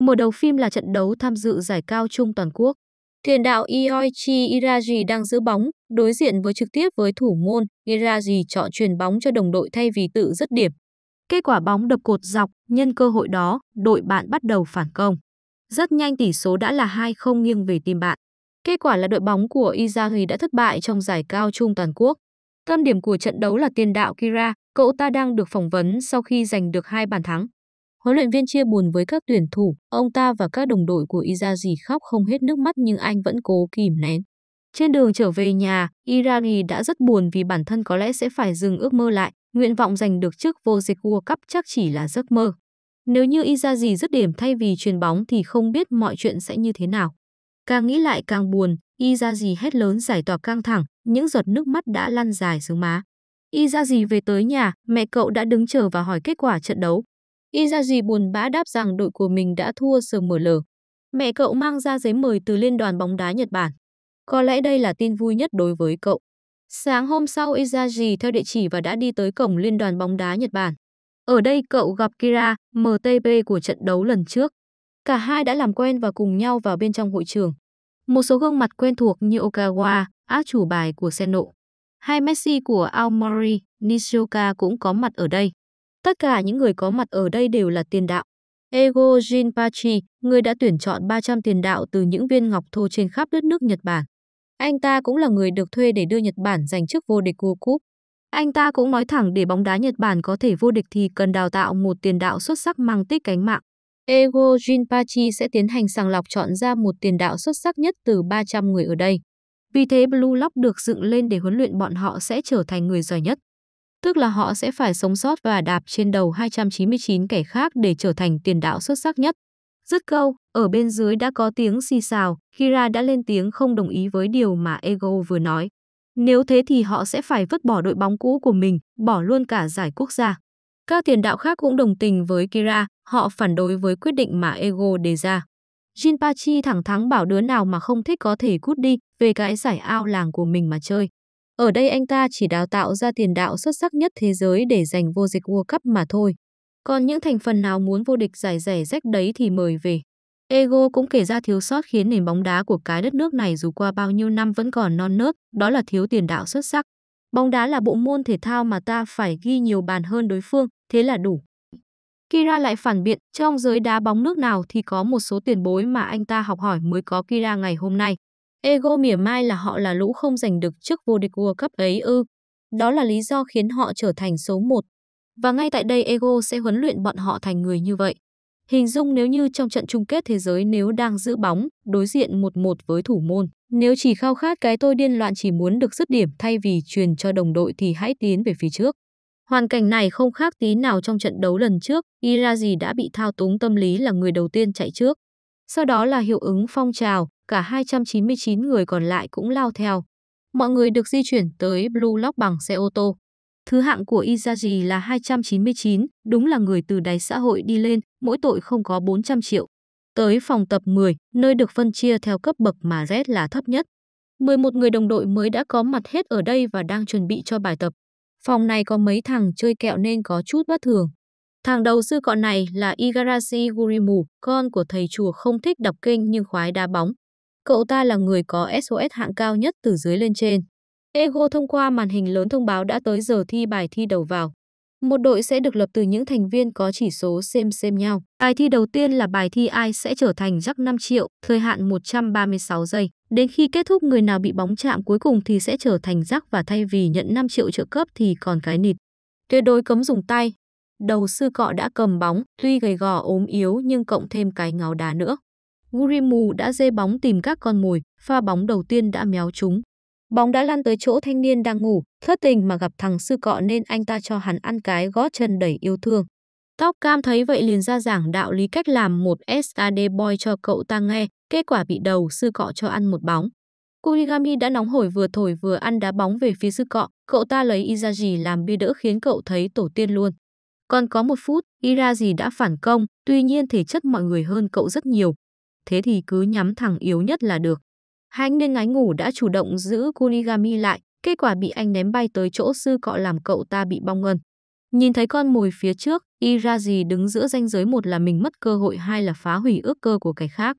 Mở đầu phim là trận đấu tham dự giải cao trung toàn quốc. Tiền đạo Ioichi Iraji đang giữ bóng, đối diện với trực tiếp với thủ môn, Iraji chọn truyền bóng cho đồng đội thay vì tự dứt điểm. Kết quả bóng đập cột dọc, nhân cơ hội đó, đội bạn bắt đầu phản công. Rất nhanh tỷ số đã là 2-0 nghiêng về team bạn. Kết quả là đội bóng của Iraji đã thất bại trong giải cao trung toàn quốc. Tâm điểm của trận đấu là tiền đạo Kira, cậu ta đang được phỏng vấn sau khi giành được hai bàn thắng. Huấn luyện viên chia buồn với các tuyển thủ, ông ta và các đồng đội của Izazi khóc không hết nước mắt nhưng anh vẫn cố kìm nén. Trên đường trở về nhà, Iragi đã rất buồn vì bản thân có lẽ sẽ phải dừng ước mơ lại, nguyện vọng giành được chức vô dịch World Cup chắc chỉ là giấc mơ. Nếu như Izazi dứt điểm thay vì truyền bóng thì không biết mọi chuyện sẽ như thế nào. Càng nghĩ lại càng buồn, Izazi hét lớn giải tỏa căng thẳng, những giọt nước mắt đã lăn dài xuống má. Izazi về tới nhà, mẹ cậu đã đứng chờ và hỏi kết quả trận đấu, Izaji buồn bã đáp rằng đội của mình đã thua SML. Mẹ cậu mang ra giấy mời từ Liên đoàn bóng đá Nhật Bản. Có lẽ đây là tin vui nhất đối với cậu. Sáng hôm sau Izaji theo địa chỉ và đã đi tới cổng Liên đoàn bóng đá Nhật Bản. Ở đây cậu gặp Kira, MTB của trận đấu lần trước. Cả hai đã làm quen và cùng nhau vào bên trong hội trường. Một số gương mặt quen thuộc như Okawa, ác chủ bài của Seno. Hai Messi của Aomori, Nishioka cũng có mặt ở đây. Tất cả những người có mặt ở đây đều là tiền đạo. Ego Jinpachi, người đã tuyển chọn 300 tiền đạo từ những viên ngọc thô trên khắp đất nước Nhật Bản. Anh ta cũng là người được thuê để đưa Nhật Bản giành chức vô địch World Cup. Anh ta cũng nói thẳng để bóng đá Nhật Bản có thể vô địch thì cần đào tạo một tiền đạo xuất sắc mang tích cánh mạng. Ego Jinpachi sẽ tiến hành sàng lọc chọn ra một tiền đạo xuất sắc nhất từ 300 người ở đây. Vì thế Blue Lock được dựng lên để huấn luyện bọn họ sẽ trở thành người giỏi nhất tức là họ sẽ phải sống sót và đạp trên đầu 299 kẻ khác để trở thành tiền đạo xuất sắc nhất. Dứt câu, ở bên dưới đã có tiếng xì xào, Kira đã lên tiếng không đồng ý với điều mà Ego vừa nói. Nếu thế thì họ sẽ phải vứt bỏ đội bóng cũ của mình, bỏ luôn cả giải quốc gia. Các tiền đạo khác cũng đồng tình với Kira, họ phản đối với quyết định mà Ego đề ra. Jinpachi thẳng thắn bảo đứa nào mà không thích có thể cút đi, về cái giải ao làng của mình mà chơi. Ở đây anh ta chỉ đào tạo ra tiền đạo xuất sắc nhất thế giới để giành vô địch World Cup mà thôi. Còn những thành phần nào muốn vô địch giải rẻ rách đấy thì mời về. Ego cũng kể ra thiếu sót khiến nền bóng đá của cái đất nước này dù qua bao nhiêu năm vẫn còn non nớt, đó là thiếu tiền đạo xuất sắc. Bóng đá là bộ môn thể thao mà ta phải ghi nhiều bàn hơn đối phương, thế là đủ. Kira lại phản biện, trong giới đá bóng nước nào thì có một số tiền bối mà anh ta học hỏi mới có Kira ngày hôm nay. Ego mỉa mai là họ là lũ không giành được chức vô địch World Cup ấy ư. Đó là lý do khiến họ trở thành số một. Và ngay tại đây Ego sẽ huấn luyện bọn họ thành người như vậy. Hình dung nếu như trong trận chung kết thế giới nếu đang giữ bóng, đối diện 1-1 với thủ môn. Nếu chỉ khao khát cái tôi điên loạn chỉ muốn được dứt điểm thay vì truyền cho đồng đội thì hãy tiến về phía trước. Hoàn cảnh này không khác tí nào trong trận đấu lần trước, Irazi đã bị thao túng tâm lý là người đầu tiên chạy trước, sau đó là hiệu ứng phong trào, cả 299 người còn lại cũng lao theo. Mọi người được di chuyển tới Blue Lock bằng xe ô tô. Thứ hạng của Izagi là 299, đúng là người từ đáy xã hội đi lên, mỗi tội không có 400 triệu. Tới phòng tập 10, nơi được phân chia theo cấp bậc mà Z là thấp nhất. 11 người đồng đội mới đã có mặt hết ở đây và đang chuẩn bị cho bài tập. Phòng này có mấy thằng chơi kẹo nên có chút bất thường. Thằng đầu sư cọ này là Igarashi Gurimu, con của thầy chùa không thích đọc kinh nhưng khoái đá bóng. Cậu ta là người có SOS hạng cao nhất từ dưới lên trên. Ego thông qua màn hình lớn thông báo đã tới giờ thi bài thi đầu vào. Một đội sẽ được lập từ những thành viên có chỉ số xem xem nhau. Bài thi đầu tiên là bài thi ai sẽ trở thành rắc 5 triệu, thời hạn 136 giây. Đến khi kết thúc người nào bị bóng chạm cuối cùng thì sẽ trở thành rắc và thay vì nhận 5 triệu trợ cấp thì còn cái nịt. Tuyệt đối cấm dùng tay, đầu sư cọ đã cầm bóng, tuy gầy gò ốm yếu nhưng cộng thêm cái ngáo đá nữa. Gurimu đã dê bóng tìm các con mồi, pha bóng đầu tiên đã méo chúng. Bóng đã lan tới chỗ thanh niên đang ngủ, thất tình mà gặp thằng sư cọ nên anh ta cho hắn ăn cái gót chân đầy yêu thương. Tóc cam thấy vậy liền ra giảng đạo lý cách làm một SAD boy cho cậu ta nghe, kết quả bị đầu sư cọ cho ăn một bóng. Kurigami đã nóng hổi vừa thổi vừa ăn đá bóng về phía sư cọ, cậu ta lấy Izagi làm bia đỡ khiến cậu thấy tổ tiên luôn. Còn có một phút, Irazi đã phản công, tuy nhiên thể chất mọi người hơn cậu rất nhiều. Thế thì cứ nhắm thẳng yếu nhất là được. Hai anh nên ái ngủ đã chủ động giữ Kunigami lại, kết quả bị anh ném bay tới chỗ sư cọ làm cậu ta bị bong ngân. Nhìn thấy con mồi phía trước, Irazi đứng giữa ranh giới một là mình mất cơ hội hai là phá hủy ước cơ của cái khác.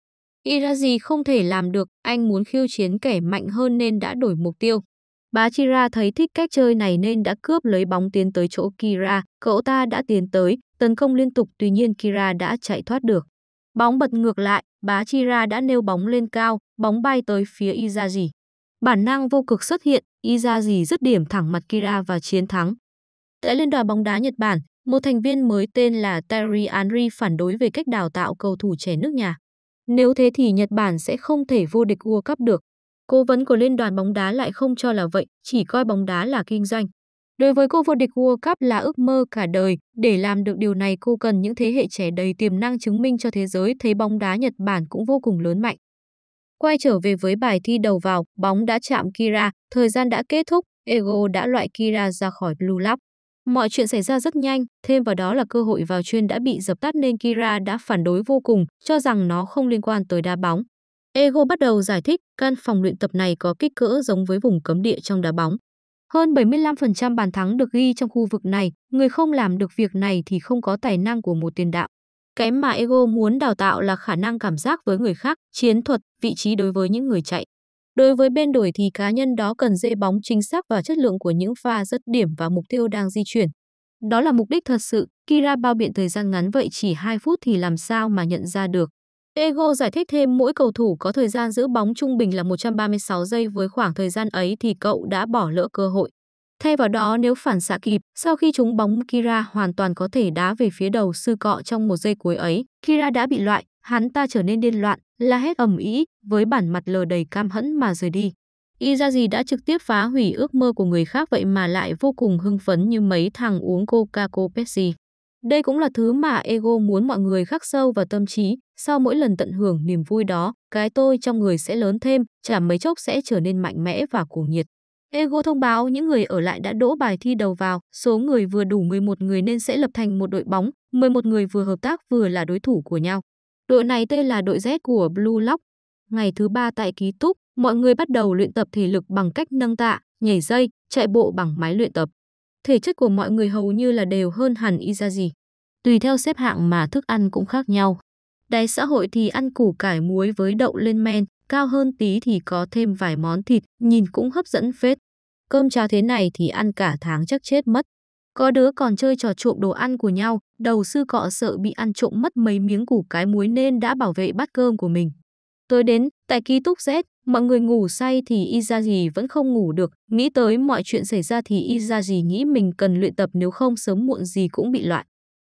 Irazi không thể làm được, anh muốn khiêu chiến kẻ mạnh hơn nên đã đổi mục tiêu. Bá Chira thấy thích cách chơi này nên đã cướp lấy bóng tiến tới chỗ Kira, cậu ta đã tiến tới, tấn công liên tục tuy nhiên Kira đã chạy thoát được. Bóng bật ngược lại, Bá Chira đã nêu bóng lên cao, bóng bay tới phía Izaji. Bản năng vô cực xuất hiện, Izaji dứt điểm thẳng mặt Kira và chiến thắng. Tại Liên đoàn bóng đá Nhật Bản, một thành viên mới tên là Terry Henry phản đối về cách đào tạo cầu thủ trẻ nước nhà. Nếu thế thì Nhật Bản sẽ không thể vô địch World Cup được. Cố vấn của Liên đoàn bóng đá lại không cho là vậy, chỉ coi bóng đá là kinh doanh. Đối với cô vô địch World Cup là ước mơ cả đời, để làm được điều này cô cần những thế hệ trẻ đầy tiềm năng chứng minh cho thế giới thấy bóng đá Nhật Bản cũng vô cùng lớn mạnh. Quay trở về với bài thi đầu vào, bóng đã chạm Kira, thời gian đã kết thúc, Ego đã loại Kira ra khỏi Blue Lab. Mọi chuyện xảy ra rất nhanh, thêm vào đó là cơ hội vào chuyên đã bị dập tắt nên Kira đã phản đối vô cùng, cho rằng nó không liên quan tới đá bóng. Ego bắt đầu giải thích căn phòng luyện tập này có kích cỡ giống với vùng cấm địa trong đá bóng. Hơn 75% bàn thắng được ghi trong khu vực này, người không làm được việc này thì không có tài năng của một tiền đạo. Cái mà Ego muốn đào tạo là khả năng cảm giác với người khác, chiến thuật, vị trí đối với những người chạy. Đối với bên đổi thì cá nhân đó cần dễ bóng chính xác và chất lượng của những pha dứt điểm và mục tiêu đang di chuyển. Đó là mục đích thật sự, Kira bao biện thời gian ngắn vậy chỉ 2 phút thì làm sao mà nhận ra được. Ego giải thích thêm mỗi cầu thủ có thời gian giữ bóng trung bình là 136 giây với khoảng thời gian ấy thì cậu đã bỏ lỡ cơ hội. Thay vào đó nếu phản xạ kịp, sau khi trúng bóng Kira hoàn toàn có thể đá về phía đầu sư cọ trong một giây cuối ấy. Kira đã bị loại, hắn ta trở nên điên loạn, la hét ầm ĩ với bản mặt lờ đầy cam hẫn mà rời đi. Y ra gì đã trực tiếp phá hủy ước mơ của người khác vậy mà lại vô cùng hưng phấn như mấy thằng uống Coca-Cola Pepsi. Đây cũng là thứ mà ego muốn mọi người khắc sâu vào tâm trí, sau mỗi lần tận hưởng niềm vui đó, cái tôi trong người sẽ lớn thêm, chả mấy chốc sẽ trở nên mạnh mẽ và cuồng nhiệt. Ego thông báo những người ở lại đã đỗ bài thi đầu vào, số người vừa đủ 11 người nên sẽ lập thành một đội bóng, 11 người vừa hợp tác vừa là đối thủ của nhau. Đội này tên là đội Z của Blue Lock. Ngày thứ ba tại ký túc, mọi người bắt đầu luyện tập thể lực bằng cách nâng tạ, nhảy dây, chạy bộ bằng máy luyện tập thể chất của mọi người hầu như là đều hơn hẳn y ra gì. Tùy theo xếp hạng mà thức ăn cũng khác nhau. Đáy xã hội thì ăn củ cải muối với đậu lên men, cao hơn tí thì có thêm vài món thịt, nhìn cũng hấp dẫn phết. Cơm cháo thế này thì ăn cả tháng chắc chết mất. Có đứa còn chơi trò trộm đồ ăn của nhau, đầu sư cọ sợ bị ăn trộm mất mấy miếng củ cái muối nên đã bảo vệ bát cơm của mình tới đến, tại ký túc rét, mọi người ngủ say thì y gì vẫn không ngủ được. Nghĩ tới mọi chuyện xảy ra thì y gì nghĩ mình cần luyện tập nếu không sớm muộn gì cũng bị loại.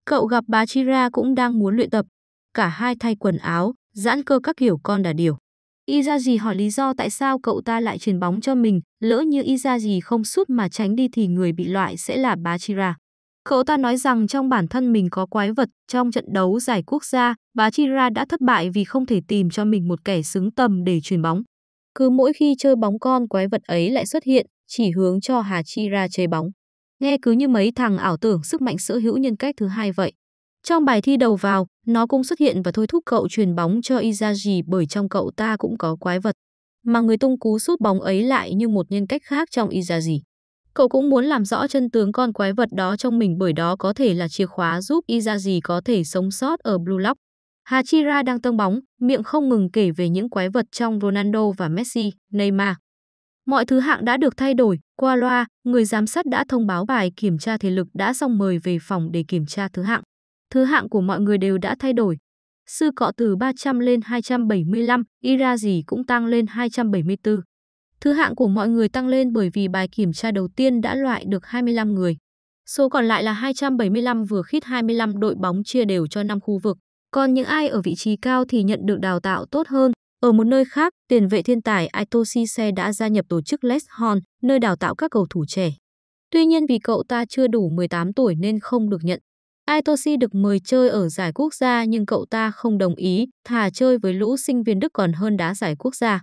Cậu gặp bà Chira cũng đang muốn luyện tập. Cả hai thay quần áo, giãn cơ các kiểu con đà điều. Y gì hỏi lý do tại sao cậu ta lại truyền bóng cho mình, lỡ như y gì không sút mà tránh đi thì người bị loại sẽ là bà Chira. Cậu ta nói rằng trong bản thân mình có quái vật, trong trận đấu giải quốc gia, Bachira đã thất bại vì không thể tìm cho mình một kẻ xứng tầm để truyền bóng. Cứ mỗi khi chơi bóng con quái vật ấy lại xuất hiện, chỉ hướng cho Hà Chira chơi bóng. Nghe cứ như mấy thằng ảo tưởng sức mạnh sở hữu nhân cách thứ hai vậy. Trong bài thi đầu vào, nó cũng xuất hiện và thôi thúc cậu truyền bóng cho Izagi bởi trong cậu ta cũng có quái vật. Mà người tung cú sút bóng ấy lại như một nhân cách khác trong Izagi. Cậu cũng muốn làm rõ chân tướng con quái vật đó trong mình bởi đó có thể là chìa khóa giúp Izagi có thể sống sót ở Blue Lock. Hachira đang tâng bóng, miệng không ngừng kể về những quái vật trong Ronaldo và Messi, Neymar. Mọi thứ hạng đã được thay đổi, qua loa, người giám sát đã thông báo bài kiểm tra thể lực đã xong mời về phòng để kiểm tra thứ hạng. Thứ hạng của mọi người đều đã thay đổi. Sư cọ từ 300 lên 275, Irazi cũng tăng lên 274. Thứ hạng của mọi người tăng lên bởi vì bài kiểm tra đầu tiên đã loại được 25 người. Số còn lại là 275 vừa khít 25 đội bóng chia đều cho 5 khu vực. Còn những ai ở vị trí cao thì nhận được đào tạo tốt hơn. Ở một nơi khác, tiền vệ thiên tài Aito Sise đã gia nhập tổ chức Les Horn, nơi đào tạo các cầu thủ trẻ. Tuy nhiên vì cậu ta chưa đủ 18 tuổi nên không được nhận. Aitoshi được mời chơi ở giải quốc gia nhưng cậu ta không đồng ý, thà chơi với lũ sinh viên Đức còn hơn đá giải quốc gia.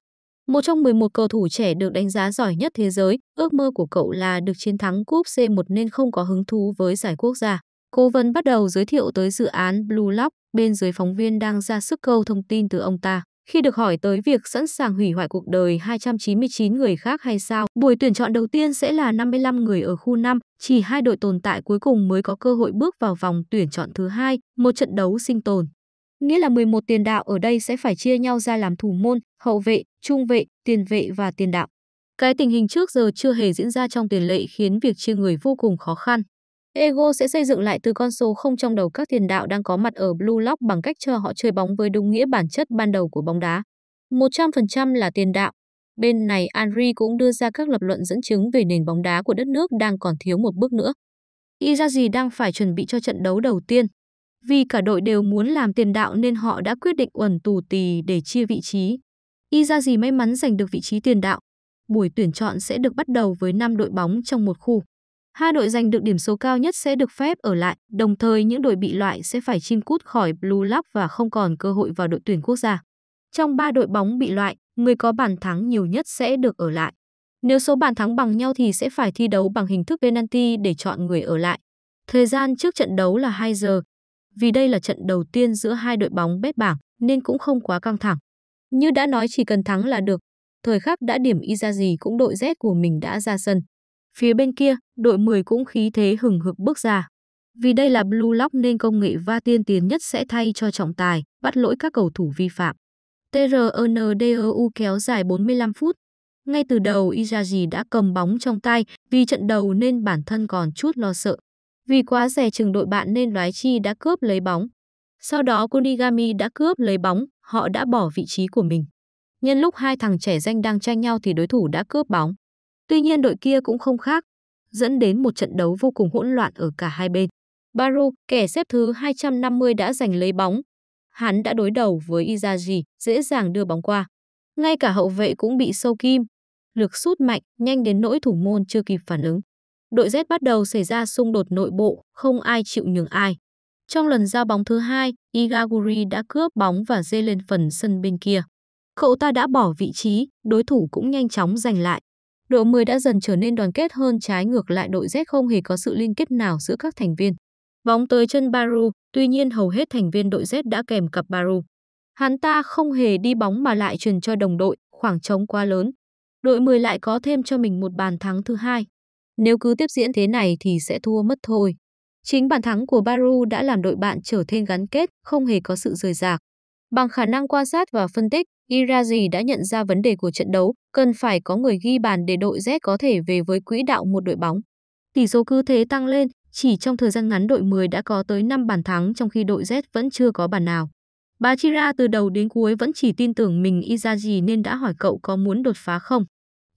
Một trong 11 cầu thủ trẻ được đánh giá giỏi nhất thế giới, ước mơ của cậu là được chiến thắng cúp C1 nên không có hứng thú với giải quốc gia. Cố vấn bắt đầu giới thiệu tới dự án Blue Lock, bên dưới phóng viên đang ra sức câu thông tin từ ông ta. Khi được hỏi tới việc sẵn sàng hủy hoại cuộc đời 299 người khác hay sao, buổi tuyển chọn đầu tiên sẽ là 55 người ở khu 5, chỉ hai đội tồn tại cuối cùng mới có cơ hội bước vào vòng tuyển chọn thứ hai, một trận đấu sinh tồn. Nghĩa là 11 tiền đạo ở đây sẽ phải chia nhau ra làm thủ môn, hậu vệ, trung vệ, tiền vệ và tiền đạo. Cái tình hình trước giờ chưa hề diễn ra trong tiền lệ khiến việc chia người vô cùng khó khăn. Ego sẽ xây dựng lại từ con số không trong đầu các tiền đạo đang có mặt ở Blue Lock bằng cách cho họ chơi bóng với đúng nghĩa bản chất ban đầu của bóng đá. 100% là tiền đạo. Bên này, Henry cũng đưa ra các lập luận dẫn chứng về nền bóng đá của đất nước đang còn thiếu một bước nữa. Y ra gì đang phải chuẩn bị cho trận đấu đầu tiên. Vì cả đội đều muốn làm tiền đạo nên họ đã quyết định uẩn tù tì để chia vị trí. Y ra gì may mắn giành được vị trí tiền đạo. Buổi tuyển chọn sẽ được bắt đầu với 5 đội bóng trong một khu. Hai đội giành được điểm số cao nhất sẽ được phép ở lại, đồng thời những đội bị loại sẽ phải chim cút khỏi Blue Lock và không còn cơ hội vào đội tuyển quốc gia. Trong 3 đội bóng bị loại, người có bàn thắng nhiều nhất sẽ được ở lại. Nếu số bàn thắng bằng nhau thì sẽ phải thi đấu bằng hình thức penalty để chọn người ở lại. Thời gian trước trận đấu là 2 giờ. Vì đây là trận đầu tiên giữa hai đội bóng bét bảng nên cũng không quá căng thẳng. Như đã nói chỉ cần thắng là được, thời khắc đã điểm y ra gì cũng đội Z của mình đã ra sân. Phía bên kia, đội 10 cũng khí thế hừng hực bước ra. Vì đây là Blue Lock nên công nghệ va tiên tiến nhất sẽ thay cho trọng tài, bắt lỗi các cầu thủ vi phạm. TRNDEU kéo dài 45 phút. Ngay từ đầu Izaji đã cầm bóng trong tay vì trận đầu nên bản thân còn chút lo sợ. Vì quá rẻ chừng đội bạn nên Đoái Chi đã cướp lấy bóng. Sau đó Kunigami đã cướp lấy bóng, họ đã bỏ vị trí của mình. Nhân lúc hai thằng trẻ danh đang tranh nhau thì đối thủ đã cướp bóng. Tuy nhiên đội kia cũng không khác, dẫn đến một trận đấu vô cùng hỗn loạn ở cả hai bên. Baro, kẻ xếp thứ 250 đã giành lấy bóng. Hắn đã đối đầu với Izaji, dễ dàng đưa bóng qua. Ngay cả hậu vệ cũng bị sâu kim. Lực sút mạnh, nhanh đến nỗi thủ môn chưa kịp phản ứng. Đội Z bắt đầu xảy ra xung đột nội bộ, không ai chịu nhường ai. Trong lần giao bóng thứ hai, Igaguri đã cướp bóng và dê lên phần sân bên kia. Cậu ta đã bỏ vị trí, đối thủ cũng nhanh chóng giành lại. Đội 10 đã dần trở nên đoàn kết hơn trái ngược lại đội Z không hề có sự liên kết nào giữa các thành viên. Bóng tới chân Baru, tuy nhiên hầu hết thành viên đội Z đã kèm cặp Baru. Hắn ta không hề đi bóng mà lại truyền cho đồng đội, khoảng trống quá lớn. Đội 10 lại có thêm cho mình một bàn thắng thứ hai. Nếu cứ tiếp diễn thế này thì sẽ thua mất thôi. Chính bàn thắng của Baru đã làm đội bạn trở thêm gắn kết, không hề có sự rời rạc. Bằng khả năng quan sát và phân tích, Irazi đã nhận ra vấn đề của trận đấu, cần phải có người ghi bàn để đội Z có thể về với quỹ đạo một đội bóng. Tỷ số cứ thế tăng lên, chỉ trong thời gian ngắn đội 10 đã có tới 5 bàn thắng trong khi đội Z vẫn chưa có bàn nào. Bà Chira từ đầu đến cuối vẫn chỉ tin tưởng mình Izaji nên đã hỏi cậu có muốn đột phá không.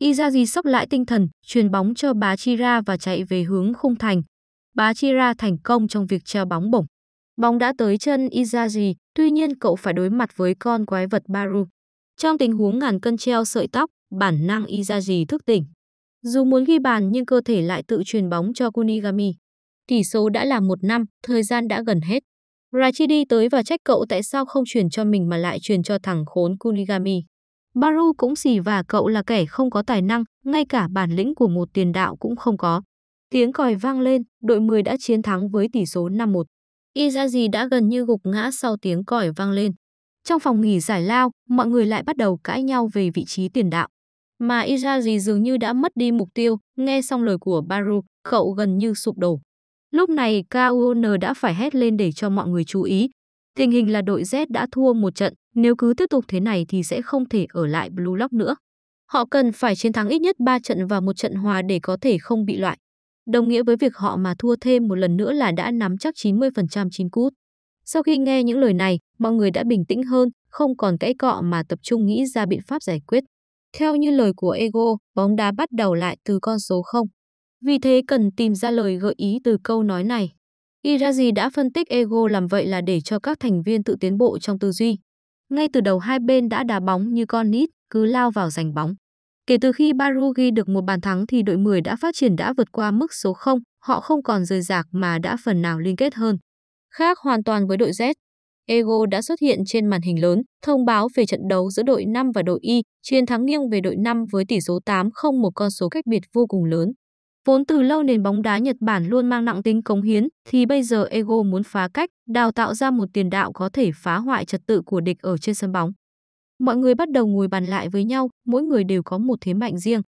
Izaji sốc lại tinh thần, truyền bóng cho bà Chira và chạy về hướng khung thành, Bachira thành công trong việc treo bóng bổng. Bóng đã tới chân Izaji, tuy nhiên cậu phải đối mặt với con quái vật Baru. Trong tình huống ngàn cân treo sợi tóc, bản năng Izaji thức tỉnh. Dù muốn ghi bàn nhưng cơ thể lại tự truyền bóng cho Kunigami. Tỷ số đã là một năm, thời gian đã gần hết. Rachi đi tới và trách cậu tại sao không truyền cho mình mà lại truyền cho thằng khốn Kunigami. Baru cũng xì và cậu là kẻ không có tài năng, ngay cả bản lĩnh của một tiền đạo cũng không có. Tiếng còi vang lên, đội 10 đã chiến thắng với tỷ số 5-1. Izazi đã gần như gục ngã sau tiếng còi vang lên. Trong phòng nghỉ giải lao, mọi người lại bắt đầu cãi nhau về vị trí tiền đạo. Mà Izazi dường như đã mất đi mục tiêu, nghe xong lời của Baru, cậu gần như sụp đổ. Lúc này KUN đã phải hét lên để cho mọi người chú ý. Tình hình là đội Z đã thua một trận, nếu cứ tiếp tục thế này thì sẽ không thể ở lại Blue Lock nữa. Họ cần phải chiến thắng ít nhất 3 trận và một trận hòa để có thể không bị loại đồng nghĩa với việc họ mà thua thêm một lần nữa là đã nắm chắc 90% chín cút. Sau khi nghe những lời này, mọi người đã bình tĩnh hơn, không còn cãi cọ mà tập trung nghĩ ra biện pháp giải quyết. Theo như lời của Ego, bóng đá bắt đầu lại từ con số 0. Vì thế cần tìm ra lời gợi ý từ câu nói này. Iraji đã phân tích Ego làm vậy là để cho các thành viên tự tiến bộ trong tư duy. Ngay từ đầu hai bên đã đá bóng như con nít, cứ lao vào giành bóng. Kể từ khi Baru ghi được một bàn thắng thì đội 10 đã phát triển đã vượt qua mức số 0, họ không còn rời rạc mà đã phần nào liên kết hơn. Khác hoàn toàn với đội Z, Ego đã xuất hiện trên màn hình lớn, thông báo về trận đấu giữa đội 5 và đội Y, chiến thắng nghiêng về đội 5 với tỷ số 8-0 một con số cách biệt vô cùng lớn. Vốn từ lâu nền bóng đá Nhật Bản luôn mang nặng tính cống hiến, thì bây giờ Ego muốn phá cách, đào tạo ra một tiền đạo có thể phá hoại trật tự của địch ở trên sân bóng mọi người bắt đầu ngồi bàn lại với nhau, mỗi người đều có một thế mạnh riêng.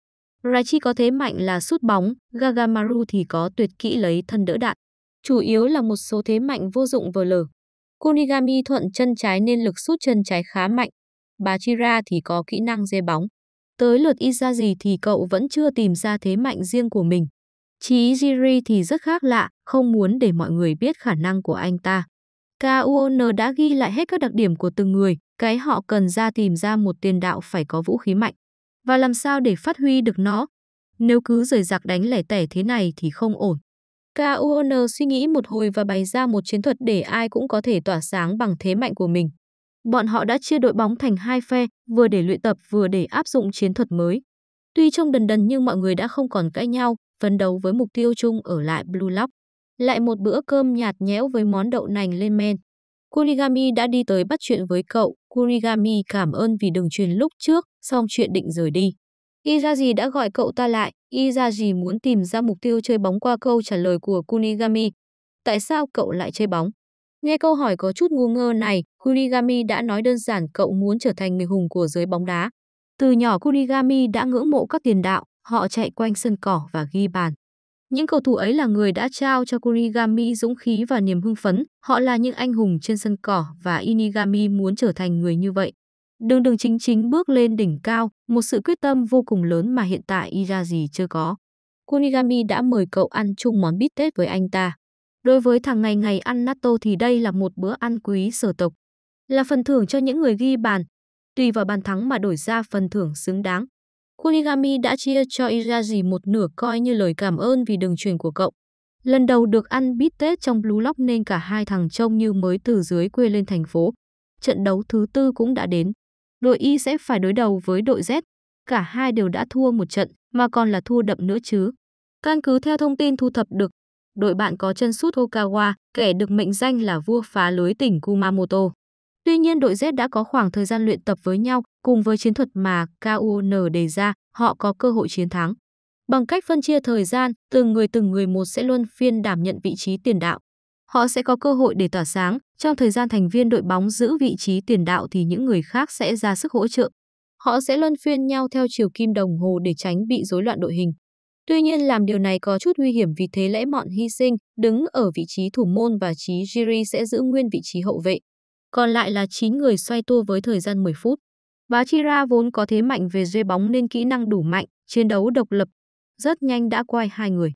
Raichi có thế mạnh là sút bóng, Gagamaru thì có tuyệt kỹ lấy thân đỡ đạn. Chủ yếu là một số thế mạnh vô dụng vờ lờ. Kunigami thuận chân trái nên lực sút chân trái khá mạnh. Bà thì có kỹ năng dê bóng. Tới lượt Izagi thì cậu vẫn chưa tìm ra thế mạnh riêng của mình. Chí Jiri thì rất khác lạ, không muốn để mọi người biết khả năng của anh ta. Kaon đã ghi lại hết các đặc điểm của từng người, cái họ cần ra tìm ra một tiền đạo phải có vũ khí mạnh. Và làm sao để phát huy được nó? Nếu cứ rời giặc đánh lẻ tẻ thế này thì không ổn. KUN suy nghĩ một hồi và bày ra một chiến thuật để ai cũng có thể tỏa sáng bằng thế mạnh của mình. Bọn họ đã chia đội bóng thành hai phe, vừa để luyện tập vừa để áp dụng chiến thuật mới. Tuy trông đần đần nhưng mọi người đã không còn cãi nhau, phấn đấu với mục tiêu chung ở lại Blue Lock. Lại một bữa cơm nhạt nhẽo với món đậu nành lên men. Kurigami đã đi tới bắt chuyện với cậu, Kurigami cảm ơn vì đường truyền lúc trước, xong chuyện định rời đi. Iraji đã gọi cậu ta lại, Iraji muốn tìm ra mục tiêu chơi bóng qua câu trả lời của Kunigami. Tại sao cậu lại chơi bóng? Nghe câu hỏi có chút ngu ngơ này, Kunigami đã nói đơn giản cậu muốn trở thành người hùng của giới bóng đá. Từ nhỏ Kunigami đã ngưỡng mộ các tiền đạo, họ chạy quanh sân cỏ và ghi bàn. Những cầu thủ ấy là người đã trao cho Kurigami dũng khí và niềm hưng phấn, họ là những anh hùng trên sân cỏ và Inigami muốn trở thành người như vậy. Đường đường chính chính bước lên đỉnh cao, một sự quyết tâm vô cùng lớn mà hiện tại Iraji chưa có. Kunigami đã mời cậu ăn chung món bít tết với anh ta. Đối với thằng ngày ngày ăn natto thì đây là một bữa ăn quý sở tộc, là phần thưởng cho những người ghi bàn. Tùy vào bàn thắng mà đổi ra phần thưởng xứng đáng. Kunigami đã chia cho Iraji một nửa coi như lời cảm ơn vì đường truyền của cậu. Lần đầu được ăn bít tết trong Blue Lock nên cả hai thằng trông như mới từ dưới quê lên thành phố. Trận đấu thứ tư cũng đã đến. Đội Y sẽ phải đối đầu với đội Z. Cả hai đều đã thua một trận, mà còn là thua đậm nữa chứ. Căn cứ theo thông tin thu thập được, đội bạn có chân sút Okawa, kẻ được mệnh danh là vua phá lưới tỉnh Kumamoto. Tuy nhiên đội Z đã có khoảng thời gian luyện tập với nhau, cùng với chiến thuật mà KUN đề ra, họ có cơ hội chiến thắng. Bằng cách phân chia thời gian, từng người từng người một sẽ luân phiên đảm nhận vị trí tiền đạo. Họ sẽ có cơ hội để tỏa sáng, trong thời gian thành viên đội bóng giữ vị trí tiền đạo thì những người khác sẽ ra sức hỗ trợ. Họ sẽ luân phiên nhau theo chiều kim đồng hồ để tránh bị rối loạn đội hình. Tuy nhiên làm điều này có chút nguy hiểm vì thế lẽ mọn hy sinh đứng ở vị trí thủ môn và trí Jiri sẽ giữ nguyên vị trí hậu vệ còn lại là 9 người xoay tua với thời gian 10 phút. Chira vốn có thế mạnh về dê bóng nên kỹ năng đủ mạnh, chiến đấu độc lập, rất nhanh đã quay hai người.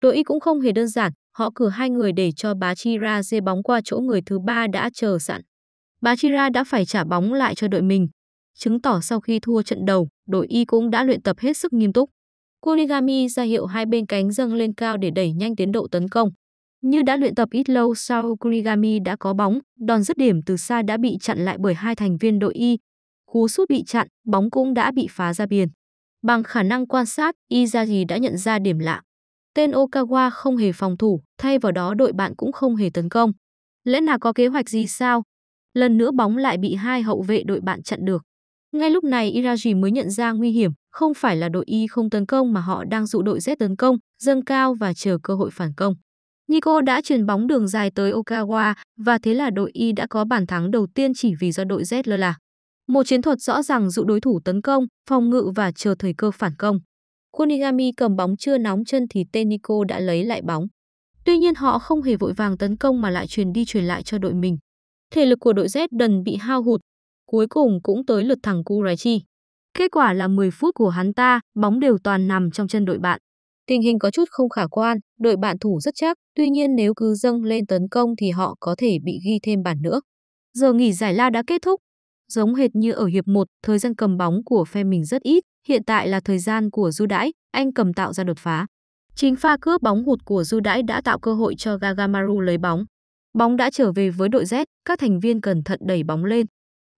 Đội y cũng không hề đơn giản, họ cử hai người để cho Chira dê bóng qua chỗ người thứ ba đã chờ sẵn. Chira đã phải trả bóng lại cho đội mình, chứng tỏ sau khi thua trận đầu, đội y cũng đã luyện tập hết sức nghiêm túc. Kunigami ra hiệu hai bên cánh dâng lên cao để đẩy nhanh tiến độ tấn công. Như đã luyện tập ít lâu sau Kurigami đã có bóng, đòn dứt điểm từ xa đã bị chặn lại bởi hai thành viên đội Y. Cú sút bị chặn, bóng cũng đã bị phá ra biên. Bằng khả năng quan sát, Izagi đã nhận ra điểm lạ. Tên Okawa không hề phòng thủ, thay vào đó đội bạn cũng không hề tấn công. Lẽ nào có kế hoạch gì sao? Lần nữa bóng lại bị hai hậu vệ đội bạn chặn được. Ngay lúc này Iraji mới nhận ra nguy hiểm, không phải là đội Y không tấn công mà họ đang dụ đội Z tấn công, dâng cao và chờ cơ hội phản công. Nico đã truyền bóng đường dài tới Okawa và thế là đội Y đã có bàn thắng đầu tiên chỉ vì do đội Z lơ là. Một chiến thuật rõ ràng dụ đối thủ tấn công, phòng ngự và chờ thời cơ phản công. Kunigami cầm bóng chưa nóng chân thì Teniko đã lấy lại bóng. Tuy nhiên họ không hề vội vàng tấn công mà lại truyền đi truyền lại cho đội mình. Thể lực của đội Z dần bị hao hụt, cuối cùng cũng tới lượt thằng Kuraichi. Kết quả là 10 phút của hắn ta, bóng đều toàn nằm trong chân đội bạn. Tình hình có chút không khả quan, đội bạn thủ rất chắc, tuy nhiên nếu cứ dâng lên tấn công thì họ có thể bị ghi thêm bàn nữa. Giờ nghỉ giải lao đã kết thúc. Giống hệt như ở hiệp 1, thời gian cầm bóng của phe mình rất ít, hiện tại là thời gian của Du Đãi, anh cầm tạo ra đột phá. Chính pha cướp bóng hụt của Du Đãi đã tạo cơ hội cho Gagamaru lấy bóng. Bóng đã trở về với đội Z, các thành viên cẩn thận đẩy bóng lên.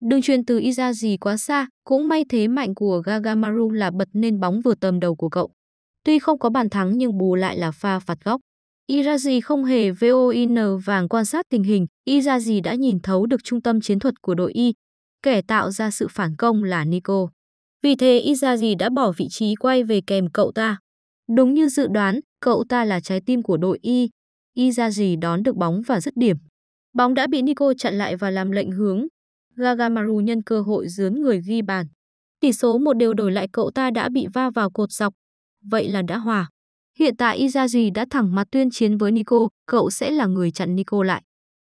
Đường truyền từ Izazi quá xa, cũng may thế mạnh của Gagamaru là bật nên bóng vừa tầm đầu của cậu. Tuy không có bàn thắng nhưng bù lại là pha phạt góc. Irazi không hề VOIN vàng quan sát tình hình, Irazi đã nhìn thấu được trung tâm chiến thuật của đội Y. Kẻ tạo ra sự phản công là Nico. Vì thế Irazi đã bỏ vị trí quay về kèm cậu ta. Đúng như dự đoán, cậu ta là trái tim của đội Y. Irazi đón được bóng và dứt điểm. Bóng đã bị Nico chặn lại và làm lệnh hướng. Gagamaru nhân cơ hội dướn người ghi bàn. Tỷ số một đều đổi lại cậu ta đã bị va vào cột dọc, vậy là đã hòa. Hiện tại Izaji đã thẳng mặt tuyên chiến với Nico, cậu sẽ là người chặn Nico lại.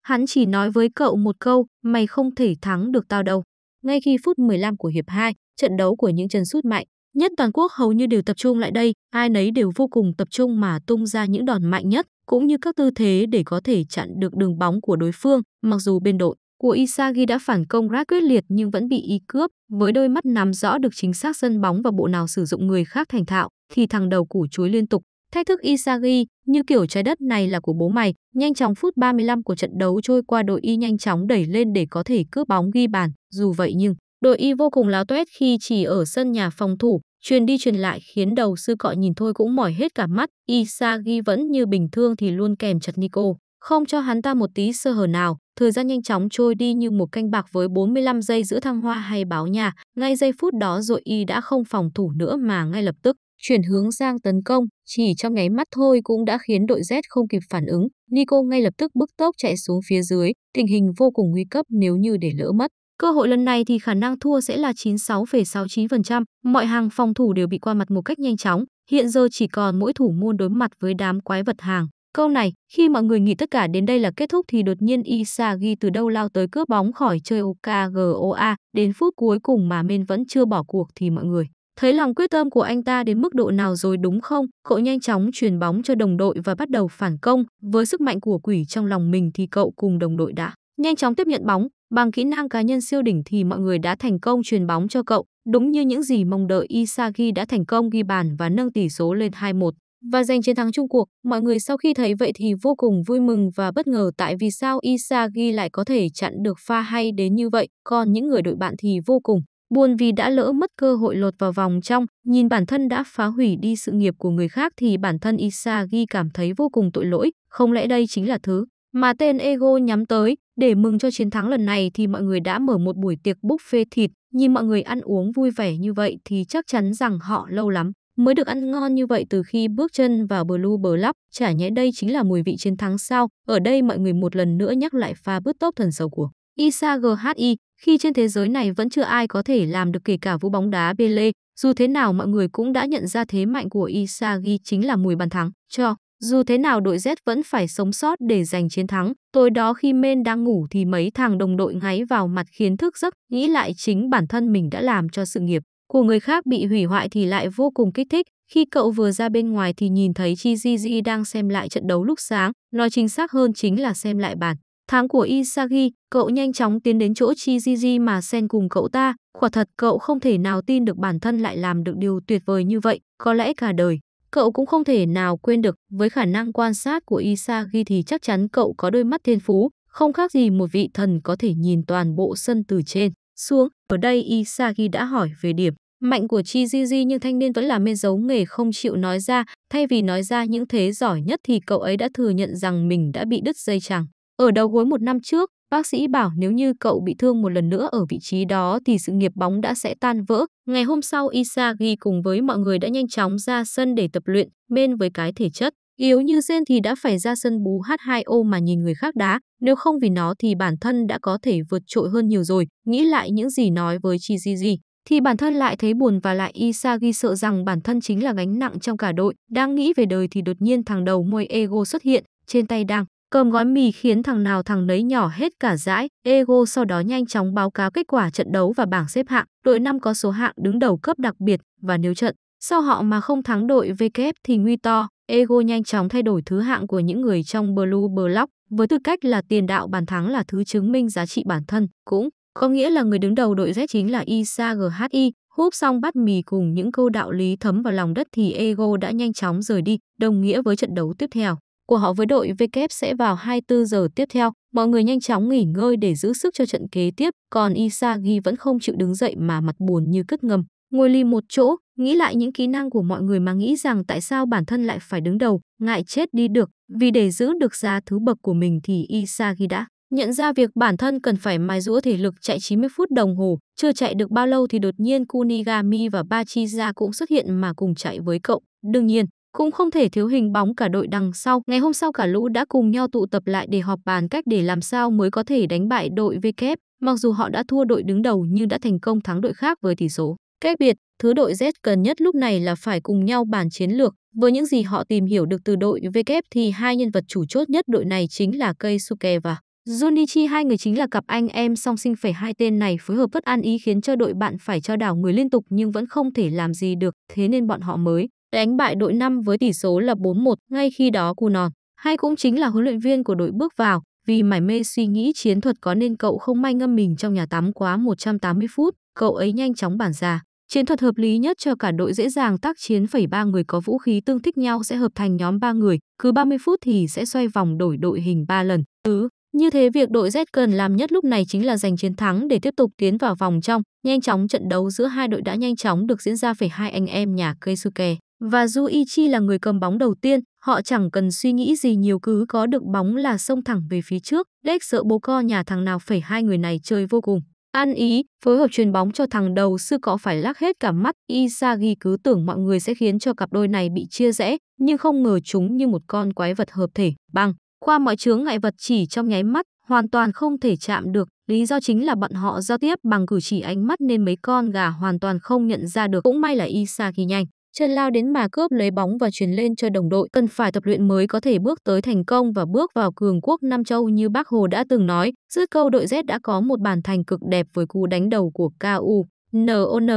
Hắn chỉ nói với cậu một câu, mày không thể thắng được tao đâu. Ngay khi phút 15 của hiệp 2, trận đấu của những chân sút mạnh, nhất toàn quốc hầu như đều tập trung lại đây, ai nấy đều vô cùng tập trung mà tung ra những đòn mạnh nhất, cũng như các tư thế để có thể chặn được đường bóng của đối phương, mặc dù bên đội của Isagi đã phản công rất quyết liệt nhưng vẫn bị y cướp, với đôi mắt nắm rõ được chính xác sân bóng và bộ nào sử dụng người khác thành thạo, khi thằng đầu củ chuối liên tục thách thức Isagi như kiểu trái đất này là của bố mày, nhanh chóng phút 35 của trận đấu trôi qua đội y nhanh chóng đẩy lên để có thể cướp bóng ghi bàn, dù vậy nhưng đội y vô cùng láo toét khi chỉ ở sân nhà phòng thủ, truyền đi truyền lại khiến đầu sư cọ nhìn thôi cũng mỏi hết cả mắt, Isagi vẫn như bình thường thì luôn kèm chặt Nico, không cho hắn ta một tí sơ hở nào, thời gian nhanh chóng trôi đi như một canh bạc với 45 giây giữa thăng hoa hay báo nhà, ngay giây phút đó rồi y đã không phòng thủ nữa mà ngay lập tức chuyển hướng sang tấn công, chỉ trong nháy mắt thôi cũng đã khiến đội Z không kịp phản ứng. Nico ngay lập tức bức tốc chạy xuống phía dưới, tình hình vô cùng nguy cấp nếu như để lỡ mất. Cơ hội lần này thì khả năng thua sẽ là 96,69%, mọi hàng phòng thủ đều bị qua mặt một cách nhanh chóng, hiện giờ chỉ còn mỗi thủ môn đối mặt với đám quái vật hàng. Câu này, khi mọi người nghĩ tất cả đến đây là kết thúc thì đột nhiên Isa ghi từ đâu lao tới cướp bóng khỏi chơi OKGOA, đến phút cuối cùng mà Men vẫn chưa bỏ cuộc thì mọi người Thấy lòng quyết tâm của anh ta đến mức độ nào rồi đúng không, cậu nhanh chóng truyền bóng cho đồng đội và bắt đầu phản công. Với sức mạnh của quỷ trong lòng mình thì cậu cùng đồng đội đã nhanh chóng tiếp nhận bóng. Bằng kỹ năng cá nhân siêu đỉnh thì mọi người đã thành công truyền bóng cho cậu. Đúng như những gì mong đợi Isagi đã thành công ghi bàn và nâng tỷ số lên 2-1 và giành chiến thắng chung cuộc. Mọi người sau khi thấy vậy thì vô cùng vui mừng và bất ngờ tại vì sao Isagi lại có thể chặn được pha hay đến như vậy, còn những người đội bạn thì vô cùng Buồn vì đã lỡ mất cơ hội lột vào vòng trong, nhìn bản thân đã phá hủy đi sự nghiệp của người khác thì bản thân Isagi cảm thấy vô cùng tội lỗi, không lẽ đây chính là thứ mà tên Ego nhắm tới, để mừng cho chiến thắng lần này thì mọi người đã mở một buổi tiệc buffet thịt, nhìn mọi người ăn uống vui vẻ như vậy thì chắc chắn rằng họ lâu lắm mới được ăn ngon như vậy từ khi bước chân vào Blue Block, chả nhẽ đây chính là mùi vị chiến thắng sao? Ở đây mọi người một lần nữa nhắc lại pha bứt tốc thần sầu của Isa GHI, khi trên thế giới này vẫn chưa ai có thể làm được kể cả vũ bóng đá Pele, dù thế nào mọi người cũng đã nhận ra thế mạnh của Isagi chính là mùi bàn thắng. Cho, dù thế nào đội Z vẫn phải sống sót để giành chiến thắng. Tối đó khi Men đang ngủ thì mấy thằng đồng đội ngáy vào mặt khiến thức giấc, nghĩ lại chính bản thân mình đã làm cho sự nghiệp của người khác bị hủy hoại thì lại vô cùng kích thích. Khi cậu vừa ra bên ngoài thì nhìn thấy Chi Gigi đang xem lại trận đấu lúc sáng, nói chính xác hơn chính là xem lại bàn Tháng của Isagi, cậu nhanh chóng tiến đến chỗ Chijiji mà Sen cùng cậu ta, quả thật cậu không thể nào tin được bản thân lại làm được điều tuyệt vời như vậy, có lẽ cả đời. Cậu cũng không thể nào quên được, với khả năng quan sát của Isagi thì chắc chắn cậu có đôi mắt thiên phú, không khác gì một vị thần có thể nhìn toàn bộ sân từ trên xuống. Ở đây Isagi đã hỏi về điểm mạnh của Chijiji nhưng thanh niên vẫn là mê giấu nghề không chịu nói ra, thay vì nói ra những thế giỏi nhất thì cậu ấy đã thừa nhận rằng mình đã bị đứt dây chẳng. Ở đầu gối một năm trước, bác sĩ bảo nếu như cậu bị thương một lần nữa ở vị trí đó thì sự nghiệp bóng đã sẽ tan vỡ. Ngày hôm sau, Isagi cùng với mọi người đã nhanh chóng ra sân để tập luyện, bên với cái thể chất. Yếu như Zen thì đã phải ra sân bú H2O mà nhìn người khác đá, nếu không vì nó thì bản thân đã có thể vượt trội hơn nhiều rồi, nghĩ lại những gì nói với Chijiji. Thì bản thân lại thấy buồn và lại Isagi sợ rằng bản thân chính là gánh nặng trong cả đội. Đang nghĩ về đời thì đột nhiên thằng đầu môi ego xuất hiện, trên tay đang Cơm gói mì khiến thằng nào thằng nấy nhỏ hết cả dãi, Ego sau đó nhanh chóng báo cáo kết quả trận đấu và bảng xếp hạng, đội 5 có số hạng đứng đầu cấp đặc biệt và nếu trận sau họ mà không thắng đội VKF thì nguy to, Ego nhanh chóng thay đổi thứ hạng của những người trong Blue Block với tư cách là tiền đạo bàn thắng là thứ chứng minh giá trị bản thân, cũng có nghĩa là người đứng đầu đội Z chính là Isa GHI, húp xong bát mì cùng những câu đạo lý thấm vào lòng đất thì Ego đã nhanh chóng rời đi, đồng nghĩa với trận đấu tiếp theo. Của họ với đội VKF sẽ vào 24 giờ tiếp theo, mọi người nhanh chóng nghỉ ngơi để giữ sức cho trận kế tiếp, còn Isagi vẫn không chịu đứng dậy mà mặt buồn như cất ngầm. Ngồi lì một chỗ, nghĩ lại những kỹ năng của mọi người mà nghĩ rằng tại sao bản thân lại phải đứng đầu, ngại chết đi được, vì để giữ được giá thứ bậc của mình thì Isagi đã nhận ra việc bản thân cần phải mài giũa thể lực chạy 90 phút đồng hồ, chưa chạy được bao lâu thì đột nhiên Kunigami và Bachiza cũng xuất hiện mà cùng chạy với cậu. Đương nhiên, cũng không thể thiếu hình bóng cả đội đằng sau. Ngày hôm sau cả lũ đã cùng nhau tụ tập lại để họp bàn cách để làm sao mới có thể đánh bại đội VK. Mặc dù họ đã thua đội đứng đầu nhưng đã thành công thắng đội khác với tỷ số. Cách biệt, thứ đội Z cần nhất lúc này là phải cùng nhau bàn chiến lược. Với những gì họ tìm hiểu được từ đội VK thì hai nhân vật chủ chốt nhất đội này chính là Keisuke và Junichi hai người chính là cặp anh em song sinh phải hai tên này phối hợp bất an ý khiến cho đội bạn phải cho đảo người liên tục nhưng vẫn không thể làm gì được, thế nên bọn họ mới đánh bại đội 5 với tỷ số là 4-1 ngay khi đó Cunon, hay cũng chính là huấn luyện viên của đội bước vào, vì mải mê suy nghĩ chiến thuật có nên cậu không may ngâm mình trong nhà tắm quá 180 phút, cậu ấy nhanh chóng bản ra. Chiến thuật hợp lý nhất cho cả đội dễ dàng tác chiến phẩy ba người có vũ khí tương thích nhau sẽ hợp thành nhóm 3 người, cứ 30 phút thì sẽ xoay vòng đổi đội hình 3 lần. Cứ ừ, như thế việc đội Z cần làm nhất lúc này chính là giành chiến thắng để tiếp tục tiến vào vòng trong, nhanh chóng trận đấu giữa hai đội đã nhanh chóng được diễn ra phải hai anh em nhà Keisuke. Và Juichi là người cầm bóng đầu tiên, họ chẳng cần suy nghĩ gì nhiều cứ có được bóng là xông thẳng về phía trước. Lex sợ bố co nhà thằng nào phải hai người này chơi vô cùng. An ý, phối hợp truyền bóng cho thằng đầu sư có phải lắc hết cả mắt. Isagi cứ tưởng mọi người sẽ khiến cho cặp đôi này bị chia rẽ, nhưng không ngờ chúng như một con quái vật hợp thể, bằng. Qua mọi chướng ngại vật chỉ trong nháy mắt, hoàn toàn không thể chạm được. Lý do chính là bọn họ giao tiếp bằng cử chỉ ánh mắt nên mấy con gà hoàn toàn không nhận ra được. Cũng may là Isagi nhanh chân lao đến mà cướp lấy bóng và truyền lên cho đồng đội cần phải tập luyện mới có thể bước tới thành công và bước vào cường quốc Nam Châu như bác Hồ đã từng nói. Dứt câu đội Z đã có một bàn thành cực đẹp với cú đánh đầu của KU. NON,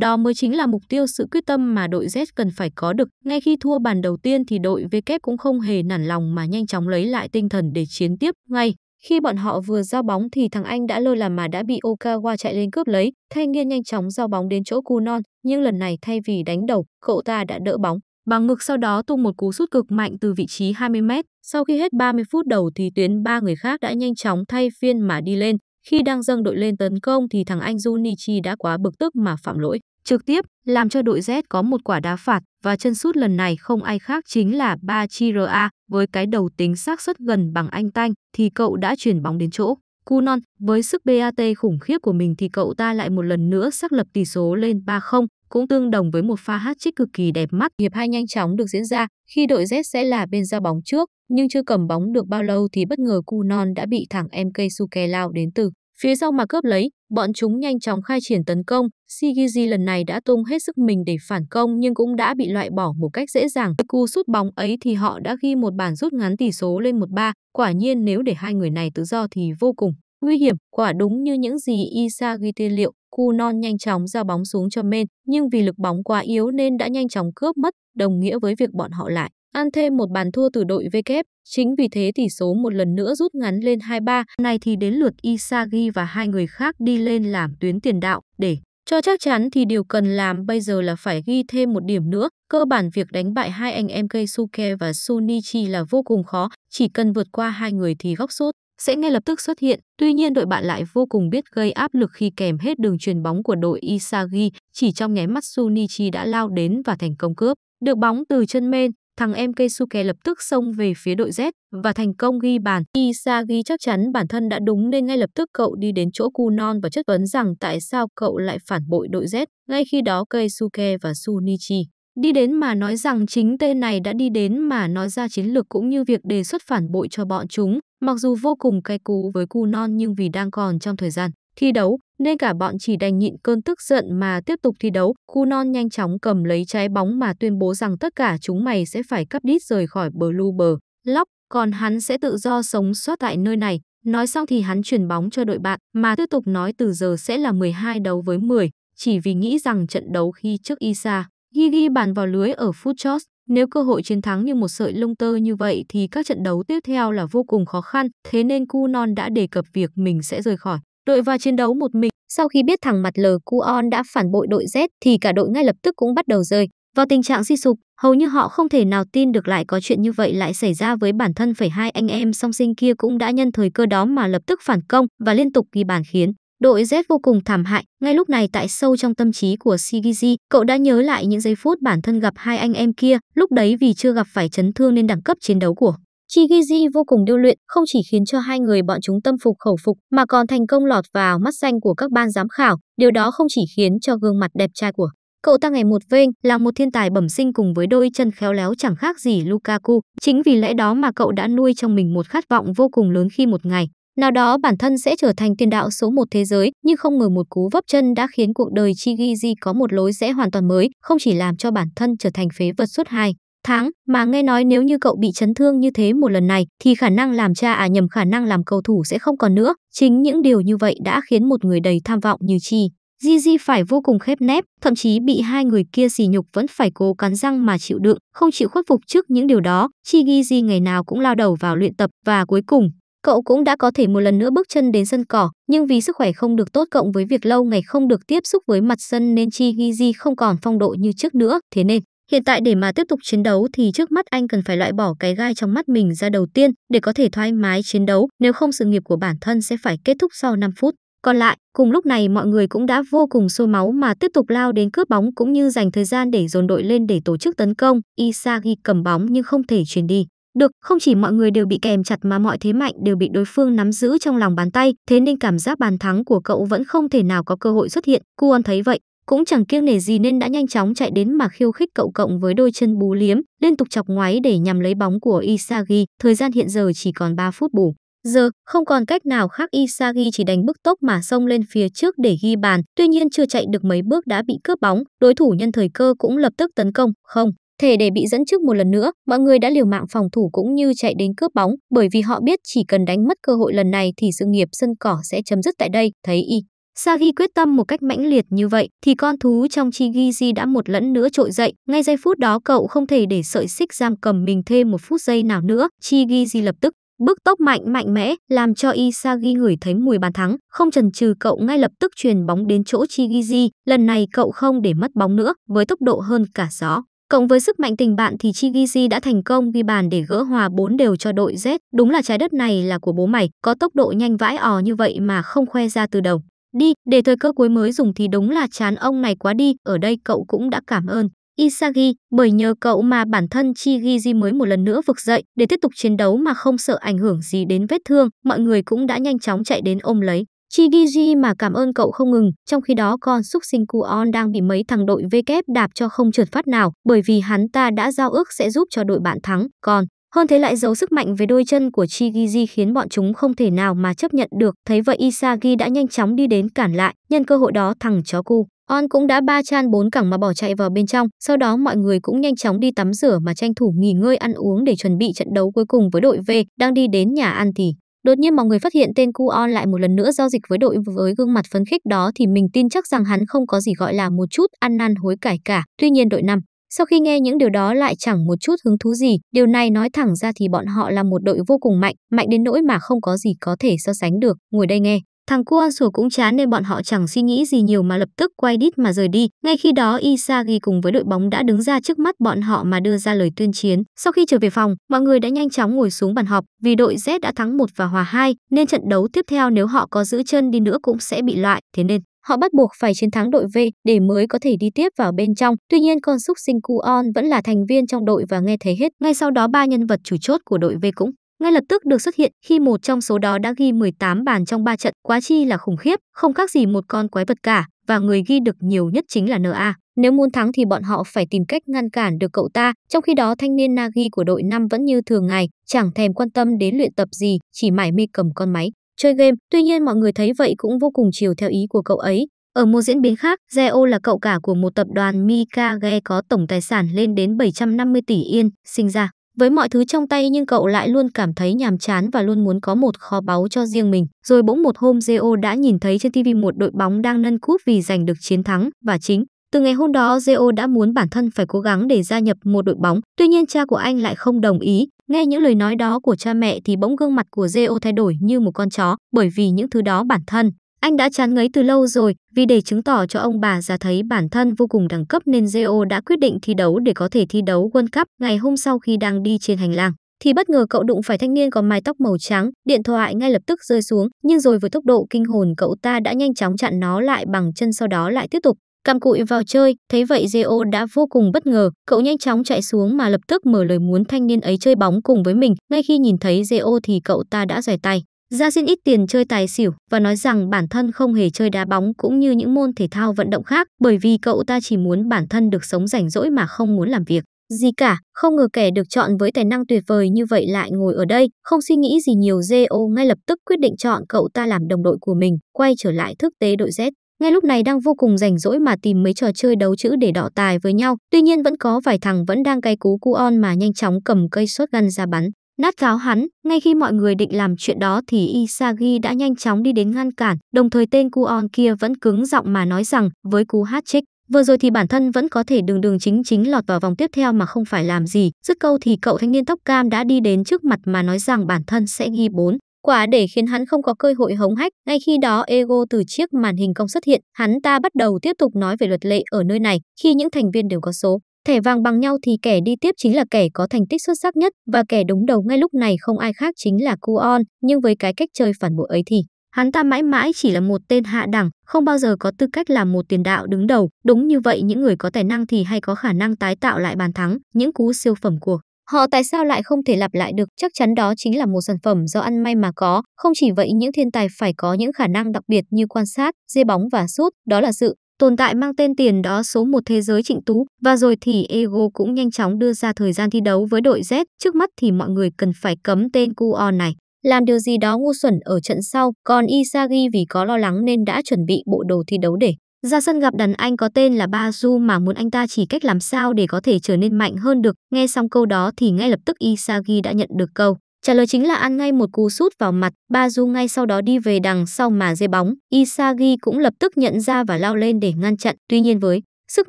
đó mới chính là mục tiêu sự quyết tâm mà đội Z cần phải có được. Ngay khi thua bàn đầu tiên thì đội W cũng không hề nản lòng mà nhanh chóng lấy lại tinh thần để chiến tiếp ngay. Khi bọn họ vừa giao bóng thì thằng Anh đã lơ là mà đã bị Okawa chạy lên cướp lấy. Thanh niên nhanh chóng giao bóng đến chỗ Kunon nhưng lần này thay vì đánh đầu, cậu ta đã đỡ bóng. Bằng ngực sau đó tung một cú sút cực mạnh từ vị trí 20 m Sau khi hết 30 phút đầu thì tuyến ba người khác đã nhanh chóng thay phiên mà đi lên. Khi đang dâng đội lên tấn công thì thằng anh Junichi đã quá bực tức mà phạm lỗi. Trực tiếp làm cho đội Z có một quả đá phạt và chân sút lần này không ai khác chính là Ba Chira với cái đầu tính xác suất gần bằng anh Tanh thì cậu đã chuyển bóng đến chỗ. Cunon, với sức BAT khủng khiếp của mình thì cậu ta lại một lần nữa xác lập tỷ số lên 3-0, cũng tương đồng với một pha hat trích cực kỳ đẹp mắt. Hiệp hai nhanh chóng được diễn ra khi đội Z sẽ là bên ra bóng trước, nhưng chưa cầm bóng được bao lâu thì bất ngờ Cunon đã bị thẳng MK Suke lao đến từ Phía sau mà cướp lấy, bọn chúng nhanh chóng khai triển tấn công. Shigiji lần này đã tung hết sức mình để phản công nhưng cũng đã bị loại bỏ một cách dễ dàng. Với cú sút bóng ấy thì họ đã ghi một bàn rút ngắn tỷ số lên 1-3. Quả nhiên nếu để hai người này tự do thì vô cùng nguy hiểm. Quả đúng như những gì Isa ghi tư liệu, Cú non nhanh chóng giao bóng xuống cho Men nhưng vì lực bóng quá yếu nên đã nhanh chóng cướp mất, đồng nghĩa với việc bọn họ lại ăn thêm một bàn thua từ đội VKF, chính vì thế tỷ số một lần nữa rút ngắn lên 2-3, này thì đến lượt Isagi và hai người khác đi lên làm tuyến tiền đạo để cho chắc chắn thì điều cần làm bây giờ là phải ghi thêm một điểm nữa. Cơ bản việc đánh bại hai anh em Keisuke và Sunichi là vô cùng khó, chỉ cần vượt qua hai người thì góc sốt sẽ ngay lập tức xuất hiện. Tuy nhiên đội bạn lại vô cùng biết gây áp lực khi kèm hết đường truyền bóng của đội Isagi, chỉ trong nháy mắt Sunichi đã lao đến và thành công cướp. Được bóng từ chân men, thằng em Keisuke lập tức xông về phía đội Z và thành công ghi bàn. Isagi chắc chắn bản thân đã đúng nên ngay lập tức cậu đi đến chỗ Kunon và chất vấn rằng tại sao cậu lại phản bội đội Z. Ngay khi đó Keisuke và Sunichi đi đến mà nói rằng chính tên này đã đi đến mà nói ra chiến lược cũng như việc đề xuất phản bội cho bọn chúng. Mặc dù vô cùng cay cú với Kunon nhưng vì đang còn trong thời gian thi đấu nên cả bọn chỉ đành nhịn cơn tức giận mà tiếp tục thi đấu. Kunon nhanh chóng cầm lấy trái bóng mà tuyên bố rằng tất cả chúng mày sẽ phải cắp đít rời khỏi Blue Bờ. Lock, còn hắn sẽ tự do sống sót tại nơi này. Nói xong thì hắn chuyển bóng cho đội bạn mà tiếp tục nói từ giờ sẽ là 12 đấu với 10 chỉ vì nghĩ rằng trận đấu khi trước Isa ghi ghi bàn vào lưới ở phút chót. Nếu cơ hội chiến thắng như một sợi lông tơ như vậy thì các trận đấu tiếp theo là vô cùng khó khăn, thế nên Kunon đã đề cập việc mình sẽ rời khỏi. Đội vào chiến đấu một mình, sau khi biết thằng mặt lờ Kuon đã phản bội đội Z thì cả đội ngay lập tức cũng bắt đầu rơi vào tình trạng suy sụp, hầu như họ không thể nào tin được lại có chuyện như vậy lại xảy ra với bản thân phải hai anh em song sinh kia cũng đã nhân thời cơ đó mà lập tức phản công và liên tục ghi bàn khiến đội Z vô cùng thảm hại. Ngay lúc này tại sâu trong tâm trí của Shigiji, cậu đã nhớ lại những giây phút bản thân gặp hai anh em kia, lúc đấy vì chưa gặp phải chấn thương nên đẳng cấp chiến đấu của Chi Gigi vô cùng điêu luyện, không chỉ khiến cho hai người bọn chúng tâm phục khẩu phục mà còn thành công lọt vào mắt xanh của các ban giám khảo, điều đó không chỉ khiến cho gương mặt đẹp trai của Cậu ta ngày một vênh là một thiên tài bẩm sinh cùng với đôi chân khéo léo chẳng khác gì Lukaku. Chính vì lẽ đó mà cậu đã nuôi trong mình một khát vọng vô cùng lớn khi một ngày. Nào đó bản thân sẽ trở thành tiền đạo số một thế giới, nhưng không ngờ một cú vấp chân đã khiến cuộc đời Chi Chigiji có một lối rẽ hoàn toàn mới, không chỉ làm cho bản thân trở thành phế vật suốt hai tháng mà nghe nói nếu như cậu bị chấn thương như thế một lần này thì khả năng làm cha à nhầm khả năng làm cầu thủ sẽ không còn nữa. Chính những điều như vậy đã khiến một người đầy tham vọng như Chi. Gigi phải vô cùng khép nép, thậm chí bị hai người kia xì nhục vẫn phải cố cắn răng mà chịu đựng, không chịu khuất phục trước những điều đó. Chi Gigi ngày nào cũng lao đầu vào luyện tập và cuối cùng, cậu cũng đã có thể một lần nữa bước chân đến sân cỏ, nhưng vì sức khỏe không được tốt cộng với việc lâu ngày không được tiếp xúc với mặt sân nên Chi Gigi không còn phong độ như trước nữa, thế nên Hiện tại để mà tiếp tục chiến đấu thì trước mắt anh cần phải loại bỏ cái gai trong mắt mình ra đầu tiên để có thể thoải mái chiến đấu, nếu không sự nghiệp của bản thân sẽ phải kết thúc sau 5 phút. Còn lại, cùng lúc này mọi người cũng đã vô cùng sôi máu mà tiếp tục lao đến cướp bóng cũng như dành thời gian để dồn đội lên để tổ chức tấn công. Isagi cầm bóng nhưng không thể chuyển đi. Được, không chỉ mọi người đều bị kèm chặt mà mọi thế mạnh đều bị đối phương nắm giữ trong lòng bàn tay, thế nên cảm giác bàn thắng của cậu vẫn không thể nào có cơ hội xuất hiện. Kuon thấy vậy, cũng chẳng kiêng nể gì nên đã nhanh chóng chạy đến mà khiêu khích cậu cộng với đôi chân bú liếm, liên tục chọc ngoáy để nhằm lấy bóng của Isagi, thời gian hiện giờ chỉ còn 3 phút bù. Giờ, không còn cách nào khác Isagi chỉ đánh bước tốc mà xông lên phía trước để ghi bàn, tuy nhiên chưa chạy được mấy bước đã bị cướp bóng, đối thủ nhân thời cơ cũng lập tức tấn công, không. Thể để bị dẫn trước một lần nữa, mọi người đã liều mạng phòng thủ cũng như chạy đến cướp bóng, bởi vì họ biết chỉ cần đánh mất cơ hội lần này thì sự nghiệp sân cỏ sẽ chấm dứt tại đây, thấy y. Sa quyết tâm một cách mãnh liệt như vậy thì con thú trong Chigiji đã một lẫn nữa trội dậy. Ngay giây phút đó cậu không thể để sợi xích giam cầm mình thêm một phút giây nào nữa. Chigiji lập tức bước tốc mạnh mạnh mẽ làm cho Isagi ngửi thấy mùi bàn thắng. Không chần chừ cậu ngay lập tức truyền bóng đến chỗ Chigiji. Lần này cậu không để mất bóng nữa với tốc độ hơn cả gió. Cộng với sức mạnh tình bạn thì Chigiji đã thành công ghi bàn để gỡ hòa 4 đều cho đội Z. Đúng là trái đất này là của bố mày, có tốc độ nhanh vãi ò như vậy mà không khoe ra từ đầu. Đi, để thời cơ cuối mới dùng thì đúng là chán ông này quá đi, ở đây cậu cũng đã cảm ơn. Isagi, bởi nhờ cậu mà bản thân Chigiji mới một lần nữa vực dậy để tiếp tục chiến đấu mà không sợ ảnh hưởng gì đến vết thương, mọi người cũng đã nhanh chóng chạy đến ôm lấy. Chigiji mà cảm ơn cậu không ngừng, trong khi đó con xúc sinh Kuon đang bị mấy thằng đội VK đạp cho không trượt phát nào, bởi vì hắn ta đã giao ước sẽ giúp cho đội bạn thắng, còn hơn thế lại giấu sức mạnh về đôi chân của Chigiji khiến bọn chúng không thể nào mà chấp nhận được. Thấy vậy Isagi đã nhanh chóng đi đến cản lại, nhân cơ hội đó thằng chó cu. On cũng đã ba chan bốn cẳng mà bỏ chạy vào bên trong, sau đó mọi người cũng nhanh chóng đi tắm rửa mà tranh thủ nghỉ ngơi ăn uống để chuẩn bị trận đấu cuối cùng với đội V, đang đi đến nhà ăn thì Đột nhiên mọi người phát hiện tên Cu On lại một lần nữa giao dịch với đội với gương mặt phấn khích đó thì mình tin chắc rằng hắn không có gì gọi là một chút ăn năn hối cải cả. Tuy nhiên đội năm sau khi nghe những điều đó lại chẳng một chút hứng thú gì, điều này nói thẳng ra thì bọn họ là một đội vô cùng mạnh, mạnh đến nỗi mà không có gì có thể so sánh được, ngồi đây nghe. Thằng cu An Sủa cũng chán nên bọn họ chẳng suy nghĩ gì nhiều mà lập tức quay đít mà rời đi. Ngay khi đó Isagi cùng với đội bóng đã đứng ra trước mắt bọn họ mà đưa ra lời tuyên chiến. Sau khi trở về phòng, mọi người đã nhanh chóng ngồi xuống bàn họp vì đội Z đã thắng 1 và hòa 2 nên trận đấu tiếp theo nếu họ có giữ chân đi nữa cũng sẽ bị loại, thế nên Họ bắt buộc phải chiến thắng đội V để mới có thể đi tiếp vào bên trong. Tuy nhiên con súc sinh Kuon vẫn là thành viên trong đội và nghe thấy hết. Ngay sau đó ba nhân vật chủ chốt của đội V cũng ngay lập tức được xuất hiện khi một trong số đó đã ghi 18 bàn trong 3 trận, quá chi là khủng khiếp, không khác gì một con quái vật cả, và người ghi được nhiều nhất chính là NA. Nếu muốn thắng thì bọn họ phải tìm cách ngăn cản được cậu ta, trong khi đó thanh niên Nagi của đội 5 vẫn như thường ngày, chẳng thèm quan tâm đến luyện tập gì, chỉ mải mê cầm con máy chơi game, tuy nhiên mọi người thấy vậy cũng vô cùng chiều theo ý của cậu ấy. Ở một diễn biến khác, Geo là cậu cả của một tập đoàn Mikage có tổng tài sản lên đến 750 tỷ yên, sinh ra. Với mọi thứ trong tay nhưng cậu lại luôn cảm thấy nhàm chán và luôn muốn có một kho báu cho riêng mình. Rồi bỗng một hôm Geo đã nhìn thấy trên TV một đội bóng đang nâng cúp vì giành được chiến thắng và chính. Từ ngày hôm đó Geo đã muốn bản thân phải cố gắng để gia nhập một đội bóng, tuy nhiên cha của anh lại không đồng ý Nghe những lời nói đó của cha mẹ thì bỗng gương mặt của Geo thay đổi như một con chó, bởi vì những thứ đó bản thân anh đã chán ngấy từ lâu rồi, vì để chứng tỏ cho ông bà già thấy bản thân vô cùng đẳng cấp nên Geo đã quyết định thi đấu để có thể thi đấu World Cup ngày hôm sau khi đang đi trên hành lang. Thì bất ngờ cậu đụng phải thanh niên có mái tóc màu trắng, điện thoại ngay lập tức rơi xuống, nhưng rồi với tốc độ kinh hồn cậu ta đã nhanh chóng chặn nó lại bằng chân sau đó lại tiếp tục Cam cụi vào chơi, thấy vậy Geo đã vô cùng bất ngờ, cậu nhanh chóng chạy xuống mà lập tức mở lời muốn thanh niên ấy chơi bóng cùng với mình, ngay khi nhìn thấy Geo thì cậu ta đã rời tay. Ra xin ít tiền chơi tài xỉu và nói rằng bản thân không hề chơi đá bóng cũng như những môn thể thao vận động khác bởi vì cậu ta chỉ muốn bản thân được sống rảnh rỗi mà không muốn làm việc gì cả, không ngờ kẻ được chọn với tài năng tuyệt vời như vậy lại ngồi ở đây, không suy nghĩ gì nhiều Zeo ngay lập tức quyết định chọn cậu ta làm đồng đội của mình, quay trở lại thức tế đội Z ngay lúc này đang vô cùng rảnh rỗi mà tìm mấy trò chơi đấu chữ để đọ tài với nhau. Tuy nhiên vẫn có vài thằng vẫn đang cay cú cu on mà nhanh chóng cầm cây shotgun ra bắn. Nát cáo hắn, ngay khi mọi người định làm chuyện đó thì Isagi đã nhanh chóng đi đến ngăn cản, đồng thời tên cu on kia vẫn cứng giọng mà nói rằng với cú hát trích. Vừa rồi thì bản thân vẫn có thể đường đường chính chính lọt vào vòng tiếp theo mà không phải làm gì. Dứt câu thì cậu thanh niên tóc cam đã đi đến trước mặt mà nói rằng bản thân sẽ ghi 4. Quả để khiến hắn không có cơ hội hống hách, ngay khi đó ego từ chiếc màn hình công xuất hiện, hắn ta bắt đầu tiếp tục nói về luật lệ ở nơi này khi những thành viên đều có số. Thẻ vàng bằng nhau thì kẻ đi tiếp chính là kẻ có thành tích xuất sắc nhất và kẻ đứng đầu ngay lúc này không ai khác chính là Kuon, nhưng với cái cách chơi phản bội ấy thì hắn ta mãi mãi chỉ là một tên hạ đẳng, không bao giờ có tư cách làm một tiền đạo đứng đầu. Đúng như vậy, những người có tài năng thì hay có khả năng tái tạo lại bàn thắng, những cú siêu phẩm của. Họ tại sao lại không thể lặp lại được, chắc chắn đó chính là một sản phẩm do ăn may mà có. Không chỉ vậy, những thiên tài phải có những khả năng đặc biệt như quan sát, dê bóng và sút, đó là sự tồn tại mang tên tiền đó số một thế giới trịnh tú và rồi thì Ego cũng nhanh chóng đưa ra thời gian thi đấu với đội Z, trước mắt thì mọi người cần phải cấm tên QO này. Làm điều gì đó ngu xuẩn ở trận sau, còn Isagi vì có lo lắng nên đã chuẩn bị bộ đồ thi đấu để ra sân gặp đàn anh có tên là Ba Du mà muốn anh ta chỉ cách làm sao để có thể trở nên mạnh hơn được. Nghe xong câu đó thì ngay lập tức Isagi đã nhận được câu. Trả lời chính là ăn ngay một cú sút vào mặt, Ba Du ngay sau đó đi về đằng sau mà dê bóng. Isagi cũng lập tức nhận ra và lao lên để ngăn chặn. Tuy nhiên với sức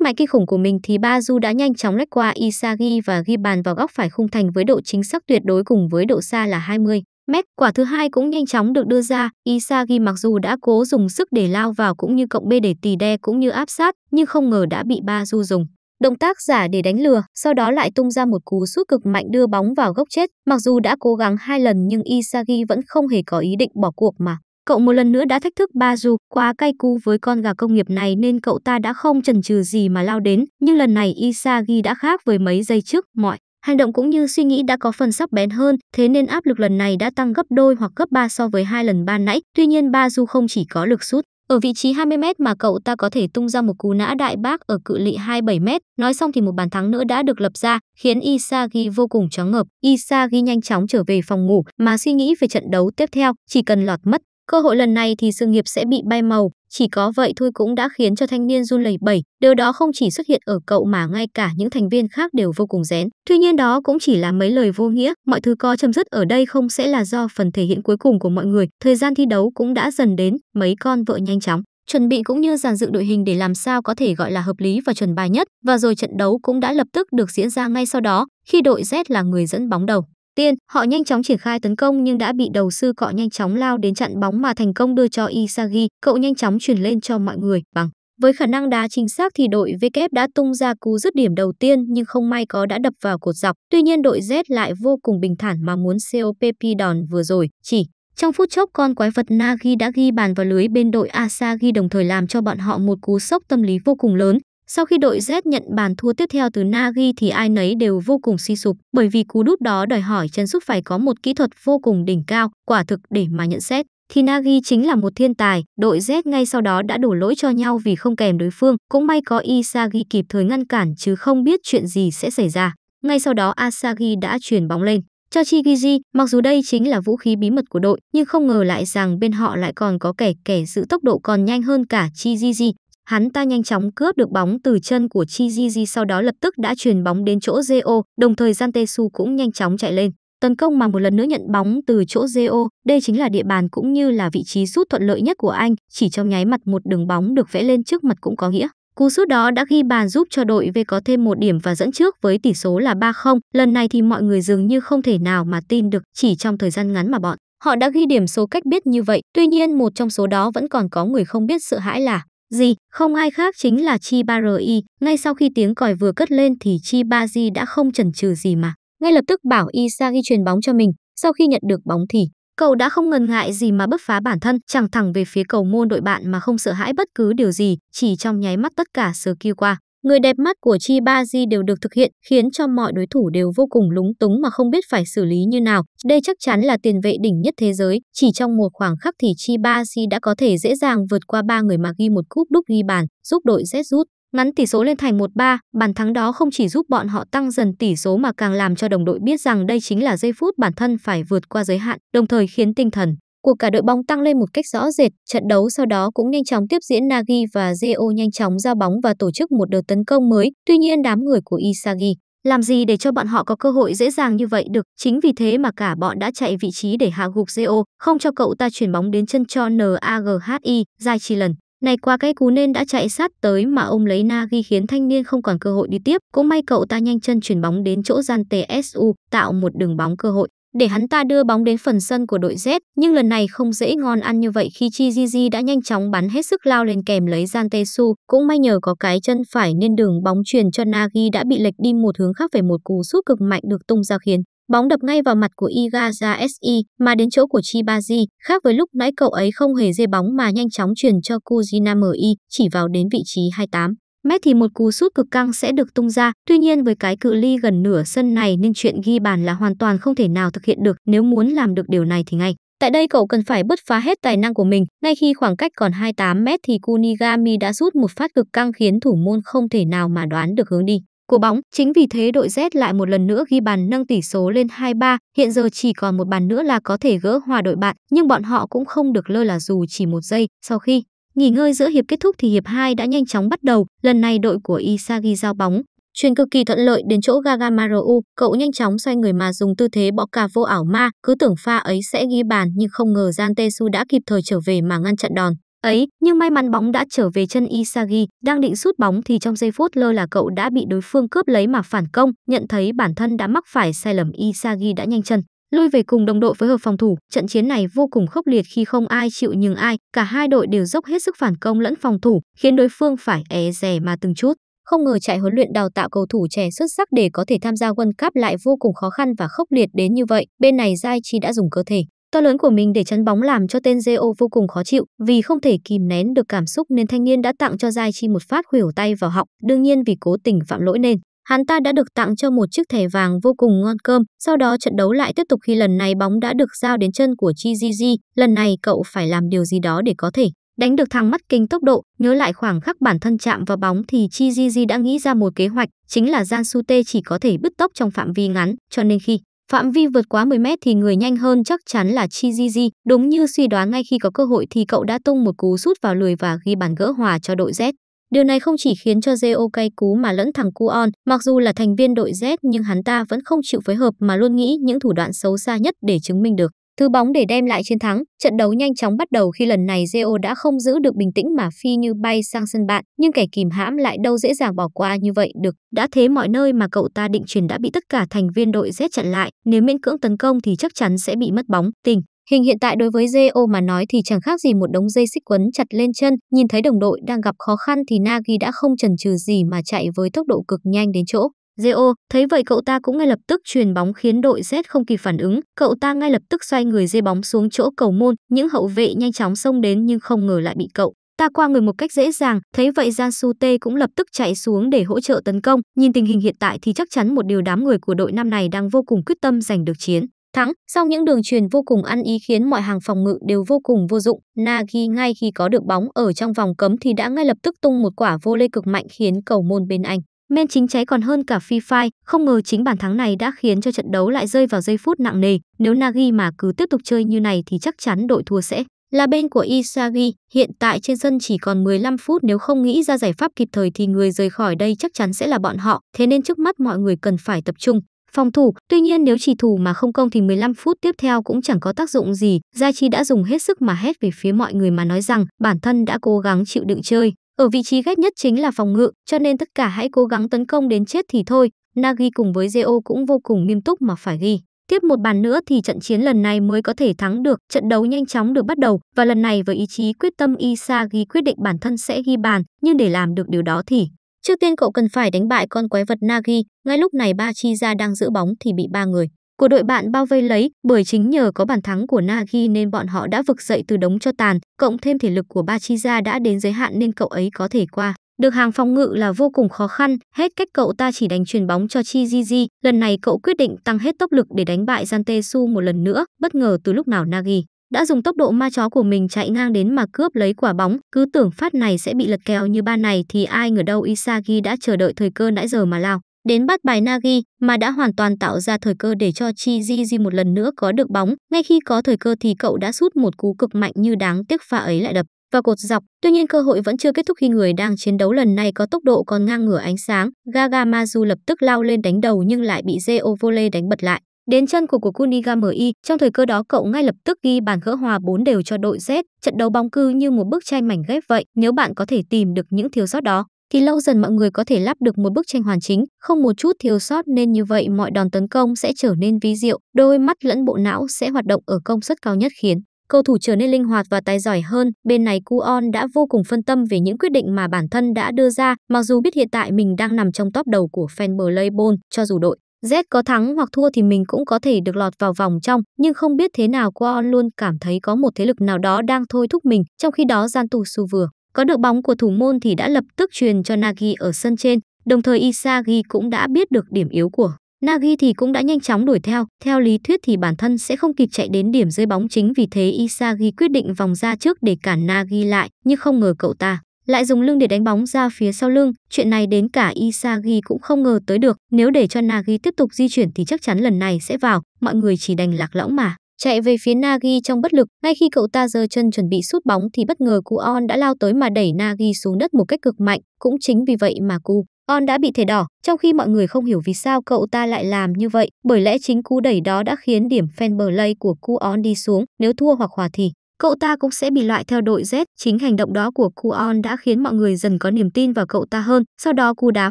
mạnh kinh khủng của mình thì Ba Du đã nhanh chóng lách qua Isagi và ghi bàn vào góc phải khung thành với độ chính xác tuyệt đối cùng với độ xa là 20. Mét quả thứ hai cũng nhanh chóng được đưa ra, Isagi mặc dù đã cố dùng sức để lao vào cũng như cộng B để tì đe cũng như áp sát, nhưng không ngờ đã bị ba du dùng. Động tác giả để đánh lừa, sau đó lại tung ra một cú sút cực mạnh đưa bóng vào góc chết, mặc dù đã cố gắng hai lần nhưng Isagi vẫn không hề có ý định bỏ cuộc mà. Cậu một lần nữa đã thách thức Baju, quá cay cú với con gà công nghiệp này nên cậu ta đã không chần chừ gì mà lao đến, nhưng lần này Isagi đã khác với mấy giây trước, mọi Hành động cũng như suy nghĩ đã có phần sắc bén hơn, thế nên áp lực lần này đã tăng gấp đôi hoặc gấp 3 so với hai lần ban nãy. Tuy nhiên Ba Du không chỉ có lực sút, ở vị trí 20m mà cậu ta có thể tung ra một cú nã đại bác ở cự ly 27m. Nói xong thì một bàn thắng nữa đã được lập ra, khiến Isagi vô cùng chóng ngợp. Isagi nhanh chóng trở về phòng ngủ mà suy nghĩ về trận đấu tiếp theo, chỉ cần lọt mất Cơ hội lần này thì sự nghiệp sẽ bị bay màu, chỉ có vậy thôi cũng đã khiến cho thanh niên run lẩy bẩy, điều đó không chỉ xuất hiện ở cậu mà ngay cả những thành viên khác đều vô cùng rén. Tuy nhiên đó cũng chỉ là mấy lời vô nghĩa, mọi thứ có chấm dứt ở đây không sẽ là do phần thể hiện cuối cùng của mọi người, thời gian thi đấu cũng đã dần đến, mấy con vợ nhanh chóng chuẩn bị cũng như dàn dựng đội hình để làm sao có thể gọi là hợp lý và chuẩn bài nhất và rồi trận đấu cũng đã lập tức được diễn ra ngay sau đó khi đội Z là người dẫn bóng đầu tiên, họ nhanh chóng triển khai tấn công nhưng đã bị đầu sư cọ nhanh chóng lao đến chặn bóng mà thành công đưa cho Isagi, cậu nhanh chóng truyền lên cho mọi người bằng. Với khả năng đá chính xác thì đội VKF đã tung ra cú dứt điểm đầu tiên nhưng không may có đã đập vào cột dọc. Tuy nhiên đội Z lại vô cùng bình thản mà muốn COPP đòn vừa rồi, chỉ trong phút chốc con quái vật Nagi đã ghi bàn vào lưới bên đội Asagi đồng thời làm cho bọn họ một cú sốc tâm lý vô cùng lớn, sau khi đội Z nhận bàn thua tiếp theo từ Nagi, thì ai nấy đều vô cùng suy sụp bởi vì cú đúp đó đòi hỏi chân sút phải có một kỹ thuật vô cùng đỉnh cao, quả thực để mà nhận xét. Thì Nagi chính là một thiên tài, đội Z ngay sau đó đã đổ lỗi cho nhau vì không kèm đối phương, cũng may có Isagi kịp thời ngăn cản chứ không biết chuyện gì sẽ xảy ra. Ngay sau đó Asagi đã chuyển bóng lên cho Chigiji, mặc dù đây chính là vũ khí bí mật của đội, nhưng không ngờ lại rằng bên họ lại còn có kẻ kẻ giữ tốc độ còn nhanh hơn cả Chigiji, Hắn ta nhanh chóng cướp được bóng từ chân của Chiziji sau đó lập tức đã chuyển bóng đến chỗ Zeo, đồng thời Jantesu cũng nhanh chóng chạy lên. Tấn công mà một lần nữa nhận bóng từ chỗ Zeo, đây chính là địa bàn cũng như là vị trí rút thuận lợi nhất của anh, chỉ trong nháy mặt một đường bóng được vẽ lên trước mặt cũng có nghĩa. Cú sút đó đã ghi bàn giúp cho đội V có thêm một điểm và dẫn trước với tỷ số là 3-0, lần này thì mọi người dường như không thể nào mà tin được chỉ trong thời gian ngắn mà bọn. Họ đã ghi điểm số cách biết như vậy, tuy nhiên một trong số đó vẫn còn có người không biết sợ hãi là gì, không ai khác chính là Chi Ba RI, ngay sau khi tiếng còi vừa cất lên thì Chi Ba Di đã không chần chừ gì mà, ngay lập tức bảo Isagi truyền bóng cho mình, sau khi nhận được bóng thì cậu đã không ngần ngại gì mà bứt phá bản thân, chẳng thẳng về phía cầu môn đội bạn mà không sợ hãi bất cứ điều gì, chỉ trong nháy mắt tất cả skill qua. Người đẹp mắt của Chi Ba Di đều được thực hiện khiến cho mọi đối thủ đều vô cùng lúng túng mà không biết phải xử lý như nào. Đây chắc chắn là tiền vệ đỉnh nhất thế giới, chỉ trong một khoảng khắc thì Chi Ba Di đã có thể dễ dàng vượt qua ba người mà ghi một cúp đúc ghi bàn, giúp đội Z rút ngắn tỷ số lên thành 1-3, bàn thắng đó không chỉ giúp bọn họ tăng dần tỷ số mà càng làm cho đồng đội biết rằng đây chính là giây phút bản thân phải vượt qua giới hạn, đồng thời khiến tinh thần của cả đội bóng tăng lên một cách rõ rệt, trận đấu sau đó cũng nhanh chóng tiếp diễn Nagi và Zeo nhanh chóng giao bóng và tổ chức một đợt tấn công mới, tuy nhiên đám người của Isagi làm gì để cho bọn họ có cơ hội dễ dàng như vậy được, chính vì thế mà cả bọn đã chạy vị trí để hạ gục Zeo, không cho cậu ta chuyển bóng đến chân cho Naghi, dài chỉ lần. Này qua cái cú nên đã chạy sát tới mà ông lấy Nagi khiến thanh niên không còn cơ hội đi tiếp, cũng may cậu ta nhanh chân chuyển bóng đến chỗ gian TSU, tạo một đường bóng cơ hội để hắn ta đưa bóng đến phần sân của đội Z, nhưng lần này không dễ ngon ăn như vậy khi chi Chiziji đã nhanh chóng bắn hết sức lao lên kèm lấy su cũng may nhờ có cái chân phải nên đường bóng truyền cho Nagi đã bị lệch đi một hướng khác về một cú sút cực mạnh được tung ra khiến Bóng đập ngay vào mặt của Igaza SI mà đến chỗ của Chibaji, khác với lúc nãy cậu ấy không hề dê bóng mà nhanh chóng chuyển cho Kujina MI chỉ vào đến vị trí 28 mét thì một cú sút cực căng sẽ được tung ra. Tuy nhiên với cái cự ly gần nửa sân này nên chuyện ghi bàn là hoàn toàn không thể nào thực hiện được nếu muốn làm được điều này thì ngay. Tại đây cậu cần phải bứt phá hết tài năng của mình, ngay khi khoảng cách còn 28 mét thì Kunigami đã rút một phát cực căng khiến thủ môn không thể nào mà đoán được hướng đi của bóng. Chính vì thế đội Z lại một lần nữa ghi bàn nâng tỷ số lên 2-3, hiện giờ chỉ còn một bàn nữa là có thể gỡ hòa đội bạn, nhưng bọn họ cũng không được lơ là dù chỉ một giây sau khi Nghỉ ngơi giữa hiệp kết thúc thì hiệp 2 đã nhanh chóng bắt đầu, lần này đội của Isagi giao bóng. Truyền cực kỳ thuận lợi đến chỗ Gagamaru, cậu nhanh chóng xoay người mà dùng tư thế bỏ cả vô ảo ma, cứ tưởng pha ấy sẽ ghi bàn nhưng không ngờ Gian Tesu đã kịp thời trở về mà ngăn chặn đòn. Ấy, nhưng may mắn bóng đã trở về chân Isagi, đang định sút bóng thì trong giây phút lơ là cậu đã bị đối phương cướp lấy mà phản công, nhận thấy bản thân đã mắc phải sai lầm Isagi đã nhanh chân Lui về cùng đồng đội phối hợp phòng thủ, trận chiến này vô cùng khốc liệt khi không ai chịu nhường ai, cả hai đội đều dốc hết sức phản công lẫn phòng thủ, khiến đối phương phải é e rè mà từng chút. Không ngờ trại huấn luyện đào tạo cầu thủ trẻ xuất sắc để có thể tham gia World Cup lại vô cùng khó khăn và khốc liệt đến như vậy, bên này Giai Chi đã dùng cơ thể to lớn của mình để chắn bóng làm cho tên Geo vô cùng khó chịu, vì không thể kìm nén được cảm xúc nên thanh niên đã tặng cho Giai Chi một phát khuỷu tay vào họng, đương nhiên vì cố tình phạm lỗi nên Hắn ta đã được tặng cho một chiếc thẻ vàng vô cùng ngon cơm, sau đó trận đấu lại tiếp tục khi lần này bóng đã được giao đến chân của Chi Chiziji, lần này cậu phải làm điều gì đó để có thể đánh được thằng mắt kinh tốc độ, nhớ lại khoảng khắc bản thân chạm vào bóng thì Chi Chiziji đã nghĩ ra một kế hoạch, chính là Jansute chỉ có thể bứt tốc trong phạm vi ngắn, cho nên khi Phạm vi vượt quá 10 mét thì người nhanh hơn chắc chắn là Chi Chiziji. Đúng như suy đoán ngay khi có cơ hội thì cậu đã tung một cú sút vào lùi và ghi bàn gỡ hòa cho đội Z. Điều này không chỉ khiến cho cay cú mà lẫn thằng Kuon, mặc dù là thành viên đội Z nhưng hắn ta vẫn không chịu phối hợp mà luôn nghĩ những thủ đoạn xấu xa nhất để chứng minh được thứ bóng để đem lại chiến thắng. Trận đấu nhanh chóng bắt đầu khi lần này Zeo đã không giữ được bình tĩnh mà phi như bay sang sân bạn, nhưng kẻ kìm hãm lại đâu dễ dàng bỏ qua như vậy được. Đã thế mọi nơi mà cậu ta định chuyển đã bị tất cả thành viên đội Z chặn lại, nếu miễn cưỡng tấn công thì chắc chắn sẽ bị mất bóng. Tình Hình hiện tại đối với Geo mà nói thì chẳng khác gì một đống dây xích quấn chặt lên chân, nhìn thấy đồng đội đang gặp khó khăn thì Nagi đã không chần chừ gì mà chạy với tốc độ cực nhanh đến chỗ. Geo, thấy vậy cậu ta cũng ngay lập tức truyền bóng khiến đội Z không kịp phản ứng, cậu ta ngay lập tức xoay người dê bóng xuống chỗ cầu môn, những hậu vệ nhanh chóng xông đến nhưng không ngờ lại bị cậu ta qua người một cách dễ dàng, thấy vậy Jansute cũng lập tức chạy xuống để hỗ trợ tấn công, nhìn tình hình hiện tại thì chắc chắn một điều đám người của đội năm này đang vô cùng quyết tâm giành được chiến Thắng, sau những đường truyền vô cùng ăn ý khiến mọi hàng phòng ngự đều vô cùng vô dụng, Nagi ngay khi có được bóng ở trong vòng cấm thì đã ngay lập tức tung một quả vô lê cực mạnh khiến cầu môn bên anh. Men chính cháy còn hơn cả Phi Phai, không ngờ chính bàn thắng này đã khiến cho trận đấu lại rơi vào giây phút nặng nề, nếu Nagi mà cứ tiếp tục chơi như này thì chắc chắn đội thua sẽ là bên của Isagi, hiện tại trên sân chỉ còn 15 phút nếu không nghĩ ra giải pháp kịp thời thì người rời khỏi đây chắc chắn sẽ là bọn họ, thế nên trước mắt mọi người cần phải tập trung, phòng thủ, tuy nhiên nếu chỉ thủ mà không công thì 15 phút tiếp theo cũng chẳng có tác dụng gì, Gia Chi đã dùng hết sức mà hét về phía mọi người mà nói rằng bản thân đã cố gắng chịu đựng chơi. Ở vị trí ghét nhất chính là phòng ngự, cho nên tất cả hãy cố gắng tấn công đến chết thì thôi. Nagi cùng với Zeo cũng vô cùng nghiêm túc mà phải ghi. Tiếp một bàn nữa thì trận chiến lần này mới có thể thắng được, trận đấu nhanh chóng được bắt đầu và lần này với ý chí quyết tâm Isagi quyết định bản thân sẽ ghi bàn, nhưng để làm được điều đó thì Trước tiên cậu cần phải đánh bại con quái vật Nagi, ngay lúc này ba chi ra đang giữ bóng thì bị ba người của đội bạn bao vây lấy, bởi chính nhờ có bàn thắng của Nagi nên bọn họ đã vực dậy từ đống cho tàn, cộng thêm thể lực của ba chi ra đã đến giới hạn nên cậu ấy có thể qua. Được hàng phòng ngự là vô cùng khó khăn, hết cách cậu ta chỉ đánh truyền bóng cho Chiziji, lần này cậu quyết định tăng hết tốc lực để đánh bại Su một lần nữa, bất ngờ từ lúc nào Nagi đã dùng tốc độ ma chó của mình chạy ngang đến mà cướp lấy quả bóng, cứ tưởng phát này sẽ bị lật kèo như ban này thì ai ngờ đâu Isagi đã chờ đợi thời cơ nãy giờ mà lao. Đến bắt bài Nagi mà đã hoàn toàn tạo ra thời cơ để cho Chi Jiji một lần nữa có được bóng, ngay khi có thời cơ thì cậu đã sút một cú cực mạnh như đáng tiếc pha ấy lại đập và cột dọc. Tuy nhiên cơ hội vẫn chưa kết thúc khi người đang chiến đấu lần này có tốc độ còn ngang ngửa ánh sáng. Gagamazu lập tức lao lên đánh đầu nhưng lại bị Zeo Vole đánh bật lại. Đến chân của của Kuniga MI, trong thời cơ đó cậu ngay lập tức ghi bàn gỡ hòa 4 đều cho đội Z, trận đấu bóng cư như một bức tranh mảnh ghép vậy, nếu bạn có thể tìm được những thiếu sót đó thì lâu dần mọi người có thể lắp được một bức tranh hoàn chính, không một chút thiếu sót nên như vậy mọi đòn tấn công sẽ trở nên vi diệu, đôi mắt lẫn bộ não sẽ hoạt động ở công suất cao nhất khiến cầu thủ trở nên linh hoạt và tài giỏi hơn. Bên này Kuon đã vô cùng phân tâm về những quyết định mà bản thân đã đưa ra, mặc dù biết hiện tại mình đang nằm trong top đầu của fanball Ball, cho dù đội Z có thắng hoặc thua thì mình cũng có thể được lọt vào vòng trong, nhưng không biết thế nào Kwon luôn cảm thấy có một thế lực nào đó đang thôi thúc mình, trong khi đó Jantu Su vừa có được bóng của thủ môn thì đã lập tức truyền cho Nagi ở sân trên, đồng thời Isagi cũng đã biết được điểm yếu của Nagi thì cũng đã nhanh chóng đuổi theo, theo lý thuyết thì bản thân sẽ không kịp chạy đến điểm rơi bóng chính vì thế Isagi quyết định vòng ra trước để cản Nagi lại, nhưng không ngờ cậu ta lại dùng lưng để đánh bóng ra phía sau lưng. Chuyện này đến cả Isagi cũng không ngờ tới được, nếu để cho Nagi tiếp tục di chuyển thì chắc chắn lần này sẽ vào, mọi người chỉ đành lạc lõng mà. Chạy về phía Nagi trong bất lực, ngay khi cậu ta giơ chân chuẩn bị sút bóng thì bất ngờ Kuon đã lao tới mà đẩy Nagi xuống đất một cách cực mạnh, cũng chính vì vậy mà Ku On đã bị thể đỏ, trong khi mọi người không hiểu vì sao cậu ta lại làm như vậy, bởi lẽ chính cú đẩy đó đã khiến điểm fan Fanberlay của Ku On đi xuống, nếu thua hoặc hòa thì Cậu ta cũng sẽ bị loại theo đội Z, chính hành động đó của Kuon đã khiến mọi người dần có niềm tin vào cậu ta hơn, sau đó cú đá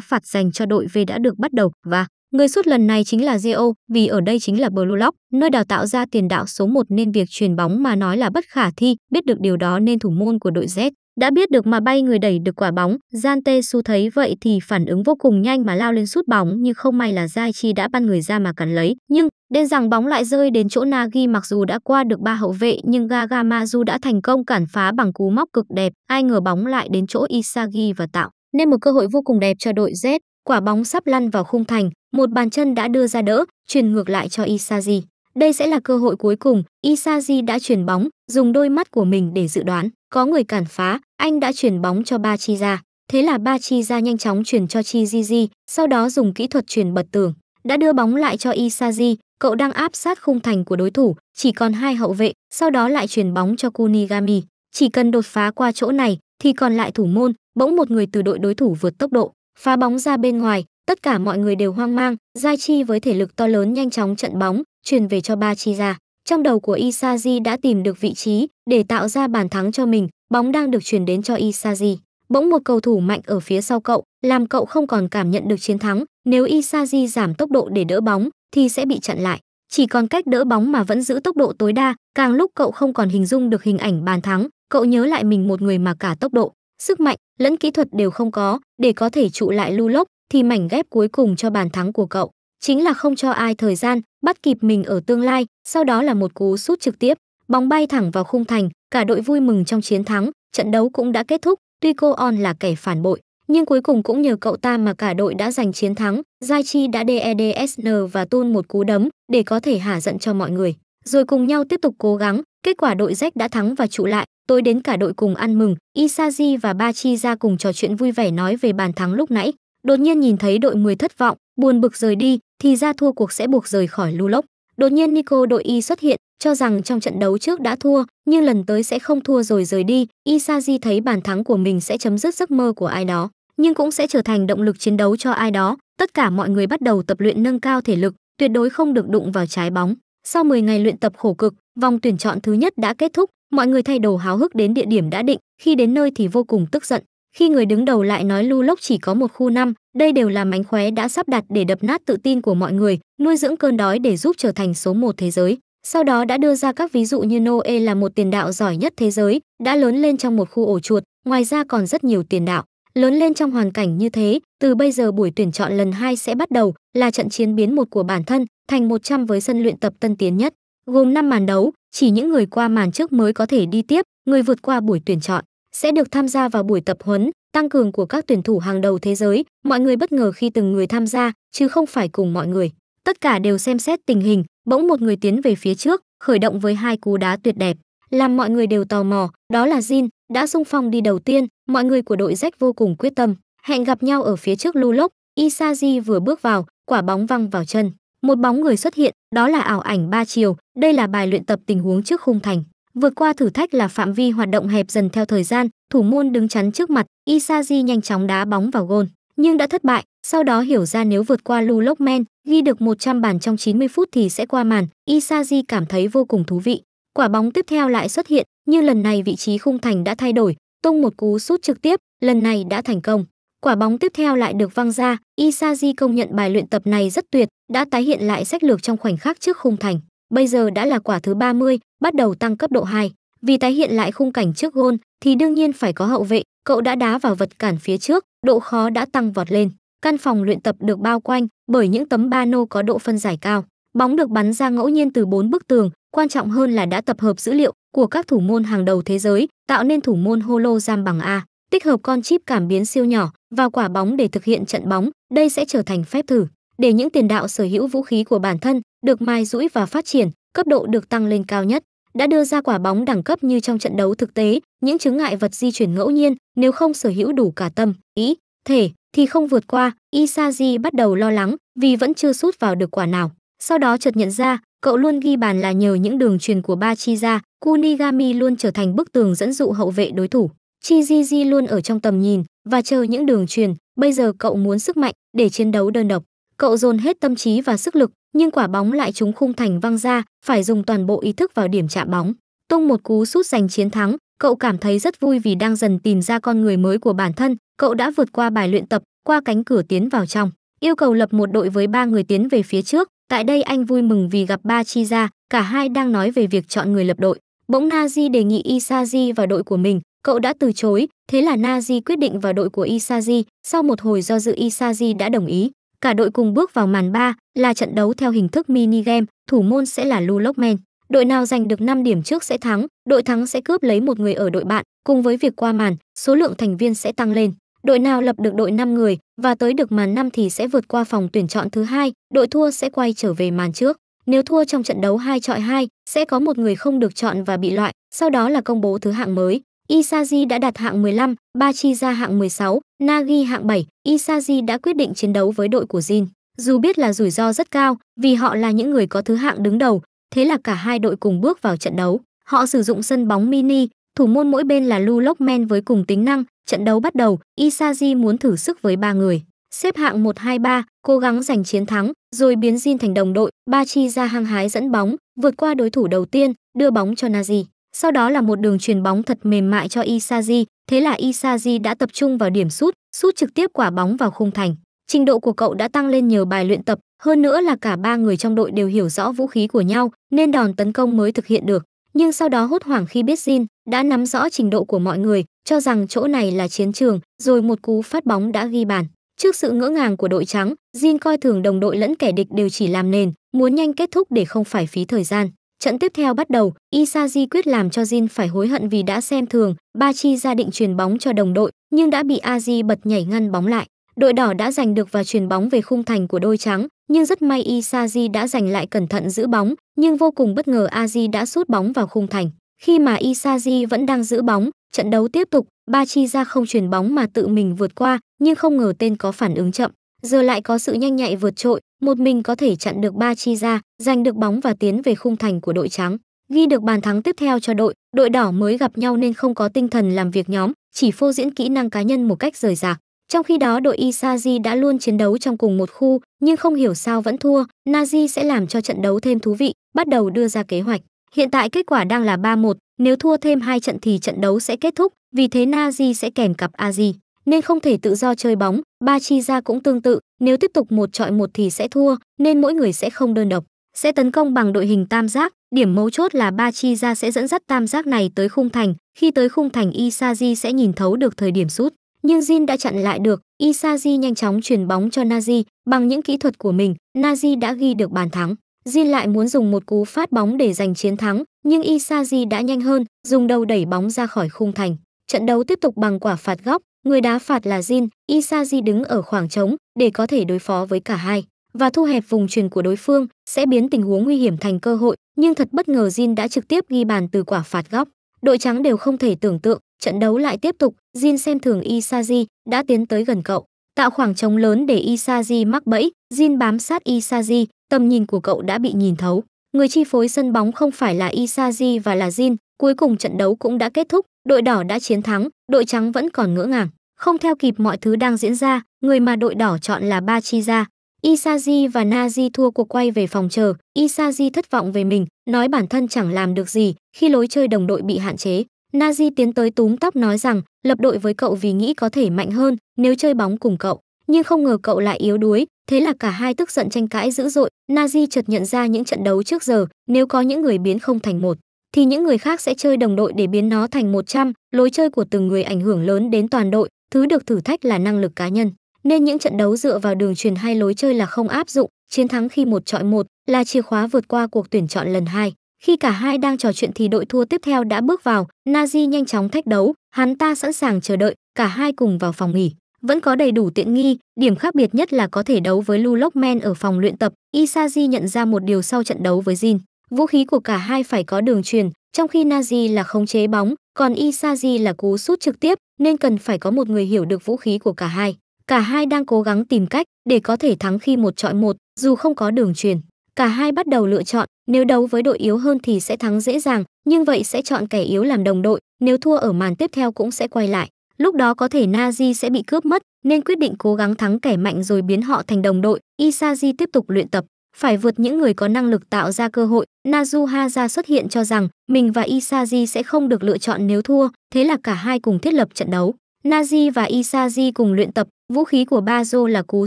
phạt dành cho đội V đã được bắt đầu và Người sút lần này chính là Gio, vì ở đây chính là Blue Lock, nơi đào tạo ra tiền đạo số 1 nên việc truyền bóng mà nói là bất khả thi, biết được điều đó nên thủ môn của đội Z đã biết được mà bay người đẩy được quả bóng, Gian Tê Su thấy vậy thì phản ứng vô cùng nhanh mà lao lên sút bóng nhưng không may là Giai Chi đã ban người ra mà cản lấy, nhưng đen rằng bóng lại rơi đến chỗ Nagi mặc dù đã qua được ba hậu vệ nhưng Gagamazu đã thành công cản phá bằng cú móc cực đẹp, ai ngờ bóng lại đến chỗ Isagi và tạo nên một cơ hội vô cùng đẹp cho đội Z. Quả bóng sắp lăn vào khung thành, một bàn chân đã đưa ra đỡ, truyền ngược lại cho Isagi. Đây sẽ là cơ hội cuối cùng, Isagi đã chuyển bóng, dùng đôi mắt của mình để dự đoán. Có người cản phá, anh đã chuyển bóng cho Ba Chi ra. Thế là Ba Chi ra nhanh chóng chuyển cho Chi Jiji, sau đó dùng kỹ thuật chuyển bật tường. Đã đưa bóng lại cho Isagi, Cậu đang áp sát khung thành của đối thủ, chỉ còn hai hậu vệ, sau đó lại chuyển bóng cho Kunigami. Chỉ cần đột phá qua chỗ này, thì còn lại thủ môn, bỗng một người từ đội đối thủ vượt tốc độ, phá bóng ra bên ngoài, tất cả mọi người đều hoang mang, Gia Chi với thể lực to lớn nhanh chóng trận bóng, truyền về cho Ba Chi ra. Trong đầu của Isaji đã tìm được vị trí để tạo ra bàn thắng cho mình, bóng đang được truyền đến cho Isaji. Bỗng một cầu thủ mạnh ở phía sau cậu, làm cậu không còn cảm nhận được chiến thắng, nếu Isaji giảm tốc độ để đỡ bóng, thì sẽ bị chặn lại chỉ còn cách đỡ bóng mà vẫn giữ tốc độ tối đa càng lúc cậu không còn hình dung được hình ảnh bàn thắng cậu nhớ lại mình một người mà cả tốc độ sức mạnh lẫn kỹ thuật đều không có để có thể trụ lại lưu lốc thì mảnh ghép cuối cùng cho bàn thắng của cậu chính là không cho ai thời gian bắt kịp mình ở tương lai sau đó là một cú sút trực tiếp bóng bay thẳng vào khung thành cả đội vui mừng trong chiến thắng trận đấu cũng đã kết thúc tuy cô on là kẻ phản bội nhưng cuối cùng cũng nhờ cậu ta mà cả đội đã giành chiến thắng, Giai Chi đã DEDSN và tuôn một cú đấm để có thể hả giận cho mọi người. Rồi cùng nhau tiếp tục cố gắng, kết quả đội Z đã thắng và trụ lại, tối đến cả đội cùng ăn mừng, Isaji và Ba Chi ra cùng trò chuyện vui vẻ nói về bàn thắng lúc nãy. Đột nhiên nhìn thấy đội 10 thất vọng, buồn bực rời đi, thì ra thua cuộc sẽ buộc rời khỏi lưu lốc. Đột nhiên Nico đội y xuất hiện, cho rằng trong trận đấu trước đã thua, nhưng lần tới sẽ không thua rồi rời đi. Isaji thấy bàn thắng của mình sẽ chấm dứt giấc mơ của ai đó, nhưng cũng sẽ trở thành động lực chiến đấu cho ai đó. Tất cả mọi người bắt đầu tập luyện nâng cao thể lực, tuyệt đối không được đụng vào trái bóng. Sau 10 ngày luyện tập khổ cực, vòng tuyển chọn thứ nhất đã kết thúc, mọi người thay đồ háo hức đến địa điểm đã định, khi đến nơi thì vô cùng tức giận, khi người đứng đầu lại nói Lu Lốc chỉ có một khu năm, đây đều là mánh khóe đã sắp đặt để đập nát tự tin của mọi người, nuôi dưỡng cơn đói để giúp trở thành số một thế giới. Sau đó đã đưa ra các ví dụ như Noe là một tiền đạo giỏi nhất thế giới, đã lớn lên trong một khu ổ chuột, ngoài ra còn rất nhiều tiền đạo. Lớn lên trong hoàn cảnh như thế, từ bây giờ buổi tuyển chọn lần hai sẽ bắt đầu, là trận chiến biến một của bản thân, thành 100 với sân luyện tập tân tiến nhất, gồm 5 màn đấu, chỉ những người qua màn trước mới có thể đi tiếp, người vượt qua buổi tuyển chọn sẽ được tham gia vào buổi tập huấn tăng cường của các tuyển thủ hàng đầu thế giới mọi người bất ngờ khi từng người tham gia chứ không phải cùng mọi người tất cả đều xem xét tình hình bỗng một người tiến về phía trước khởi động với hai cú đá tuyệt đẹp làm mọi người đều tò mò đó là jin đã sung phong đi đầu tiên mọi người của đội Jack vô cùng quyết tâm hẹn gặp nhau ở phía trước lu lốc isaji vừa bước vào quả bóng văng vào chân một bóng người xuất hiện đó là ảo ảnh ba chiều đây là bài luyện tập tình huống trước khung thành Vượt qua thử thách là phạm vi hoạt động hẹp dần theo thời gian, thủ môn đứng chắn trước mặt, Isaji nhanh chóng đá bóng vào gôn, nhưng đã thất bại, sau đó hiểu ra nếu vượt qua Lu Lokman, ghi được 100 bàn trong 90 phút thì sẽ qua màn, Isaji cảm thấy vô cùng thú vị. Quả bóng tiếp theo lại xuất hiện, nhưng lần này vị trí khung thành đã thay đổi, tung một cú sút trực tiếp, lần này đã thành công. Quả bóng tiếp theo lại được văng ra, Isaji công nhận bài luyện tập này rất tuyệt, đã tái hiện lại sách lược trong khoảnh khắc trước khung thành bây giờ đã là quả thứ 30, bắt đầu tăng cấp độ 2. Vì tái hiện lại khung cảnh trước gôn thì đương nhiên phải có hậu vệ, cậu đã đá vào vật cản phía trước, độ khó đã tăng vọt lên. Căn phòng luyện tập được bao quanh bởi những tấm ba nô có độ phân giải cao. Bóng được bắn ra ngẫu nhiên từ bốn bức tường, quan trọng hơn là đã tập hợp dữ liệu của các thủ môn hàng đầu thế giới, tạo nên thủ môn holo giam bằng A, tích hợp con chip cảm biến siêu nhỏ vào quả bóng để thực hiện trận bóng, đây sẽ trở thành phép thử để những tiền đạo sở hữu vũ khí của bản thân được mai rũi và phát triển, cấp độ được tăng lên cao nhất đã đưa ra quả bóng đẳng cấp như trong trận đấu thực tế, những chứng ngại vật di chuyển ngẫu nhiên, nếu không sở hữu đủ cả tâm, ý, thể thì không vượt qua, Isaji bắt đầu lo lắng vì vẫn chưa sút vào được quả nào. Sau đó chợt nhận ra, cậu luôn ghi bàn là nhờ những đường truyền của ba chi ra, Kunigami luôn trở thành bức tường dẫn dụ hậu vệ đối thủ. Chiziji luôn ở trong tầm nhìn và chờ những đường truyền, bây giờ cậu muốn sức mạnh để chiến đấu đơn độc. Cậu dồn hết tâm trí và sức lực, nhưng quả bóng lại trúng khung thành văng ra, phải dùng toàn bộ ý thức vào điểm chạm bóng. Tung một cú sút giành chiến thắng, cậu cảm thấy rất vui vì đang dần tìm ra con người mới của bản thân, cậu đã vượt qua bài luyện tập, qua cánh cửa tiến vào trong. Yêu cầu lập một đội với ba người tiến về phía trước, tại đây anh vui mừng vì gặp ba chi ra, cả hai đang nói về việc chọn người lập đội. Bỗng Nazi đề nghị Isaji vào đội của mình, cậu đã từ chối, thế là Nazi quyết định vào đội của Isaji, sau một hồi do dự Isaji đã đồng ý. Cả đội cùng bước vào màn 3 là trận đấu theo hình thức mini game, thủ môn sẽ là Lu Lockman. Đội nào giành được 5 điểm trước sẽ thắng, đội thắng sẽ cướp lấy một người ở đội bạn, cùng với việc qua màn, số lượng thành viên sẽ tăng lên. Đội nào lập được đội 5 người và tới được màn 5 thì sẽ vượt qua phòng tuyển chọn thứ hai, đội thua sẽ quay trở về màn trước. Nếu thua trong trận đấu 2 chọi 2, sẽ có một người không được chọn và bị loại, sau đó là công bố thứ hạng mới. Isaji đã đạt hạng 15, Bachiza hạng 16, Nagi hạng 7, Isaji đã quyết định chiến đấu với đội của Jin. Dù biết là rủi ro rất cao, vì họ là những người có thứ hạng đứng đầu, thế là cả hai đội cùng bước vào trận đấu. Họ sử dụng sân bóng mini, thủ môn mỗi bên là Lu Lockman với cùng tính năng, trận đấu bắt đầu, Isaji muốn thử sức với ba người. Xếp hạng 1-2-3, cố gắng giành chiến thắng, rồi biến Jin thành đồng đội, Ba Chi ra hăng hái dẫn bóng, vượt qua đối thủ đầu tiên, đưa bóng cho Nazi. Sau đó là một đường truyền bóng thật mềm mại cho Isaji, thế là Isaji đã tập trung vào điểm sút, sút trực tiếp quả bóng vào khung thành. Trình độ của cậu đã tăng lên nhờ bài luyện tập, hơn nữa là cả ba người trong đội đều hiểu rõ vũ khí của nhau, nên đòn tấn công mới thực hiện được. Nhưng sau đó hốt hoảng khi biết Jin đã nắm rõ trình độ của mọi người, cho rằng chỗ này là chiến trường, rồi một cú phát bóng đã ghi bàn. Trước sự ngỡ ngàng của đội trắng, Jin coi thường đồng đội lẫn kẻ địch đều chỉ làm nền, muốn nhanh kết thúc để không phải phí thời gian. Trận tiếp theo bắt đầu, Isa quyết làm cho Jin phải hối hận vì đã xem thường, Ba Chi ra định truyền bóng cho đồng đội, nhưng đã bị Aji bật nhảy ngăn bóng lại. Đội đỏ đã giành được và truyền bóng về khung thành của đôi trắng, nhưng rất may Isaji đã giành lại cẩn thận giữ bóng, nhưng vô cùng bất ngờ Aji đã sút bóng vào khung thành. Khi mà Isaji vẫn đang giữ bóng, trận đấu tiếp tục, Ba Chi ra không truyền bóng mà tự mình vượt qua, nhưng không ngờ tên có phản ứng chậm giờ lại có sự nhanh nhạy vượt trội, một mình có thể chặn được ba chi ra, giành được bóng và tiến về khung thành của đội trắng. Ghi được bàn thắng tiếp theo cho đội, đội đỏ mới gặp nhau nên không có tinh thần làm việc nhóm, chỉ phô diễn kỹ năng cá nhân một cách rời rạc. Trong khi đó đội Isaji đã luôn chiến đấu trong cùng một khu, nhưng không hiểu sao vẫn thua, Nazi sẽ làm cho trận đấu thêm thú vị, bắt đầu đưa ra kế hoạch. Hiện tại kết quả đang là 3-1, nếu thua thêm hai trận thì trận đấu sẽ kết thúc, vì thế Nazi sẽ kèm cặp Aji nên không thể tự do chơi bóng, ba chi ra cũng tương tự, nếu tiếp tục một trọi một thì sẽ thua, nên mỗi người sẽ không đơn độc, sẽ tấn công bằng đội hình tam giác, điểm mấu chốt là ba chi ra sẽ dẫn dắt tam giác này tới khung thành, khi tới khung thành Isaji sẽ nhìn thấu được thời điểm sút, nhưng Jin đã chặn lại được, Isaji nhanh chóng chuyển bóng cho Nazi, bằng những kỹ thuật của mình, Nazi đã ghi được bàn thắng. Jin lại muốn dùng một cú phát bóng để giành chiến thắng, nhưng Isaji đã nhanh hơn, dùng đầu đẩy bóng ra khỏi khung thành. Trận đấu tiếp tục bằng quả phạt góc, Người đá phạt là Jin, Isaji đứng ở khoảng trống để có thể đối phó với cả hai và thu hẹp vùng truyền của đối phương sẽ biến tình huống nguy hiểm thành cơ hội, nhưng thật bất ngờ Jin đã trực tiếp ghi bàn từ quả phạt góc. Đội trắng đều không thể tưởng tượng, trận đấu lại tiếp tục, Jin xem thường Isaji đã tiến tới gần cậu, tạo khoảng trống lớn để Isaji mắc bẫy, Jin bám sát Isaji, tầm nhìn của cậu đã bị nhìn thấu. Người chi phối sân bóng không phải là Isaji và là Jin, cuối cùng trận đấu cũng đã kết thúc, đội đỏ đã chiến thắng, đội trắng vẫn còn ngỡ ngàng, không theo kịp mọi thứ đang diễn ra, người mà đội đỏ chọn là Ba Bachiza. Isaji và Nazi thua cuộc quay về phòng chờ, Isaji thất vọng về mình, nói bản thân chẳng làm được gì khi lối chơi đồng đội bị hạn chế. Nazi tiến tới túm tóc nói rằng lập đội với cậu vì nghĩ có thể mạnh hơn nếu chơi bóng cùng cậu, nhưng không ngờ cậu lại yếu đuối, thế là cả hai tức giận tranh cãi dữ dội. Nazi chợt nhận ra những trận đấu trước giờ, nếu có những người biến không thành một, thì những người khác sẽ chơi đồng đội để biến nó thành 100, lối chơi của từng người ảnh hưởng lớn đến toàn đội, thứ được thử thách là năng lực cá nhân. Nên những trận đấu dựa vào đường truyền hay lối chơi là không áp dụng, chiến thắng khi một chọi một là chìa khóa vượt qua cuộc tuyển chọn lần hai. Khi cả hai đang trò chuyện thì đội thua tiếp theo đã bước vào, Nazi nhanh chóng thách đấu, hắn ta sẵn sàng chờ đợi, cả hai cùng vào phòng nghỉ. Vẫn có đầy đủ tiện nghi, điểm khác biệt nhất là có thể đấu với Lu ở phòng luyện tập. Isaji nhận ra một điều sau trận đấu với Jin. Vũ khí của cả hai phải có đường truyền, trong khi Nazi là khống chế bóng, còn Isaji là cú sút trực tiếp, nên cần phải có một người hiểu được vũ khí của cả hai. Cả hai đang cố gắng tìm cách để có thể thắng khi một chọi một, dù không có đường truyền. Cả hai bắt đầu lựa chọn, nếu đấu với đội yếu hơn thì sẽ thắng dễ dàng, nhưng vậy sẽ chọn kẻ yếu làm đồng đội, nếu thua ở màn tiếp theo cũng sẽ quay lại. Lúc đó có thể Nazi sẽ bị cướp mất, nên quyết định cố gắng thắng kẻ mạnh rồi biến họ thành đồng đội. Isaji tiếp tục luyện tập phải vượt những người có năng lực tạo ra cơ hội. Nazuha ra xuất hiện cho rằng mình và Isaji sẽ không được lựa chọn nếu thua, thế là cả hai cùng thiết lập trận đấu. Nazi và Isaji cùng luyện tập, vũ khí của Bazo là cú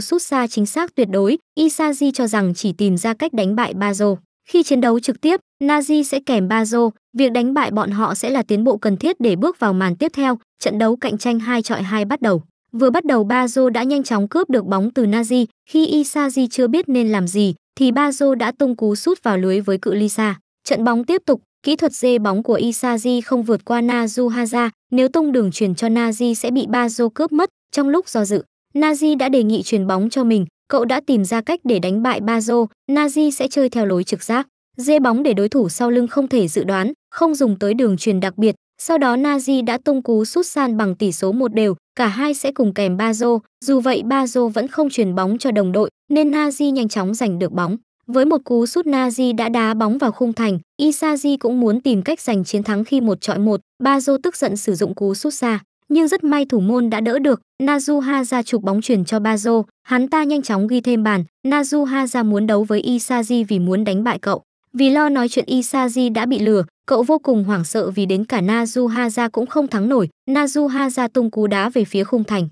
sút xa chính xác tuyệt đối, Isaji cho rằng chỉ tìm ra cách đánh bại Bazo. Khi chiến đấu trực tiếp, Nazi sẽ kèm Bazo, việc đánh bại bọn họ sẽ là tiến bộ cần thiết để bước vào màn tiếp theo, trận đấu cạnh tranh hai chọi hai bắt đầu. Vừa bắt đầu Bazo đã nhanh chóng cướp được bóng từ Nazi, khi Isaji chưa biết nên làm gì, thì Bazo đã tung cú sút vào lưới với cự ly xa. Trận bóng tiếp tục, kỹ thuật dê bóng của Isaji không vượt qua Naju Haza, nếu tung đường chuyển cho Nazi sẽ bị Bazo cướp mất. Trong lúc do dự, Nazi đã đề nghị chuyển bóng cho mình, cậu đã tìm ra cách để đánh bại Bazo, Nazi sẽ chơi theo lối trực giác. Dê bóng để đối thủ sau lưng không thể dự đoán, không dùng tới đường truyền đặc biệt, sau đó Nazi đã tung cú sút san bằng tỷ số một đều, cả hai sẽ cùng kèm Bazo, dù vậy Bazo vẫn không chuyển bóng cho đồng đội, nên Nazi nhanh chóng giành được bóng. Với một cú sút Nazi đã đá bóng vào khung thành, Isazi cũng muốn tìm cách giành chiến thắng khi một chọi một, Bazo tức giận sử dụng cú sút xa. Nhưng rất may thủ môn đã đỡ được, Nazuha ra chụp bóng chuyển cho Bazo, hắn ta nhanh chóng ghi thêm bàn, Nazuha ra muốn đấu với Isazi vì muốn đánh bại cậu. Vì lo nói chuyện Isazi đã bị lừa, Cậu vô cùng hoảng sợ vì đến cả Naju cũng không thắng nổi, Naju tung cú đá về phía khung thành.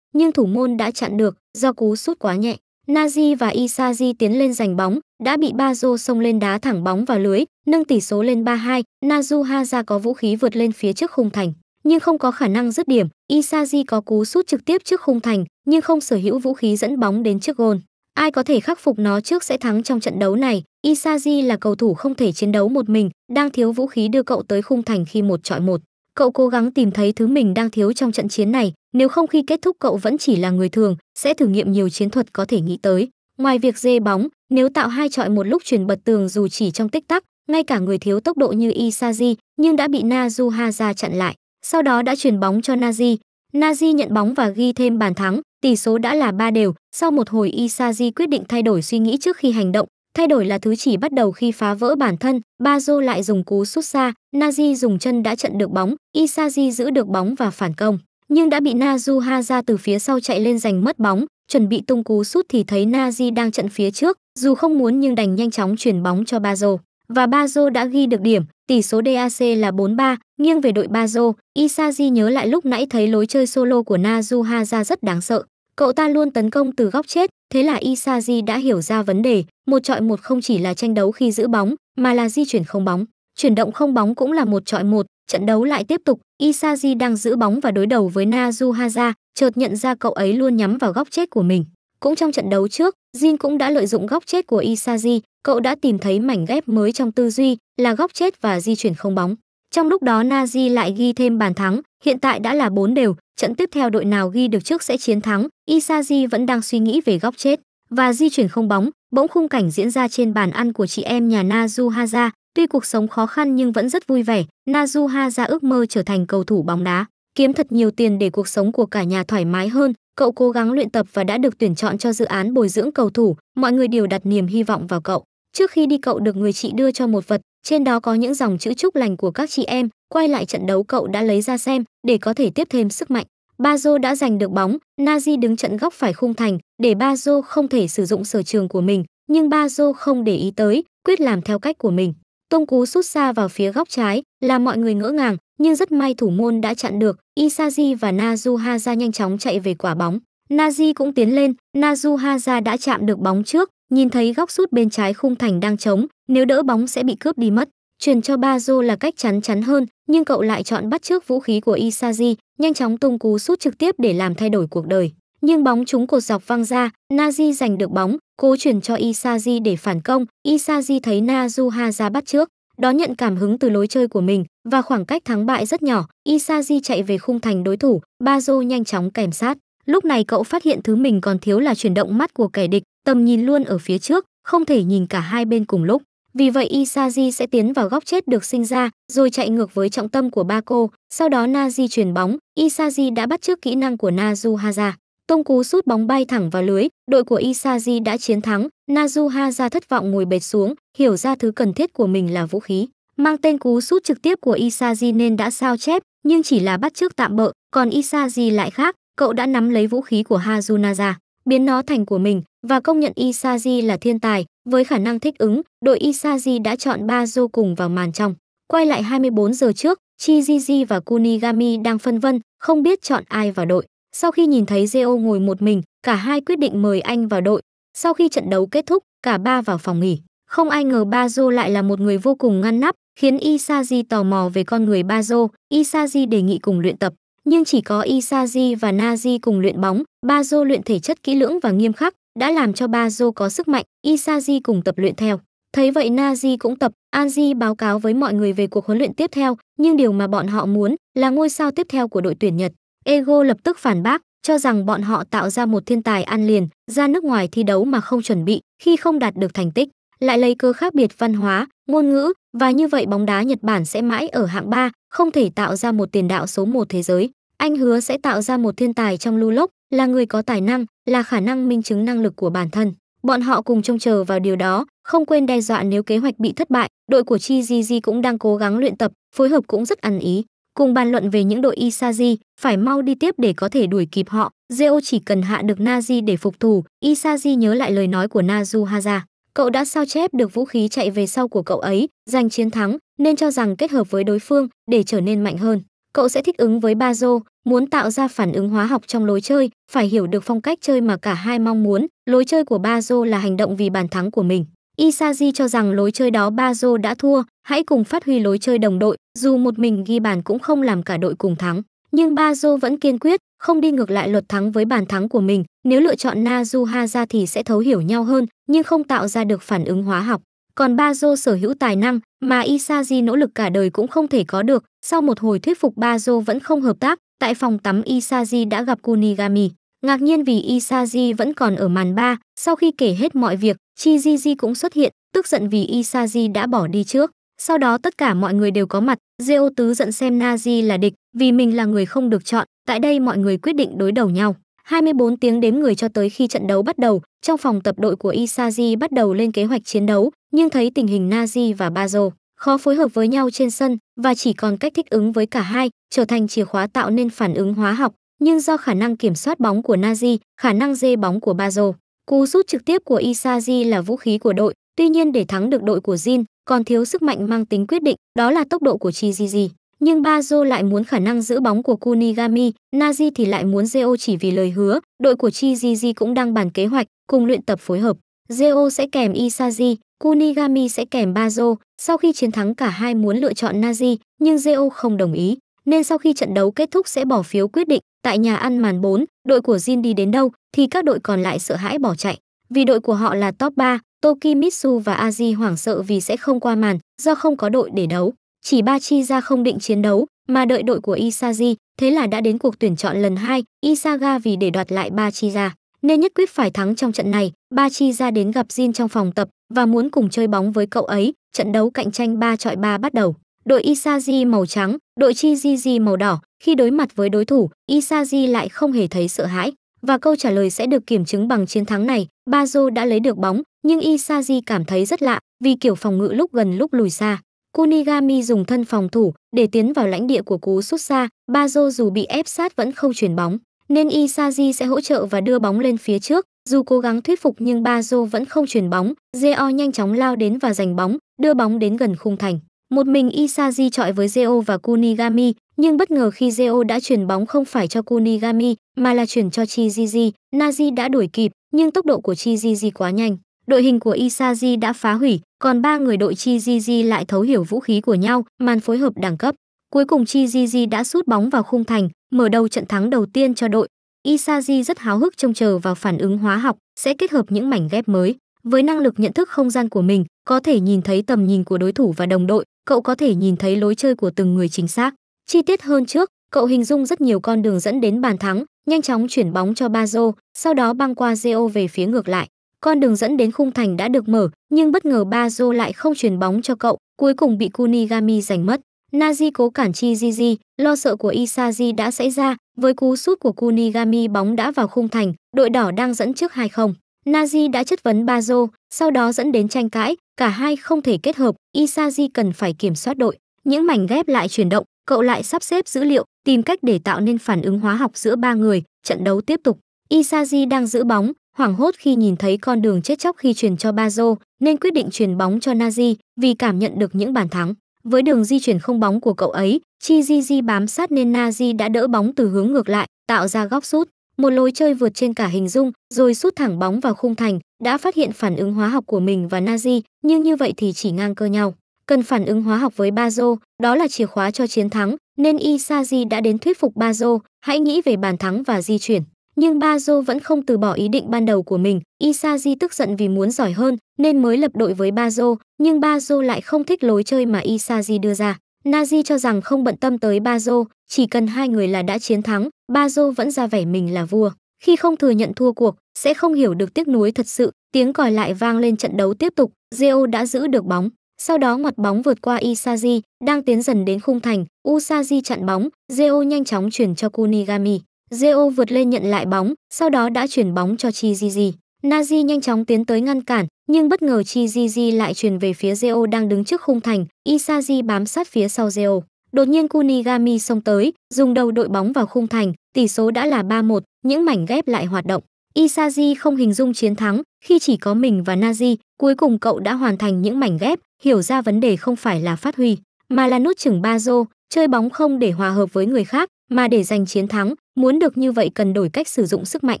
Nhưng thủ môn đã chặn được, do cú sút quá nhẹ. Nazi và Isaji tiến lên giành bóng, đã bị Bazo xông lên đá thẳng bóng vào lưới, nâng tỷ số lên 3-2. Naju có vũ khí vượt lên phía trước khung thành, nhưng không có khả năng dứt điểm. Isaji có cú sút trực tiếp trước khung thành, nhưng không sở hữu vũ khí dẫn bóng đến trước gôn. Ai có thể khắc phục nó trước sẽ thắng trong trận đấu này. Isaji là cầu thủ không thể chiến đấu một mình, đang thiếu vũ khí đưa cậu tới khung thành khi một chọi một. Cậu cố gắng tìm thấy thứ mình đang thiếu trong trận chiến này, nếu không khi kết thúc cậu vẫn chỉ là người thường, sẽ thử nghiệm nhiều chiến thuật có thể nghĩ tới. Ngoài việc dê bóng, nếu tạo hai trọi một lúc truyền bật tường dù chỉ trong tích tắc, ngay cả người thiếu tốc độ như Isaji nhưng đã bị Nazu chặn lại. Sau đó đã chuyển bóng cho Nazi. Nazi nhận bóng và ghi thêm bàn thắng, Tỷ số đã là ba đều, sau một hồi Isaji quyết định thay đổi suy nghĩ trước khi hành động, thay đổi là thứ chỉ bắt đầu khi phá vỡ bản thân, Bazo lại dùng cú sút xa, Nazi dùng chân đã chặn được bóng, Isaji giữ được bóng và phản công, nhưng đã bị Nazu Haza từ phía sau chạy lên giành mất bóng, chuẩn bị tung cú sút thì thấy Nazi đang chặn phía trước, dù không muốn nhưng đành nhanh chóng chuyển bóng cho Bazo và Bazo đã ghi được điểm, tỷ số DAC là 4-3, nghiêng về đội Bazo, Isaji nhớ lại lúc nãy thấy lối chơi solo của Naju Haza rất đáng sợ. Cậu ta luôn tấn công từ góc chết, thế là Isaji đã hiểu ra vấn đề, một chọi một không chỉ là tranh đấu khi giữ bóng, mà là di chuyển không bóng. Chuyển động không bóng cũng là một chọi một, trận đấu lại tiếp tục, Isaji đang giữ bóng và đối đầu với Naju chợt nhận ra cậu ấy luôn nhắm vào góc chết của mình. Cũng trong trận đấu trước, Jin cũng đã lợi dụng góc chết của Isaji, cậu đã tìm thấy mảnh ghép mới trong tư duy là góc chết và di chuyển không bóng. Trong lúc đó Nazi lại ghi thêm bàn thắng, hiện tại đã là 4 đều, trận tiếp theo đội nào ghi được trước sẽ chiến thắng. Isaji vẫn đang suy nghĩ về góc chết và di chuyển không bóng, bỗng khung cảnh diễn ra trên bàn ăn của chị em nhà Nazuhaza, tuy cuộc sống khó khăn nhưng vẫn rất vui vẻ, Nazuhaza ước mơ trở thành cầu thủ bóng đá, kiếm thật nhiều tiền để cuộc sống của cả nhà thoải mái hơn, Cậu cố gắng luyện tập và đã được tuyển chọn cho dự án bồi dưỡng cầu thủ, mọi người đều đặt niềm hy vọng vào cậu. Trước khi đi cậu được người chị đưa cho một vật, trên đó có những dòng chữ chúc lành của các chị em, quay lại trận đấu cậu đã lấy ra xem để có thể tiếp thêm sức mạnh. Bazo đã giành được bóng, Nazi đứng trận góc phải khung thành để Bazo không thể sử dụng sở trường của mình, nhưng Bazo không để ý tới, quyết làm theo cách của mình. Tông cú sút xa vào phía góc trái, làm mọi người ngỡ ngàng, nhưng rất may thủ môn đã chặn được. Isaji và Naju nhanh chóng chạy về quả bóng. Naji cũng tiến lên, Naju đã chạm được bóng trước, nhìn thấy góc sút bên trái khung thành đang trống, nếu đỡ bóng sẽ bị cướp đi mất. Truyền cho Bazo là cách chắn chắn hơn, nhưng cậu lại chọn bắt trước vũ khí của Isaji, nhanh chóng tung cú sút trực tiếp để làm thay đổi cuộc đời nhưng bóng trúng cột dọc văng ra, Nazi giành được bóng, cố chuyển cho Isaji để phản công, Isaji thấy Nazuha ra bắt trước, đó nhận cảm hứng từ lối chơi của mình và khoảng cách thắng bại rất nhỏ, Isaji chạy về khung thành đối thủ, Bazo nhanh chóng kèm sát. Lúc này cậu phát hiện thứ mình còn thiếu là chuyển động mắt của kẻ địch, tầm nhìn luôn ở phía trước, không thể nhìn cả hai bên cùng lúc. Vì vậy Isaji sẽ tiến vào góc chết được sinh ra, rồi chạy ngược với trọng tâm của Baco, sau đó Nazi chuyển bóng, Isaji đã bắt trước kỹ năng của Nazuhaza. Tông cú sút bóng bay thẳng vào lưới, đội của Isaji đã chiến thắng, Nazuha ra thất vọng ngồi bệt xuống, hiểu ra thứ cần thiết của mình là vũ khí. Mang tên cú sút trực tiếp của Isaji nên đã sao chép, nhưng chỉ là bắt trước tạm bợ, còn Isaji lại khác, cậu đã nắm lấy vũ khí của Hazunaza, biến nó thành của mình và công nhận Isaji là thiên tài, với khả năng thích ứng, đội Isaji đã chọn Bazo cùng vào màn trong. Quay lại 24 giờ trước, Chijiji và Kunigami đang phân vân, không biết chọn ai vào đội. Sau khi nhìn thấy Geo ngồi một mình, cả hai quyết định mời anh vào đội. Sau khi trận đấu kết thúc, cả ba vào phòng nghỉ. Không ai ngờ Bazo lại là một người vô cùng ngăn nắp, khiến Isaji tò mò về con người Bazo. Isaji đề nghị cùng luyện tập, nhưng chỉ có Isaji và Naji cùng luyện bóng. Bazo luyện thể chất kỹ lưỡng và nghiêm khắc, đã làm cho Bazo có sức mạnh, Isaji cùng tập luyện theo. Thấy vậy Naji cũng tập, Anji báo cáo với mọi người về cuộc huấn luyện tiếp theo, nhưng điều mà bọn họ muốn là ngôi sao tiếp theo của đội tuyển Nhật. Ego lập tức phản bác, cho rằng bọn họ tạo ra một thiên tài ăn liền, ra nước ngoài thi đấu mà không chuẩn bị, khi không đạt được thành tích, lại lấy cơ khác biệt văn hóa, ngôn ngữ và như vậy bóng đá Nhật Bản sẽ mãi ở hạng 3, không thể tạo ra một tiền đạo số 1 thế giới. Anh hứa sẽ tạo ra một thiên tài trong lưu lốc, là người có tài năng, là khả năng minh chứng năng lực của bản thân. Bọn họ cùng trông chờ vào điều đó, không quên đe dọa nếu kế hoạch bị thất bại, đội của Chi Gigi cũng đang cố gắng luyện tập, phối hợp cũng rất ăn ý cùng bàn luận về những đội Isazi, phải mau đi tiếp để có thể đuổi kịp họ. Zeo chỉ cần hạ được Nazi để phục thù, Isazi nhớ lại lời nói của Nazu Haza. Cậu đã sao chép được vũ khí chạy về sau của cậu ấy, giành chiến thắng, nên cho rằng kết hợp với đối phương để trở nên mạnh hơn. Cậu sẽ thích ứng với Bazo, muốn tạo ra phản ứng hóa học trong lối chơi, phải hiểu được phong cách chơi mà cả hai mong muốn. Lối chơi của Bazo là hành động vì bàn thắng của mình. Isaji cho rằng lối chơi đó Bazo đã thua, hãy cùng phát huy lối chơi đồng đội, dù một mình ghi bàn cũng không làm cả đội cùng thắng. Nhưng Bazo vẫn kiên quyết, không đi ngược lại luật thắng với bàn thắng của mình, nếu lựa chọn Nazuha ra thì sẽ thấu hiểu nhau hơn, nhưng không tạo ra được phản ứng hóa học. Còn Bazo sở hữu tài năng mà Isaji nỗ lực cả đời cũng không thể có được, sau một hồi thuyết phục Bazo vẫn không hợp tác, tại phòng tắm Isaji đã gặp Kunigami. Ngạc nhiên vì Isaji vẫn còn ở màn ba, sau khi kể hết mọi việc, Chi Di Di cũng xuất hiện, tức giận vì Isaji đã bỏ đi trước. Sau đó tất cả mọi người đều có mặt, Zeo tứ giận xem Nazi là địch, vì mình là người không được chọn, tại đây mọi người quyết định đối đầu nhau. 24 tiếng đếm người cho tới khi trận đấu bắt đầu, trong phòng tập đội của Isaji bắt đầu lên kế hoạch chiến đấu, nhưng thấy tình hình Nazi và Bazo khó phối hợp với nhau trên sân và chỉ còn cách thích ứng với cả hai, trở thành chìa khóa tạo nên phản ứng hóa học, nhưng do khả năng kiểm soát bóng của Nazi, khả năng dê bóng của Bazo Cú sút trực tiếp của Isaji là vũ khí của đội, tuy nhiên để thắng được đội của Jin, còn thiếu sức mạnh mang tính quyết định, đó là tốc độ của Chiziji. Nhưng Bazo lại muốn khả năng giữ bóng của Kunigami, Nazi thì lại muốn Zeo chỉ vì lời hứa, đội của Chiziji cũng đang bàn kế hoạch, cùng luyện tập phối hợp. Zeo sẽ kèm Isaji, Kunigami sẽ kèm Bazo, sau khi chiến thắng cả hai muốn lựa chọn Nazi, nhưng Zeo không đồng ý nên sau khi trận đấu kết thúc sẽ bỏ phiếu quyết định tại nhà ăn màn 4, đội của Jin đi đến đâu thì các đội còn lại sợ hãi bỏ chạy. Vì đội của họ là top 3, Toki Mitsu và Aji hoảng sợ vì sẽ không qua màn do không có đội để đấu. Chỉ ba chi ra không định chiến đấu mà đợi đội của Isaji, thế là đã đến cuộc tuyển chọn lần 2, Isaga vì để đoạt lại ba chi ra nên nhất quyết phải thắng trong trận này. Ba chi ra đến gặp Jin trong phòng tập và muốn cùng chơi bóng với cậu ấy, trận đấu cạnh tranh 3 chọi 3 bắt đầu. Đội Isaji màu trắng, đội Chijiji màu đỏ, khi đối mặt với đối thủ, Isaji lại không hề thấy sợ hãi. Và câu trả lời sẽ được kiểm chứng bằng chiến thắng này. Bazo đã lấy được bóng, nhưng Isaji cảm thấy rất lạ vì kiểu phòng ngự lúc gần lúc lùi xa. Kunigami dùng thân phòng thủ để tiến vào lãnh địa của cú sút xa, Bazo dù bị ép sát vẫn không chuyển bóng, nên Isaji sẽ hỗ trợ và đưa bóng lên phía trước. Dù cố gắng thuyết phục nhưng Bazo vẫn không chuyển bóng, Geo nhanh chóng lao đến và giành bóng, đưa bóng đến gần khung thành. Một mình Isagi chọi với Zeo và Kunigami, nhưng bất ngờ khi Zeo đã chuyển bóng không phải cho Kunigami mà là chuyển cho Chijiji, Naji đã đuổi kịp, nhưng tốc độ của Chijiji quá nhanh. Đội hình của Isagi đã phá hủy, còn ba người đội Chijiji lại thấu hiểu vũ khí của nhau, màn phối hợp đẳng cấp. Cuối cùng Chijiji đã sút bóng vào khung thành, mở đầu trận thắng đầu tiên cho đội. Isagi rất háo hức trông chờ vào phản ứng hóa học, sẽ kết hợp những mảnh ghép mới. Với năng lực nhận thức không gian của mình, có thể nhìn thấy tầm nhìn của đối thủ và đồng đội, cậu có thể nhìn thấy lối chơi của từng người chính xác. Chi tiết hơn trước, cậu hình dung rất nhiều con đường dẫn đến bàn thắng, nhanh chóng chuyển bóng cho Bazo, sau đó băng qua Zeo về phía ngược lại. Con đường dẫn đến khung thành đã được mở, nhưng bất ngờ Bazo lại không chuyển bóng cho cậu, cuối cùng bị Kunigami giành mất. Naji cố cản Chi Jiji, lo sợ của Isaji đã xảy ra, với cú sút của Kunigami bóng đã vào khung thành, đội đỏ đang dẫn trước 2-0. Naji đã chất vấn Bazo, sau đó dẫn đến tranh cãi, cả hai không thể kết hợp, Isaji cần phải kiểm soát đội, những mảnh ghép lại chuyển động, cậu lại sắp xếp dữ liệu, tìm cách để tạo nên phản ứng hóa học giữa ba người, trận đấu tiếp tục. Isaji đang giữ bóng, hoảng hốt khi nhìn thấy con đường chết chóc khi truyền cho Bazo, nên quyết định truyền bóng cho Nazi vì cảm nhận được những bàn thắng. Với đường di chuyển không bóng của cậu ấy, Chi bám sát nên Nazi đã đỡ bóng từ hướng ngược lại, tạo ra góc sút. Một lối chơi vượt trên cả hình dung, rồi sút thẳng bóng vào khung thành, đã phát hiện phản ứng hóa học của mình và Nazi, nhưng như vậy thì chỉ ngang cơ nhau. Cần phản ứng hóa học với Bazo, đó là chìa khóa cho chiến thắng, nên Isazi đã đến thuyết phục Bazo, hãy nghĩ về bàn thắng và di chuyển. Nhưng Bazo vẫn không từ bỏ ý định ban đầu của mình, Isazi tức giận vì muốn giỏi hơn nên mới lập đội với Bazo, nhưng Bazo lại không thích lối chơi mà Isazi đưa ra. Nazi cho rằng không bận tâm tới Bazo, chỉ cần hai người là đã chiến thắng, Bazo vẫn ra vẻ mình là vua khi không thừa nhận thua cuộc, sẽ không hiểu được tiếc nuối thật sự. Tiếng còi lại vang lên trận đấu tiếp tục, Rio đã giữ được bóng. Sau đó ngoặt bóng vượt qua Isaji, đang tiến dần đến khung thành, Usaji chặn bóng, Rio nhanh chóng chuyển cho Kunigami. Rio vượt lên nhận lại bóng, sau đó đã chuyển bóng cho Chiziji. Naji nhanh chóng tiến tới ngăn cản, nhưng bất ngờ Chiziji lại chuyển về phía Rio đang đứng trước khung thành, Isaji bám sát phía sau Rio. Đột nhiên Kunigami xông tới, dùng đầu đội bóng vào khung thành, Tỷ số đã là 3-1, những mảnh ghép lại hoạt động. Isaji không hình dung chiến thắng, khi chỉ có mình và Nazi, cuối cùng cậu đã hoàn thành những mảnh ghép, hiểu ra vấn đề không phải là phát huy, mà là nút chừng ba rô, chơi bóng không để hòa hợp với người khác, mà để giành chiến thắng, muốn được như vậy cần đổi cách sử dụng sức mạnh,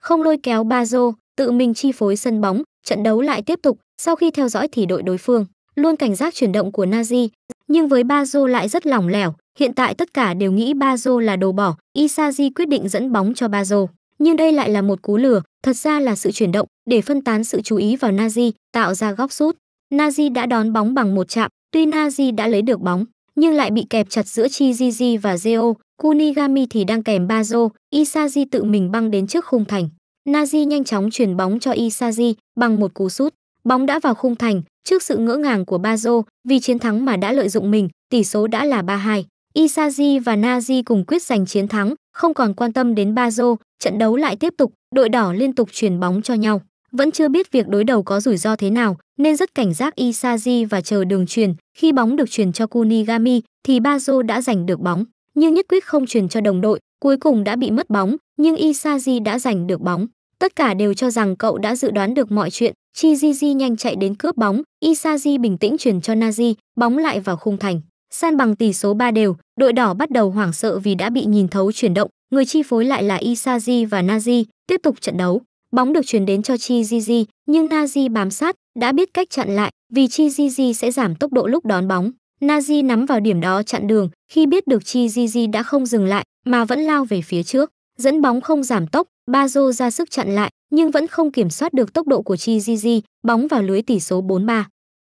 không lôi kéo ba rô, tự mình chi phối sân bóng, trận đấu lại tiếp tục, sau khi theo dõi thì đội đối phương, luôn cảnh giác chuyển động của Nazi, nhưng với ba rô lại rất lỏng lẻo, Hiện tại tất cả đều nghĩ Bazo là đồ bỏ, Isaji quyết định dẫn bóng cho Bazo. Nhưng đây lại là một cú lừa, thật ra là sự chuyển động để phân tán sự chú ý vào Nazi, tạo ra góc sút. Nazi đã đón bóng bằng một chạm, tuy Nazi đã lấy được bóng, nhưng lại bị kẹp chặt giữa Chiziji và Zeo, Kunigami thì đang kèm Bazo, Isaji tự mình băng đến trước khung thành. Nazi nhanh chóng chuyển bóng cho Isaji bằng một cú sút. Bóng đã vào khung thành, trước sự ngỡ ngàng của Bazo, vì chiến thắng mà đã lợi dụng mình, tỷ số đã là 3-2. Isaji và Nazi cùng quyết giành chiến thắng, không còn quan tâm đến Bazo, trận đấu lại tiếp tục, đội đỏ liên tục chuyển bóng cho nhau. Vẫn chưa biết việc đối đầu có rủi ro thế nào, nên rất cảnh giác Isaji và chờ đường truyền. Khi bóng được truyền cho Kunigami, thì Bazo đã giành được bóng, nhưng nhất quyết không truyền cho đồng đội, cuối cùng đã bị mất bóng, nhưng Isaji đã giành được bóng. Tất cả đều cho rằng cậu đã dự đoán được mọi chuyện, Chijiji nhanh chạy đến cướp bóng, Isaji bình tĩnh truyền cho Nazi, bóng lại vào khung thành. San bằng tỷ số 3 đều, đội đỏ bắt đầu hoảng sợ vì đã bị nhìn thấu chuyển động, người chi phối lại là Isaji và Naji tiếp tục trận đấu. Bóng được chuyển đến cho Chi Zizi nhưng Naji bám sát, đã biết cách chặn lại, vì Chi Zizi sẽ giảm tốc độ lúc đón bóng. Naji nắm vào điểm đó chặn đường, khi biết được Chi Zizi đã không dừng lại, mà vẫn lao về phía trước. Dẫn bóng không giảm tốc, Bazo ra sức chặn lại, nhưng vẫn không kiểm soát được tốc độ của Chi Zizi bóng vào lưới tỷ số 4-3.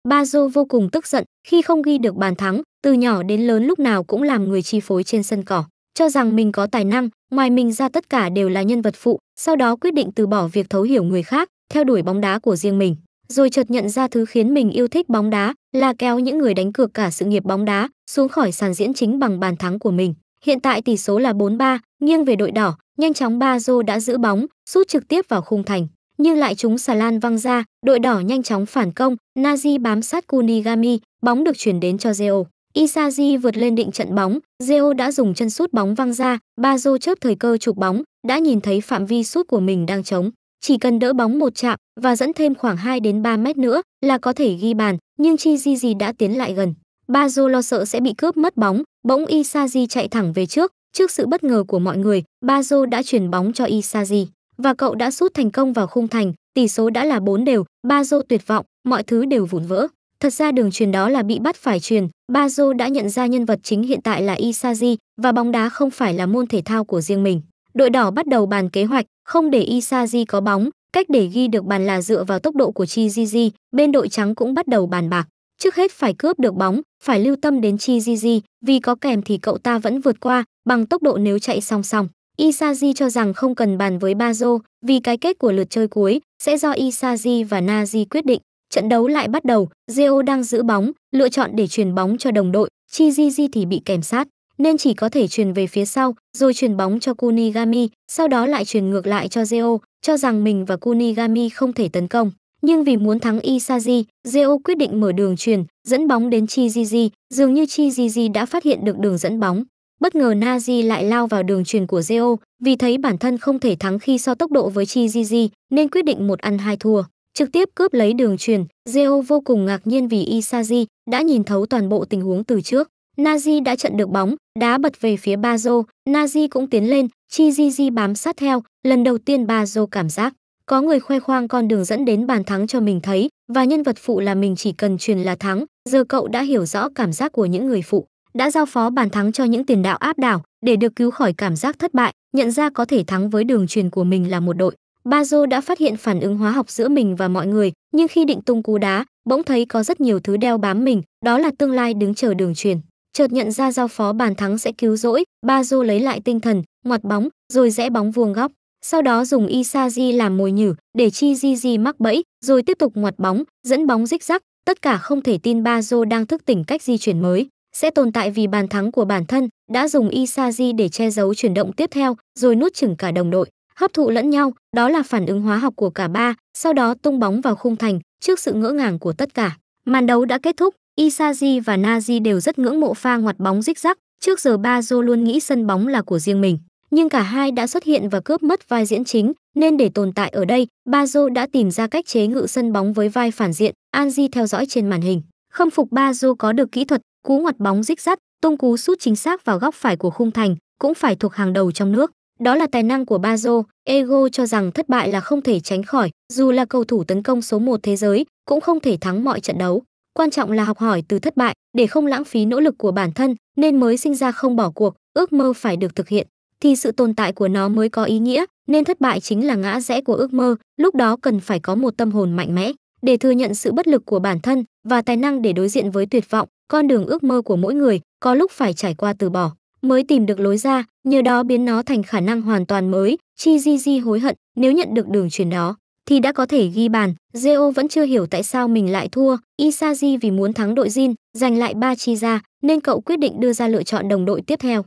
Bazo vô cùng tức giận khi không ghi được bàn thắng từ nhỏ đến lớn lúc nào cũng làm người chi phối trên sân cỏ, cho rằng mình có tài năng, ngoài mình ra tất cả đều là nhân vật phụ, sau đó quyết định từ bỏ việc thấu hiểu người khác, theo đuổi bóng đá của riêng mình. Rồi chợt nhận ra thứ khiến mình yêu thích bóng đá là kéo những người đánh cược cả sự nghiệp bóng đá xuống khỏi sàn diễn chính bằng bàn thắng của mình. Hiện tại tỷ số là 4-3, nghiêng về đội đỏ, nhanh chóng Bazo đã giữ bóng, sút trực tiếp vào khung thành, nhưng lại chúng xà lan văng ra, đội đỏ nhanh chóng phản công, Nazi bám sát Kunigami, bóng được chuyển đến cho Zeo. Isaji vượt lên định trận bóng, Zeo đã dùng chân sút bóng văng ra, Bazo chớp thời cơ chụp bóng, đã nhìn thấy phạm vi sút của mình đang trống. Chỉ cần đỡ bóng một chạm và dẫn thêm khoảng 2 đến 3 mét nữa là có thể ghi bàn, nhưng Chi đã tiến lại gần. Bazo lo sợ sẽ bị cướp mất bóng, bỗng Isaji chạy thẳng về trước. Trước sự bất ngờ của mọi người, Bazo đã chuyển bóng cho Isaji và cậu đã sút thành công vào khung thành, tỷ số đã là 4 đều, Bazo tuyệt vọng, mọi thứ đều vụn vỡ. Thật ra đường truyền đó là bị bắt phải truyền, Bazo đã nhận ra nhân vật chính hiện tại là Isaji và bóng đá không phải là môn thể thao của riêng mình. Đội đỏ bắt đầu bàn kế hoạch, không để Isaji có bóng, cách để ghi được bàn là dựa vào tốc độ của Chi Chiziji, bên đội trắng cũng bắt đầu bàn bạc. Trước hết phải cướp được bóng, phải lưu tâm đến Chi Chiziji, vì có kèm thì cậu ta vẫn vượt qua, bằng tốc độ nếu chạy song song. Isaji cho rằng không cần bàn với Bazo, vì cái kết của lượt chơi cuối sẽ do Isaji và Nazi quyết định. Trận đấu lại bắt đầu, Geo đang giữ bóng, lựa chọn để truyền bóng cho đồng đội, Chi Di Di thì bị kèm sát, nên chỉ có thể truyền về phía sau, rồi truyền bóng cho Kunigami, sau đó lại truyền ngược lại cho Geo, cho rằng mình và Kunigami không thể tấn công. Nhưng vì muốn thắng Isaji, Geo quyết định mở đường truyền, dẫn bóng đến Chi Di Di, dường như Chi Di Di đã phát hiện được đường dẫn bóng. Bất ngờ Nazi lại lao vào đường truyền của Geo, vì thấy bản thân không thể thắng khi so tốc độ với Chi Di nên quyết định một ăn hai thua trực tiếp cướp lấy đường truyền. Geo vô cùng ngạc nhiên vì Isaji đã nhìn thấu toàn bộ tình huống từ trước. Nazi đã trận được bóng, đá bật về phía Bazo, Nazi cũng tiến lên, Chiziji bám sát theo, lần đầu tiên Bazo cảm giác có người khoe khoang con đường dẫn đến bàn thắng cho mình thấy và nhân vật phụ là mình chỉ cần truyền là thắng, giờ cậu đã hiểu rõ cảm giác của những người phụ, đã giao phó bàn thắng cho những tiền đạo áp đảo để được cứu khỏi cảm giác thất bại, nhận ra có thể thắng với đường truyền của mình là một đội Bazo đã phát hiện phản ứng hóa học giữa mình và mọi người, nhưng khi định tung cú đá, bỗng thấy có rất nhiều thứ đeo bám mình, đó là tương lai đứng chờ đường truyền. Chợt nhận ra giao phó bàn thắng sẽ cứu rỗi, Bazo lấy lại tinh thần, ngoặt bóng, rồi rẽ bóng vuông góc. Sau đó dùng Isaji làm mồi nhử để chi Gigi mắc bẫy, rồi tiếp tục ngoặt bóng, dẫn bóng rích rắc. Tất cả không thể tin Bazo đang thức tỉnh cách di chuyển mới sẽ tồn tại vì bàn thắng của bản thân đã dùng Isaji để che giấu chuyển động tiếp theo rồi nuốt chửng cả đồng đội hấp thụ lẫn nhau, đó là phản ứng hóa học của cả ba, sau đó tung bóng vào khung thành trước sự ngỡ ngàng của tất cả. Màn đấu đã kết thúc, Isaji và Nazi đều rất ngưỡng mộ pha ngoặt bóng rích rắc, trước giờ Bazo luôn nghĩ sân bóng là của riêng mình, nhưng cả hai đã xuất hiện và cướp mất vai diễn chính, nên để tồn tại ở đây, Bazo đã tìm ra cách chế ngự sân bóng với vai phản diện, Anji theo dõi trên màn hình. Khâm phục Bazo có được kỹ thuật, cú ngoặt bóng rích rắt, tung cú sút chính xác vào góc phải của khung thành, cũng phải thuộc hàng đầu trong nước. Đó là tài năng của Bazo, Ego cho rằng thất bại là không thể tránh khỏi, dù là cầu thủ tấn công số 1 thế giới, cũng không thể thắng mọi trận đấu. Quan trọng là học hỏi từ thất bại để không lãng phí nỗ lực của bản thân nên mới sinh ra không bỏ cuộc, ước mơ phải được thực hiện thì sự tồn tại của nó mới có ý nghĩa, nên thất bại chính là ngã rẽ của ước mơ, lúc đó cần phải có một tâm hồn mạnh mẽ để thừa nhận sự bất lực của bản thân và tài năng để đối diện với tuyệt vọng, con đường ước mơ của mỗi người có lúc phải trải qua từ bỏ mới tìm được lối ra, nhờ đó biến nó thành khả năng hoàn toàn mới. Chi Di Di hối hận, nếu nhận được đường truyền đó, thì đã có thể ghi bàn. Geo vẫn chưa hiểu tại sao mình lại thua. Isaji vì muốn thắng đội Jin, giành lại ba chi ra, nên cậu quyết định đưa ra lựa chọn đồng đội tiếp theo.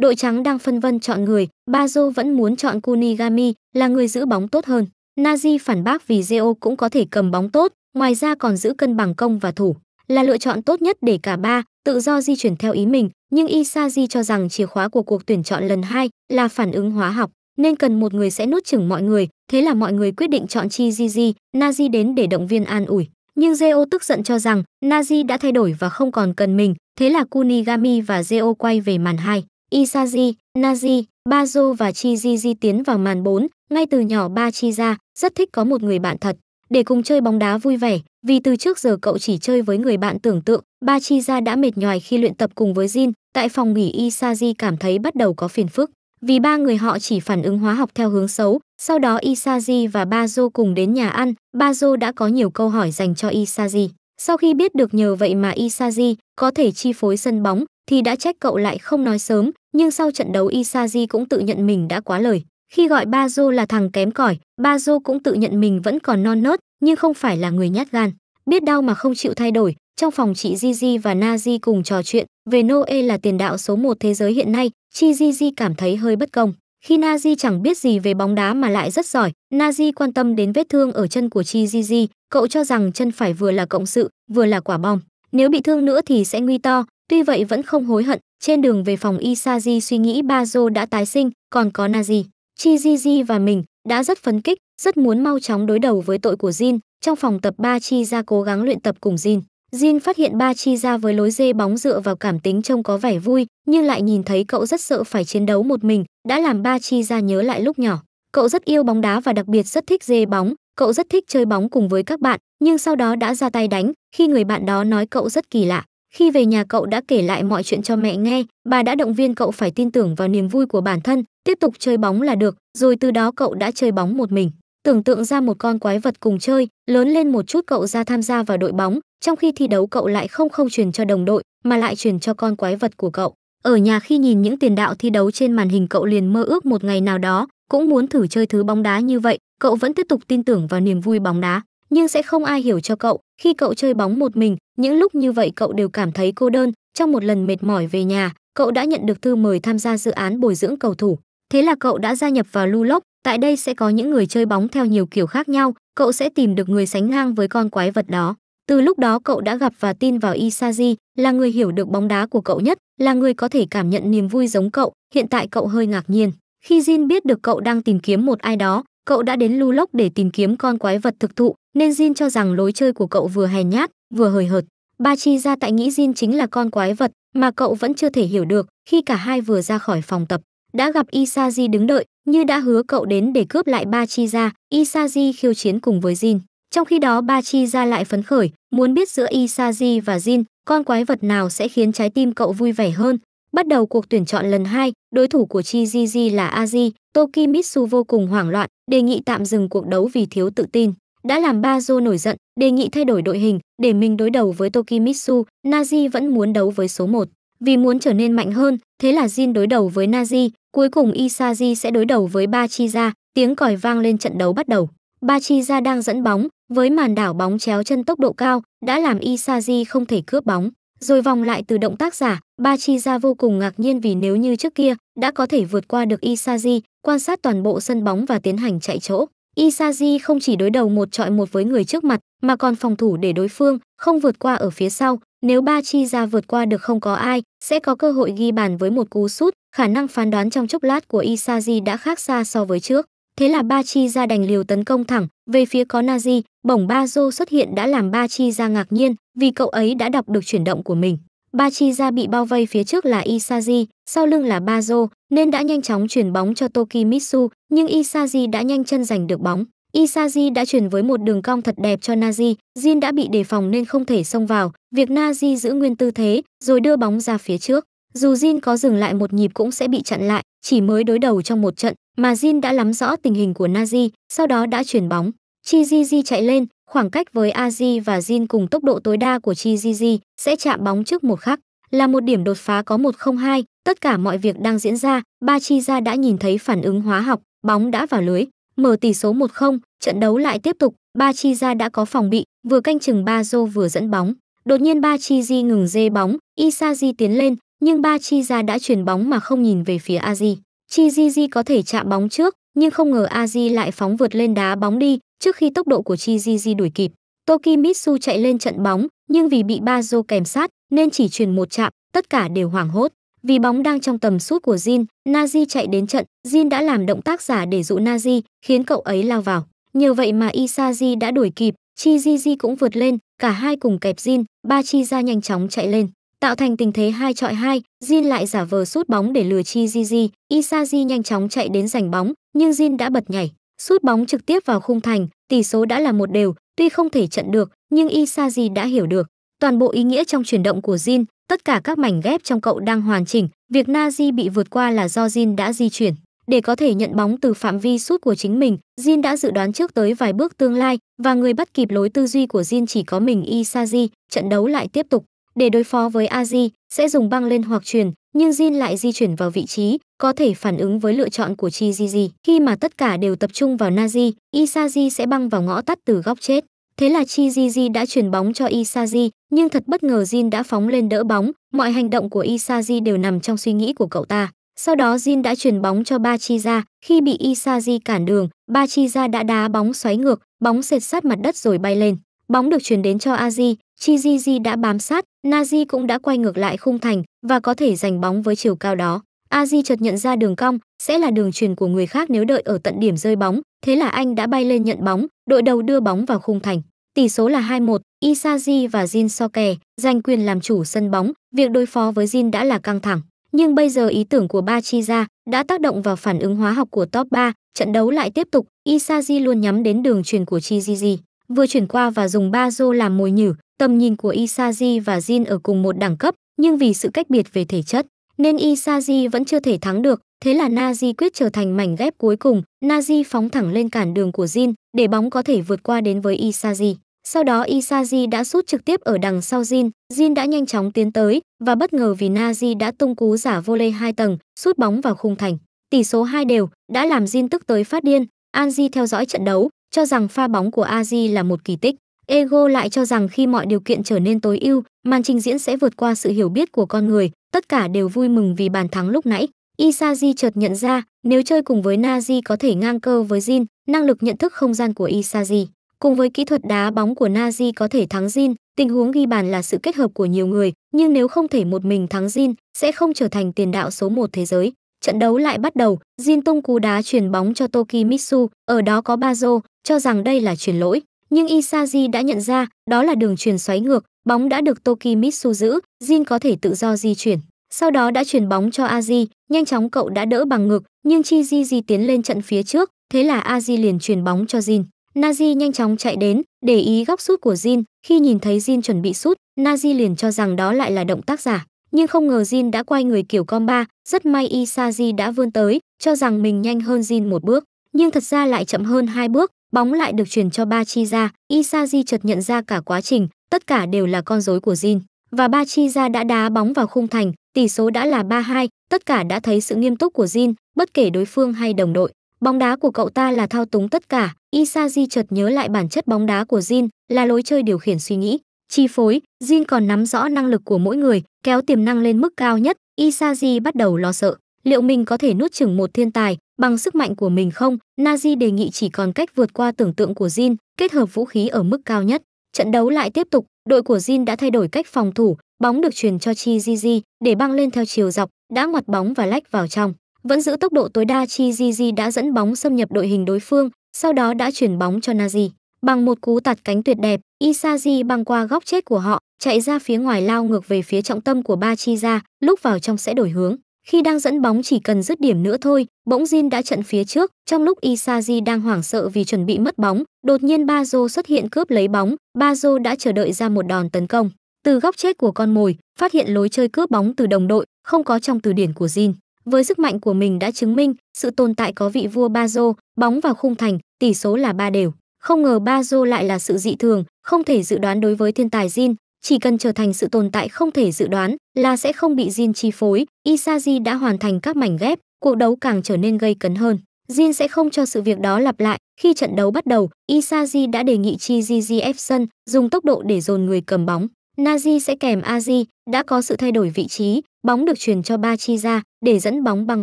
Đội trắng đang phân vân chọn người, Bazo vẫn muốn chọn Kunigami là người giữ bóng tốt hơn. Naji phản bác vì Geo cũng có thể cầm bóng tốt, ngoài ra còn giữ cân bằng công và thủ là lựa chọn tốt nhất để cả ba tự do di chuyển theo ý mình, nhưng Isaji cho rằng chìa khóa của cuộc tuyển chọn lần hai là phản ứng hóa học, nên cần một người sẽ nuốt chửng mọi người, thế là mọi người quyết định chọn Chi Gigi, Nazi đến để động viên an ủi. Nhưng Zeo tức giận cho rằng Nazi đã thay đổi và không còn cần mình, thế là Kunigami và Zeo quay về màn 2. Isaji, Nazi, Bazo và Chi Gigi tiến vào màn 4, ngay từ nhỏ ba Chi ra, rất thích có một người bạn thật để cùng chơi bóng đá vui vẻ, vì từ trước giờ cậu chỉ chơi với người bạn tưởng tượng, ba chi gia đã mệt nhòi khi luyện tập cùng với Jin, tại phòng nghỉ Isaji cảm thấy bắt đầu có phiền phức, vì ba người họ chỉ phản ứng hóa học theo hướng xấu, sau đó Isaji và Bazo cùng đến nhà ăn, Bazo đã có nhiều câu hỏi dành cho Isaji. Sau khi biết được nhờ vậy mà Isaji có thể chi phối sân bóng thì đã trách cậu lại không nói sớm, nhưng sau trận đấu Isaji cũng tự nhận mình đã quá lời. Khi gọi ba Bazo là thằng kém cỏi, ba Bazo cũng tự nhận mình vẫn còn non nớt, nhưng không phải là người nhát gan, biết đau mà không chịu thay đổi. Trong phòng chị Gigi và Nazi cùng trò chuyện về Noe là tiền đạo số 1 thế giới hiện nay, chị Gigi cảm thấy hơi bất công. Khi Nazi chẳng biết gì về bóng đá mà lại rất giỏi, Nazi quan tâm đến vết thương ở chân của Chi Gigi, cậu cho rằng chân phải vừa là cộng sự, vừa là quả bom. Nếu bị thương nữa thì sẽ nguy to, tuy vậy vẫn không hối hận. Trên đường về phòng Isaji suy nghĩ Bazo đã tái sinh, còn có Nazi. Chi Di Di và mình đã rất phấn kích, rất muốn mau chóng đối đầu với tội của Jin. Trong phòng tập ba Chi ra cố gắng luyện tập cùng Jin. Jin phát hiện ba Chi ra với lối dê bóng dựa vào cảm tính trông có vẻ vui, nhưng lại nhìn thấy cậu rất sợ phải chiến đấu một mình, đã làm ba Chi ra nhớ lại lúc nhỏ. Cậu rất yêu bóng đá và đặc biệt rất thích dê bóng, cậu rất thích chơi bóng cùng với các bạn, nhưng sau đó đã ra tay đánh khi người bạn đó nói cậu rất kỳ lạ. Khi về nhà cậu đã kể lại mọi chuyện cho mẹ nghe, bà đã động viên cậu phải tin tưởng vào niềm vui của bản thân, tiếp tục chơi bóng là được, rồi từ đó cậu đã chơi bóng một mình. Tưởng tượng ra một con quái vật cùng chơi, lớn lên một chút cậu ra tham gia vào đội bóng, trong khi thi đấu cậu lại không không truyền cho đồng đội mà lại truyền cho con quái vật của cậu. Ở nhà khi nhìn những tiền đạo thi đấu trên màn hình cậu liền mơ ước một ngày nào đó cũng muốn thử chơi thứ bóng đá như vậy, cậu vẫn tiếp tục tin tưởng vào niềm vui bóng đá nhưng sẽ không ai hiểu cho cậu khi cậu chơi bóng một mình những lúc như vậy cậu đều cảm thấy cô đơn trong một lần mệt mỏi về nhà cậu đã nhận được thư mời tham gia dự án bồi dưỡng cầu thủ thế là cậu đã gia nhập vào lưu lốc tại đây sẽ có những người chơi bóng theo nhiều kiểu khác nhau cậu sẽ tìm được người sánh ngang với con quái vật đó từ lúc đó cậu đã gặp và tin vào isaji là người hiểu được bóng đá của cậu nhất là người có thể cảm nhận niềm vui giống cậu hiện tại cậu hơi ngạc nhiên khi jin biết được cậu đang tìm kiếm một ai đó Cậu đã đến lưu lốc để tìm kiếm con quái vật thực thụ, nên Jin cho rằng lối chơi của cậu vừa hèn nhát, vừa hời hợt. Ba Chi ra tại nghĩ Jin chính là con quái vật mà cậu vẫn chưa thể hiểu được khi cả hai vừa ra khỏi phòng tập. Đã gặp Isaji đứng đợi, như đã hứa cậu đến để cướp lại Ba Chi ra, Isaji khiêu chiến cùng với Jin. Trong khi đó Ba Chi ra lại phấn khởi, muốn biết giữa Isaji và Jin, con quái vật nào sẽ khiến trái tim cậu vui vẻ hơn, Bắt đầu cuộc tuyển chọn lần 2, đối thủ của Chi Jiji là Aji, Tokimitsu vô cùng hoảng loạn, đề nghị tạm dừng cuộc đấu vì thiếu tự tin. Đã làm Bazo nổi giận, đề nghị thay đổi đội hình để mình đối đầu với Tokimitsu, Naji vẫn muốn đấu với số 1. Vì muốn trở nên mạnh hơn, thế là Jin đối đầu với Naji. cuối cùng Isaji sẽ đối đầu với Bachiza, tiếng còi vang lên trận đấu bắt đầu. Bachiza đang dẫn bóng, với màn đảo bóng chéo chân tốc độ cao, đã làm Isaji không thể cướp bóng. Rồi vòng lại từ động tác giả, Ba Chi ra vô cùng ngạc nhiên vì nếu như trước kia đã có thể vượt qua được Isaji, quan sát toàn bộ sân bóng và tiến hành chạy chỗ. Isaji không chỉ đối đầu một trọi một với người trước mặt mà còn phòng thủ để đối phương không vượt qua ở phía sau. Nếu Ba Chi ra vượt qua được không có ai, sẽ có cơ hội ghi bàn với một cú sút. Khả năng phán đoán trong chốc lát của Isaji đã khác xa so với trước. Thế là ba chi ra đành liều tấn công thẳng về phía có Nazi, bổng ba Zô xuất hiện đã làm ba chi ra ngạc nhiên vì cậu ấy đã đọc được chuyển động của mình. Ba chi ra bị bao vây phía trước là Isaji, sau lưng là ba Zô nên đã nhanh chóng chuyển bóng cho Tokimitsu, nhưng Isaji đã nhanh chân giành được bóng. Isaji đã chuyển với một đường cong thật đẹp cho Nazi, Jin đã bị đề phòng nên không thể xông vào, việc Nazi giữ nguyên tư thế rồi đưa bóng ra phía trước. Dù Jin có dừng lại một nhịp cũng sẽ bị chặn lại, chỉ mới đối đầu trong một trận mà Jin đã nắm rõ tình hình của Nazi, sau đó đã chuyển bóng. Chi Ji Ji chạy lên, khoảng cách với Aji và Jin cùng tốc độ tối đa của Chi Ji Ji sẽ chạm bóng trước một khắc, là một điểm đột phá có 102, tất cả mọi việc đang diễn ra, ba chi ra đã nhìn thấy phản ứng hóa học, bóng đã vào lưới, mở tỷ số 1-0, trận đấu lại tiếp tục, ba chi ra đã có phòng bị, vừa canh chừng ba Bazo vừa dẫn bóng. Đột nhiên ba chi di ngừng dê bóng, Isa Isaji tiến lên, nhưng ba chi ra đã chuyển bóng mà không nhìn về phía Aji. Chi Di có thể chạm bóng trước, nhưng không ngờ Aji lại phóng vượt lên đá bóng đi trước khi tốc độ của Chi Di đuổi kịp. Toki Mitsu chạy lên trận bóng, nhưng vì bị ba Bazo kèm sát nên chỉ chuyển một chạm, tất cả đều hoảng hốt. Vì bóng đang trong tầm sút của Jin, Nazi chạy đến trận, Jin đã làm động tác giả để dụ Nazi, khiến cậu ấy lao vào. Nhờ vậy mà Isaji đã đuổi kịp, Chi Di cũng vượt lên, cả hai cùng kẹp Jin, ba Chi ra nhanh chóng chạy lên. Tạo thành tình thế hai chọi hai, Jin lại giả vờ sút bóng để lừa Chi Di Di, Isaji nhanh chóng chạy đến giành bóng, nhưng Jin đã bật nhảy, sút bóng trực tiếp vào khung thành, tỷ số đã là một đều, tuy không thể trận được, nhưng Isaji đã hiểu được toàn bộ ý nghĩa trong chuyển động của Jin, tất cả các mảnh ghép trong cậu đang hoàn chỉnh, việc Nazi bị vượt qua là do Jin đã di chuyển. Để có thể nhận bóng từ phạm vi sút của chính mình, Jin đã dự đoán trước tới vài bước tương lai và người bắt kịp lối tư duy của Jin chỉ có mình Isaji, trận đấu lại tiếp tục. Để đối phó với Aji, sẽ dùng băng lên hoặc truyền, nhưng Jin lại di chuyển vào vị trí, có thể phản ứng với lựa chọn của Chi Jiji. Khi mà tất cả đều tập trung vào Nazi, Isaji sẽ băng vào ngõ tắt từ góc chết. Thế là Chi Jiji đã truyền bóng cho Isaji, nhưng thật bất ngờ Jin đã phóng lên đỡ bóng, mọi hành động của Isaji đều nằm trong suy nghĩ của cậu ta. Sau đó Jin đã truyền bóng cho Ba Chi Ra, khi bị Isaji cản đường, Ba Chi Ra đã đá bóng xoáy ngược, bóng sệt sát mặt đất rồi bay lên. Bóng được truyền đến cho Aji, Chi Di Di đã bám sát, Nazi cũng đã quay ngược lại khung thành và có thể giành bóng với chiều cao đó. Aji chợt nhận ra đường cong sẽ là đường truyền của người khác nếu đợi ở tận điểm rơi bóng, thế là anh đã bay lên nhận bóng, đội đầu đưa bóng vào khung thành. Tỷ số là 2-1, Isaji và Jin Soke giành quyền làm chủ sân bóng, việc đối phó với Jin đã là căng thẳng. Nhưng bây giờ ý tưởng của Ba Chi ra đã tác động vào phản ứng hóa học của top 3, trận đấu lại tiếp tục, Isaji luôn nhắm đến đường truyền của Chiziji, vừa chuyển qua và dùng ba rô làm mồi nhử, Tầm nhìn của Isaji và Jin ở cùng một đẳng cấp, nhưng vì sự cách biệt về thể chất, nên Isaji vẫn chưa thể thắng được, thế là Nazi quyết trở thành mảnh ghép cuối cùng, Nazi phóng thẳng lên cản đường của Jin để bóng có thể vượt qua đến với Isaji. Sau đó Isaji đã sút trực tiếp ở đằng sau Jin, Jin đã nhanh chóng tiến tới và bất ngờ vì Nazi đã tung cú giả vô volley hai tầng, sút bóng vào khung thành. Tỷ số hai đều đã làm Jin tức tới phát điên, Anji theo dõi trận đấu, cho rằng pha bóng của Aji là một kỳ tích. Ego lại cho rằng khi mọi điều kiện trở nên tối ưu, màn trình diễn sẽ vượt qua sự hiểu biết của con người, tất cả đều vui mừng vì bàn thắng lúc nãy. Isaji chợt nhận ra, nếu chơi cùng với Naji có thể ngang cơ với Jin, năng lực nhận thức không gian của Isaji. Cùng với kỹ thuật đá bóng của Naji có thể thắng Jin, tình huống ghi bàn là sự kết hợp của nhiều người, nhưng nếu không thể một mình thắng Jin, sẽ không trở thành tiền đạo số một thế giới. Trận đấu lại bắt đầu, Jin tung cú đá chuyển bóng cho Toki Mitsu, ở đó có Bazo, cho rằng đây là chuyển lỗi nhưng Isaji đã nhận ra đó là đường truyền xoáy ngược, bóng đã được Toki Mitsu giữ, Jin có thể tự do di chuyển. Sau đó đã chuyển bóng cho Aji, nhanh chóng cậu đã đỡ bằng ngực, nhưng Chi Ji Di tiến lên trận phía trước, thế là Aji liền chuyển bóng cho Jin. Naji nhanh chóng chạy đến, để ý góc sút của Jin, khi nhìn thấy Jin chuẩn bị sút, Naji liền cho rằng đó lại là động tác giả, nhưng không ngờ Jin đã quay người kiểu comba, rất may Isaji đã vươn tới, cho rằng mình nhanh hơn Jin một bước, nhưng thật ra lại chậm hơn hai bước, bóng lại được chuyển cho ba chi ra isaji chợt nhận ra cả quá trình tất cả đều là con rối của jin và ba chi ra đã đá bóng vào khung thành tỷ số đã là 3-2, tất cả đã thấy sự nghiêm túc của Jin, bất kể đối phương hay đồng đội. Bóng đá của cậu ta là thao túng tất cả, Isaji chợt nhớ lại bản chất bóng đá của Jin, là lối chơi điều khiển suy nghĩ, chi phối, Jin còn nắm rõ năng lực của mỗi người, kéo tiềm năng lên mức cao nhất, Isaji bắt đầu lo sợ, liệu mình có thể nuốt chửng một thiên tài, Bằng sức mạnh của mình không, Nazi đề nghị chỉ còn cách vượt qua tưởng tượng của Jin, kết hợp vũ khí ở mức cao nhất. Trận đấu lại tiếp tục, đội của Jin đã thay đổi cách phòng thủ, bóng được truyền cho Chi Jiji để băng lên theo chiều dọc, đã ngoặt bóng và lách vào trong. Vẫn giữ tốc độ tối đa Chi Jiji đã dẫn bóng xâm nhập đội hình đối phương, sau đó đã chuyển bóng cho Nazi. Bằng một cú tạt cánh tuyệt đẹp, Isaji băng qua góc chết của họ, chạy ra phía ngoài lao ngược về phía trọng tâm của ba chi ra, lúc vào trong sẽ đổi hướng. Khi đang dẫn bóng chỉ cần dứt điểm nữa thôi, bỗng Jin đã trận phía trước, trong lúc Isaji đang hoảng sợ vì chuẩn bị mất bóng, đột nhiên Bazo xuất hiện cướp lấy bóng, Bazo đã chờ đợi ra một đòn tấn công. Từ góc chết của con mồi, phát hiện lối chơi cướp bóng từ đồng đội, không có trong từ điển của Jin. Với sức mạnh của mình đã chứng minh sự tồn tại có vị vua Bazo, bóng vào khung thành, tỷ số là ba đều. Không ngờ Bazo lại là sự dị thường, không thể dự đoán đối với thiên tài Jin, chỉ cần trở thành sự tồn tại không thể dự đoán là sẽ không bị Jin chi phối, Isaji đã hoàn thành các mảnh ghép, cuộc đấu càng trở nên gây cấn hơn. Jin sẽ không cho sự việc đó lặp lại. Khi trận đấu bắt đầu, Isaji đã đề nghị Chi Gigi Epson dùng tốc độ để dồn người cầm bóng. Naji sẽ kèm Aji, đã có sự thay đổi vị trí, bóng được truyền cho Ba Chi ra để dẫn bóng băng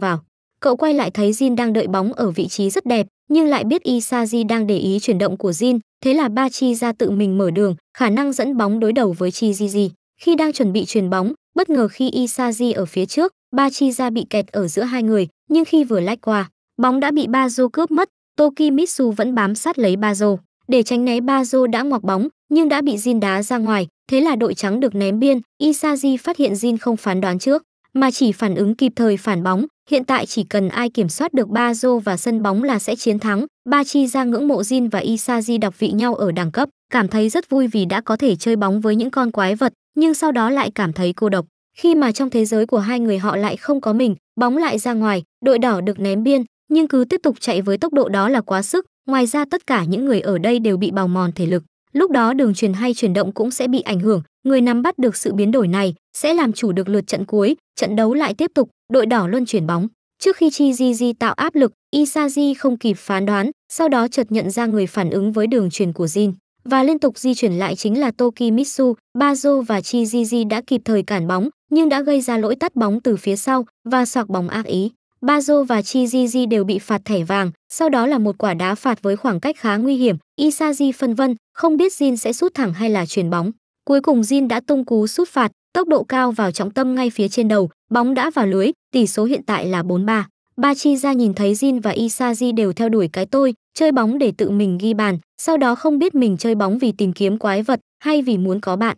vào. Cậu quay lại thấy Jin đang đợi bóng ở vị trí rất đẹp, nhưng lại biết Isaji đang để ý chuyển động của Jin, thế là ba chi ra tự mình mở đường, khả năng dẫn bóng đối đầu với chi Gigi. Khi đang chuẩn bị chuyển bóng, bất ngờ khi Isaji ở phía trước, ba chi ra bị kẹt ở giữa hai người, nhưng khi vừa lách qua, bóng đã bị Ba Jo cướp mất, Toki Mitsu vẫn bám sát lấy Ba Jo, Để tránh né Ba Jo đã ngoặc bóng, nhưng đã bị Jin đá ra ngoài, thế là đội trắng được ném biên, Isaji phát hiện Jin không phán đoán trước, mà chỉ phản ứng kịp thời phản bóng, Hiện tại chỉ cần ai kiểm soát được ba rô và sân bóng là sẽ chiến thắng. Ba chi ra ngưỡng mộ Jin và Isaji đọc vị nhau ở đẳng cấp, cảm thấy rất vui vì đã có thể chơi bóng với những con quái vật, nhưng sau đó lại cảm thấy cô độc. Khi mà trong thế giới của hai người họ lại không có mình, bóng lại ra ngoài, đội đỏ được ném biên, nhưng cứ tiếp tục chạy với tốc độ đó là quá sức. Ngoài ra tất cả những người ở đây đều bị bào mòn thể lực. Lúc đó đường truyền hay chuyển động cũng sẽ bị ảnh hưởng, người nắm bắt được sự biến đổi này sẽ làm chủ được lượt trận cuối, trận đấu lại tiếp tục, đội đỏ luân chuyển bóng. Trước khi Chi Di Di tạo áp lực, Isaji không kịp phán đoán, sau đó chợt nhận ra người phản ứng với đường truyền của Jin và liên tục di chuyển lại chính là Toki Mitsu, Bazo và Chi Di Di đã kịp thời cản bóng nhưng đã gây ra lỗi tắt bóng từ phía sau và sạc bóng ác ý. Bazo và Chi Di Di đều bị phạt thẻ vàng, sau đó là một quả đá phạt với khoảng cách khá nguy hiểm, Isaji phân vân, không biết Jin sẽ sút thẳng hay là chuyển bóng. Cuối cùng Jin đã tung cú sút phạt, tốc độ cao vào trọng tâm ngay phía trên đầu, bóng đã vào lưới, tỷ số hiện tại là 4-3. Ba chi Bachiza nhìn thấy Jin và Isaji đều theo đuổi cái tôi, chơi bóng để tự mình ghi bàn, sau đó không biết mình chơi bóng vì tìm kiếm quái vật hay vì muốn có bạn.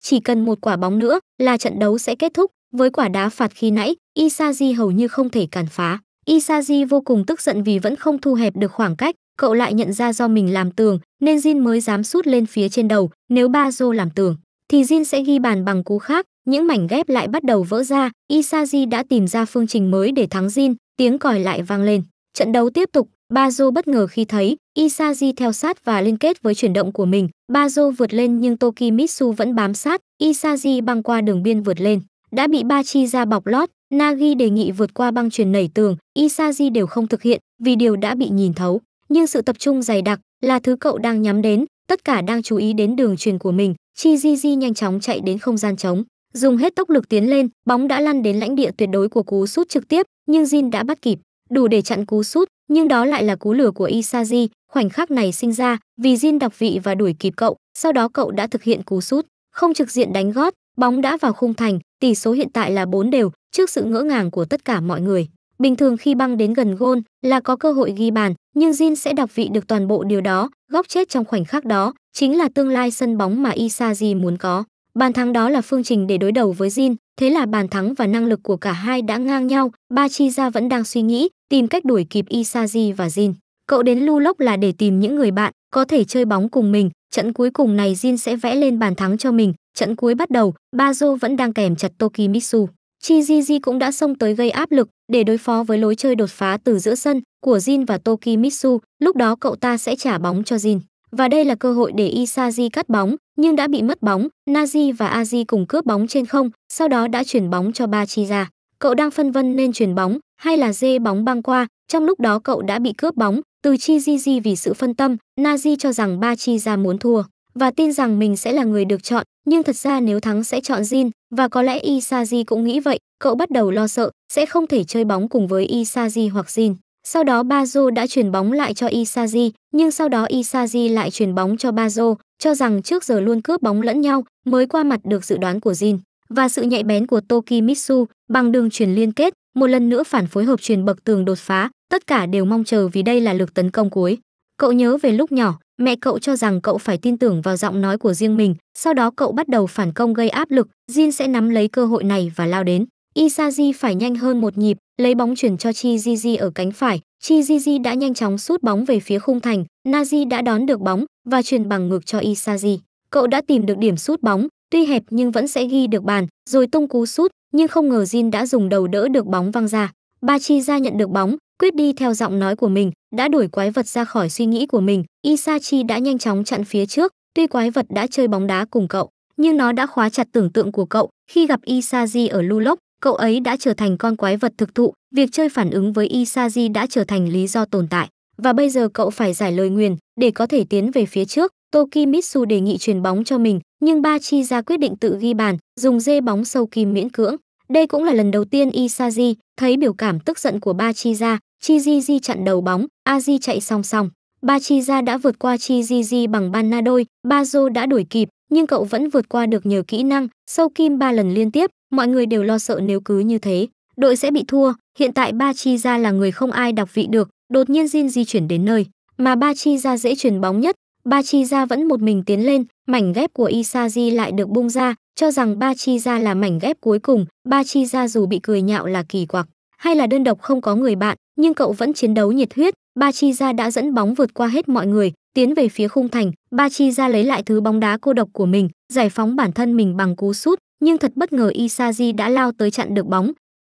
Chỉ cần một quả bóng nữa là trận đấu sẽ kết thúc, với quả đá phạt khi nãy, Isaji hầu như không thể cản phá. Isaji vô cùng tức giận vì vẫn không thu hẹp được khoảng cách, cậu lại nhận ra do mình làm tường nên Jin mới dám sút lên phía trên đầu, nếu ba Zô làm tường thì Jin sẽ ghi bàn bằng cú khác, những mảnh ghép lại bắt đầu vỡ ra, Isaji đã tìm ra phương trình mới để thắng Jin, tiếng còi lại vang lên. Trận đấu tiếp tục, Bazo bất ngờ khi thấy Isaji theo sát và liên kết với chuyển động của mình, Bazo vượt lên nhưng Toki Mitsu vẫn bám sát, Isaji băng qua đường biên vượt lên, đã bị ba chi ra bọc lót, Nagi đề nghị vượt qua băng truyền nảy tường, Isaji đều không thực hiện vì điều đã bị nhìn thấu nhưng sự tập trung dày đặc là thứ cậu đang nhắm đến, tất cả đang chú ý đến đường truyền của mình, Chi Di Di nhanh chóng chạy đến không gian trống, dùng hết tốc lực tiến lên, bóng đã lăn đến lãnh địa tuyệt đối của cú sút trực tiếp, nhưng Jin đã bắt kịp, đủ để chặn cú sút, nhưng đó lại là cú lửa của Isaji, khoảnh khắc này sinh ra, vì Jin đọc vị và đuổi kịp cậu, sau đó cậu đã thực hiện cú sút, không trực diện đánh gót, bóng đã vào khung thành, tỷ số hiện tại là 4 đều, trước sự ngỡ ngàng của tất cả mọi người. Bình thường khi băng đến gần gôn là có cơ hội ghi bàn, nhưng Jin sẽ đọc vị được toàn bộ điều đó, góc chết trong khoảnh khắc đó chính là tương lai sân bóng mà Isaji muốn có. Bàn thắng đó là phương trình để đối đầu với Jin, thế là bàn thắng và năng lực của cả hai đã ngang nhau, Ba Chi Ra vẫn đang suy nghĩ, tìm cách đuổi kịp Isaji và Jin. Cậu đến Lu Lốc là để tìm những người bạn có thể chơi bóng cùng mình, trận cuối cùng này Jin sẽ vẽ lên bàn thắng cho mình, trận cuối bắt đầu, Ba Jo vẫn đang kèm chặt Tokimitsu. Chi Jiji cũng đã xông tới gây áp lực để đối phó với lối chơi đột phá từ giữa sân của Jin và Toki Mitsu, lúc đó cậu ta sẽ trả bóng cho Jin. Và đây là cơ hội để Isaji cắt bóng, nhưng đã bị mất bóng, Naji và Aji cùng cướp bóng trên không, sau đó đã chuyển bóng cho Ba Bachiza. Cậu đang phân vân nên chuyển bóng hay là dê bóng băng qua, trong lúc đó cậu đã bị cướp bóng, từ Chi Jiji vì sự phân tâm, Naji cho rằng Ba Bachiza muốn thua và tin rằng mình sẽ là người được chọn nhưng thật ra nếu thắng sẽ chọn Jin và có lẽ Isaji cũng nghĩ vậy, cậu bắt đầu lo sợ sẽ không thể chơi bóng cùng với Isaji hoặc Jin. Sau đó Bazo đã chuyển bóng lại cho Isaji, nhưng sau đó Isaji lại chuyển bóng cho Bazo, cho rằng trước giờ luôn cướp bóng lẫn nhau mới qua mặt được dự đoán của Jin. Và sự nhạy bén của Tokimitsu bằng đường chuyển liên kết, một lần nữa phản phối hợp truyền bậc tường đột phá, tất cả đều mong chờ vì đây là lực tấn công cuối. Cậu nhớ về lúc nhỏ, mẹ cậu cho rằng cậu phải tin tưởng vào giọng nói của riêng mình, sau đó cậu bắt đầu phản công gây áp lực, Jin sẽ nắm lấy cơ hội này và lao đến. Isaji phải nhanh hơn một nhịp, lấy bóng chuyển cho Chi Jiji ở cánh phải, Chi Jiji đã nhanh chóng sút bóng về phía khung thành, Naji đã đón được bóng và chuyển bằng ngược cho Isaji. Cậu đã tìm được điểm sút bóng, tuy hẹp nhưng vẫn sẽ ghi được bàn, rồi tung cú sút, nhưng không ngờ Jin đã dùng đầu đỡ được bóng văng ra. Ba Chi ra nhận được bóng, quyết đi theo giọng nói của mình đã đuổi quái vật ra khỏi suy nghĩ của mình isachi đã nhanh chóng chặn phía trước tuy quái vật đã chơi bóng đá cùng cậu nhưng nó đã khóa chặt tưởng tượng của cậu khi gặp isaji ở lu cậu ấy đã trở thành con quái vật thực thụ việc chơi phản ứng với isaji đã trở thành lý do tồn tại và bây giờ cậu phải giải lời nguyền để có thể tiến về phía trước Tokimitsu đề nghị truyền bóng cho mình nhưng ba chi ra quyết định tự ghi bàn dùng dê bóng sâu kim miễn cưỡng đây cũng là lần đầu tiên isaji thấy biểu cảm tức giận của ba chi ra Chi Di Di chặn đầu bóng, A Di chạy song song. Ba Chi Ra đã vượt qua Chi Di Di bằng ban na đôi, Ba Zô đã đuổi kịp, nhưng cậu vẫn vượt qua được nhờ kỹ năng, sâu kim ba lần liên tiếp, mọi người đều lo sợ nếu cứ như thế. Đội sẽ bị thua, hiện tại Ba Chi Ra là người không ai đọc vị được, đột nhiên Jin di chuyển đến nơi, mà Ba Chi Ra dễ chuyển bóng nhất. Ba Chi Ra vẫn một mình tiến lên, mảnh ghép của Isaji lại được bung ra, cho rằng Ba Chi Ra là mảnh ghép cuối cùng, Ba Chi Ra dù bị cười nhạo là kỳ quặc, hay là đơn độc không có người bạn, nhưng cậu vẫn chiến đấu nhiệt huyết, Ba Chi Ra đã dẫn bóng vượt qua hết mọi người, tiến về phía khung thành, Ba Chi Ra lấy lại thứ bóng đá cô độc của mình, giải phóng bản thân mình bằng cú sút, nhưng thật bất ngờ Isaji đã lao tới chặn được bóng.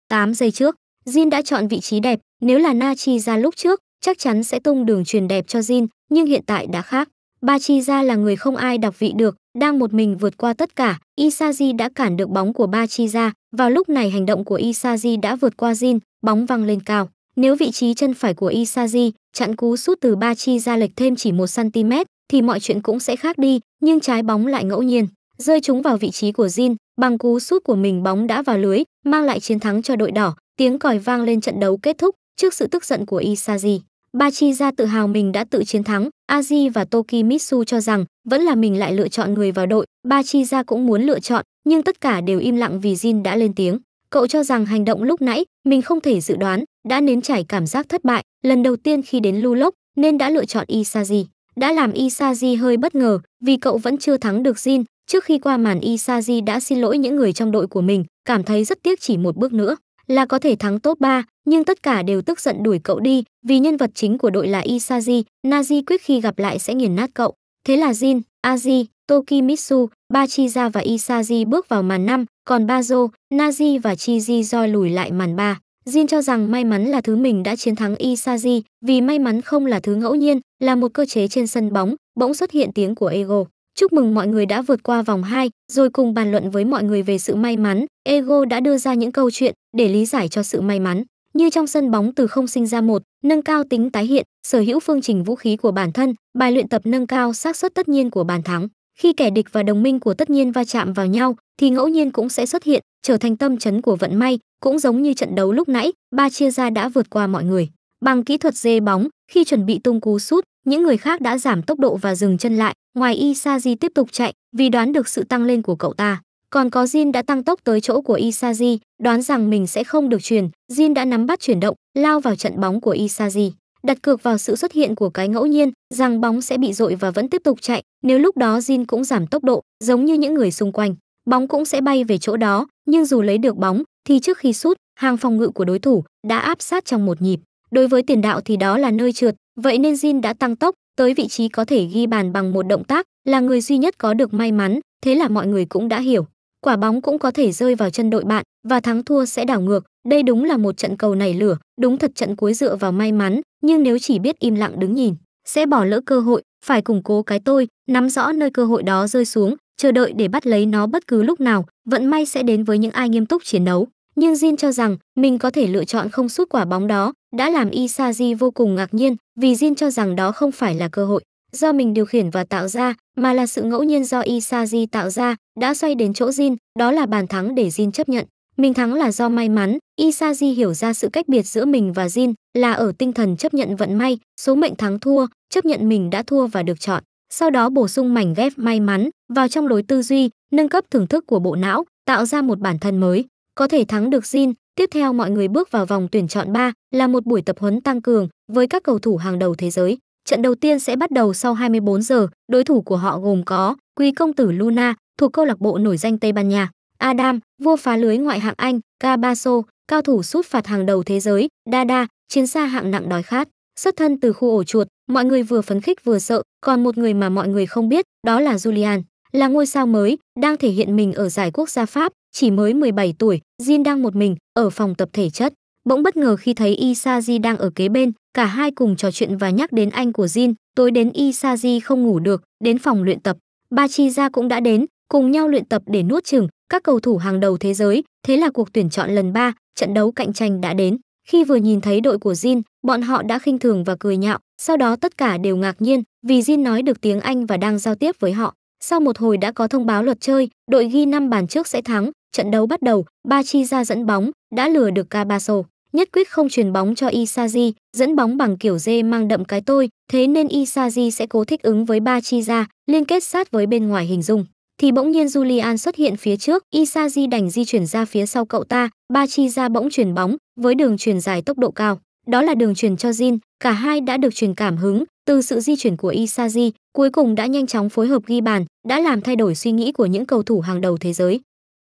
8 giây trước, Jin đã chọn vị trí đẹp, nếu là Na Chi Ra lúc trước, chắc chắn sẽ tung đường truyền đẹp cho Jin, nhưng hiện tại đã khác. Ba Chi Ra là người không ai đọc vị được, đang một mình vượt qua tất cả, Isaji đã cản được bóng của Ba Chi Ra, vào lúc này hành động của Isaji đã vượt qua Jin, bóng văng lên cao. Nếu vị trí chân phải của Isaji chặn cú sút từ ba chi ra lệch thêm chỉ 1 cm thì mọi chuyện cũng sẽ khác đi, nhưng trái bóng lại ngẫu nhiên rơi chúng vào vị trí của Jin, bằng cú sút của mình bóng đã vào lưới, mang lại chiến thắng cho đội đỏ, tiếng còi vang lên trận đấu kết thúc trước sự tức giận của Isaji. Chi ra tự hào mình đã tự chiến thắng, Aji và Toki Mitsu cho rằng vẫn là mình lại lựa chọn người vào đội, Ba Chi ra cũng muốn lựa chọn, nhưng tất cả đều im lặng vì Jin đã lên tiếng. Cậu cho rằng hành động lúc nãy mình không thể dự đoán, đã nếm trải cảm giác thất bại lần đầu tiên khi đến Lu Lốc nên đã lựa chọn Isaji. Đã làm Isaji hơi bất ngờ vì cậu vẫn chưa thắng được Jin. Trước khi qua màn Isaji đã xin lỗi những người trong đội của mình, cảm thấy rất tiếc chỉ một bước nữa là có thể thắng top 3, nhưng tất cả đều tức giận đuổi cậu đi vì nhân vật chính của đội là Isaji, Naji quyết khi gặp lại sẽ nghiền nát cậu. Thế là Jin, Aji, Tokimitsu, Bachiza và Isaji bước vào màn 5, còn Bazo, Naji và Chiji do lùi lại màn 3. Jin cho rằng may mắn là thứ mình đã chiến thắng Isaji, vì may mắn không là thứ ngẫu nhiên, là một cơ chế trên sân bóng, bỗng xuất hiện tiếng của Ego. Chúc mừng mọi người đã vượt qua vòng 2, rồi cùng bàn luận với mọi người về sự may mắn. Ego đã đưa ra những câu chuyện để lý giải cho sự may mắn. Như trong sân bóng từ không sinh ra một, nâng cao tính tái hiện, sở hữu phương trình vũ khí của bản thân, bài luyện tập nâng cao xác suất tất nhiên của bàn thắng. Khi kẻ địch và đồng minh của tất nhiên va chạm vào nhau thì ngẫu nhiên cũng sẽ xuất hiện, trở thành tâm chấn của vận may, cũng giống như trận đấu lúc nãy, ba chia ra đã vượt qua mọi người. Bằng kỹ thuật dê bóng, khi chuẩn bị tung cú sút, những người khác đã giảm tốc độ và dừng chân lại, ngoài Isaji tiếp tục chạy vì đoán được sự tăng lên của cậu ta. Còn có Jin đã tăng tốc tới chỗ của Isaji, đoán rằng mình sẽ không được truyền, Jin đã nắm bắt chuyển động, lao vào trận bóng của Isaji đặt cược vào sự xuất hiện của cái ngẫu nhiên rằng bóng sẽ bị dội và vẫn tiếp tục chạy, nếu lúc đó Jin cũng giảm tốc độ, giống như những người xung quanh, bóng cũng sẽ bay về chỗ đó, nhưng dù lấy được bóng thì trước khi sút, hàng phòng ngự của đối thủ đã áp sát trong một nhịp. Đối với tiền đạo thì đó là nơi trượt, vậy nên Jin đã tăng tốc tới vị trí có thể ghi bàn bằng một động tác, là người duy nhất có được may mắn, thế là mọi người cũng đã hiểu, quả bóng cũng có thể rơi vào chân đội bạn và thắng thua sẽ đảo ngược. Đây đúng là một trận cầu nảy lửa, đúng thật trận cuối dựa vào may mắn, nhưng nếu chỉ biết im lặng đứng nhìn, sẽ bỏ lỡ cơ hội, phải củng cố cái tôi, nắm rõ nơi cơ hội đó rơi xuống, chờ đợi để bắt lấy nó bất cứ lúc nào, vận may sẽ đến với những ai nghiêm túc chiến đấu. Nhưng Jin cho rằng mình có thể lựa chọn không sút quả bóng đó, đã làm Isaji vô cùng ngạc nhiên vì Jin cho rằng đó không phải là cơ hội do mình điều khiển và tạo ra, mà là sự ngẫu nhiên do Isaji tạo ra, đã xoay đến chỗ Jin, đó là bàn thắng để Jin chấp nhận. Mình thắng là do may mắn, Isaji hiểu ra sự cách biệt giữa mình và Jin là ở tinh thần chấp nhận vận may, số mệnh thắng thua, chấp nhận mình đã thua và được chọn. Sau đó bổ sung mảnh ghép may mắn vào trong lối tư duy, nâng cấp thưởng thức của bộ não, tạo ra một bản thân mới. Có thể thắng được Jin, tiếp theo mọi người bước vào vòng tuyển chọn 3 là một buổi tập huấn tăng cường với các cầu thủ hàng đầu thế giới. Trận đầu tiên sẽ bắt đầu sau 24 giờ, đối thủ của họ gồm có Quý công tử Luna, thuộc câu lạc bộ nổi danh Tây Ban Nha, Adam, vua phá lưới ngoại hạng Anh, Cabasso, cao thủ sút phạt hàng đầu thế giới, Dada, chiến xa hạng nặng đói khát, xuất thân từ khu ổ chuột, mọi người vừa phấn khích vừa sợ, còn một người mà mọi người không biết, đó là Julian, là ngôi sao mới, đang thể hiện mình ở giải quốc gia Pháp, chỉ mới 17 tuổi, Jin đang một mình ở phòng tập thể chất. Bỗng bất ngờ khi thấy Isaji đang ở kế bên, cả hai cùng trò chuyện và nhắc đến anh của Jin, tối đến Isaji không ngủ được, đến phòng luyện tập. Ba chi ra cũng đã đến, cùng nhau luyện tập để nuốt chừng các cầu thủ hàng đầu thế giới, thế là cuộc tuyển chọn lần 3, trận đấu cạnh tranh đã đến. Khi vừa nhìn thấy đội của Jin, bọn họ đã khinh thường và cười nhạo, sau đó tất cả đều ngạc nhiên vì Jin nói được tiếng Anh và đang giao tiếp với họ. Sau một hồi đã có thông báo luật chơi, đội ghi 5 bàn trước sẽ thắng, trận đấu bắt đầu, Ba Chi ra dẫn bóng, đã lừa được Cabasso nhất quyết không truyền bóng cho Isaji, dẫn bóng bằng kiểu dê mang đậm cái tôi, thế nên Isaji sẽ cố thích ứng với ba chi ra, liên kết sát với bên ngoài hình dung. Thì bỗng nhiên Julian xuất hiện phía trước, Isaji đành di chuyển ra phía sau cậu ta, ba chi ra bỗng truyền bóng, với đường truyền dài tốc độ cao. Đó là đường truyền cho Jin, cả hai đã được truyền cảm hứng, từ sự di chuyển của Isaji, cuối cùng đã nhanh chóng phối hợp ghi bàn, đã làm thay đổi suy nghĩ của những cầu thủ hàng đầu thế giới.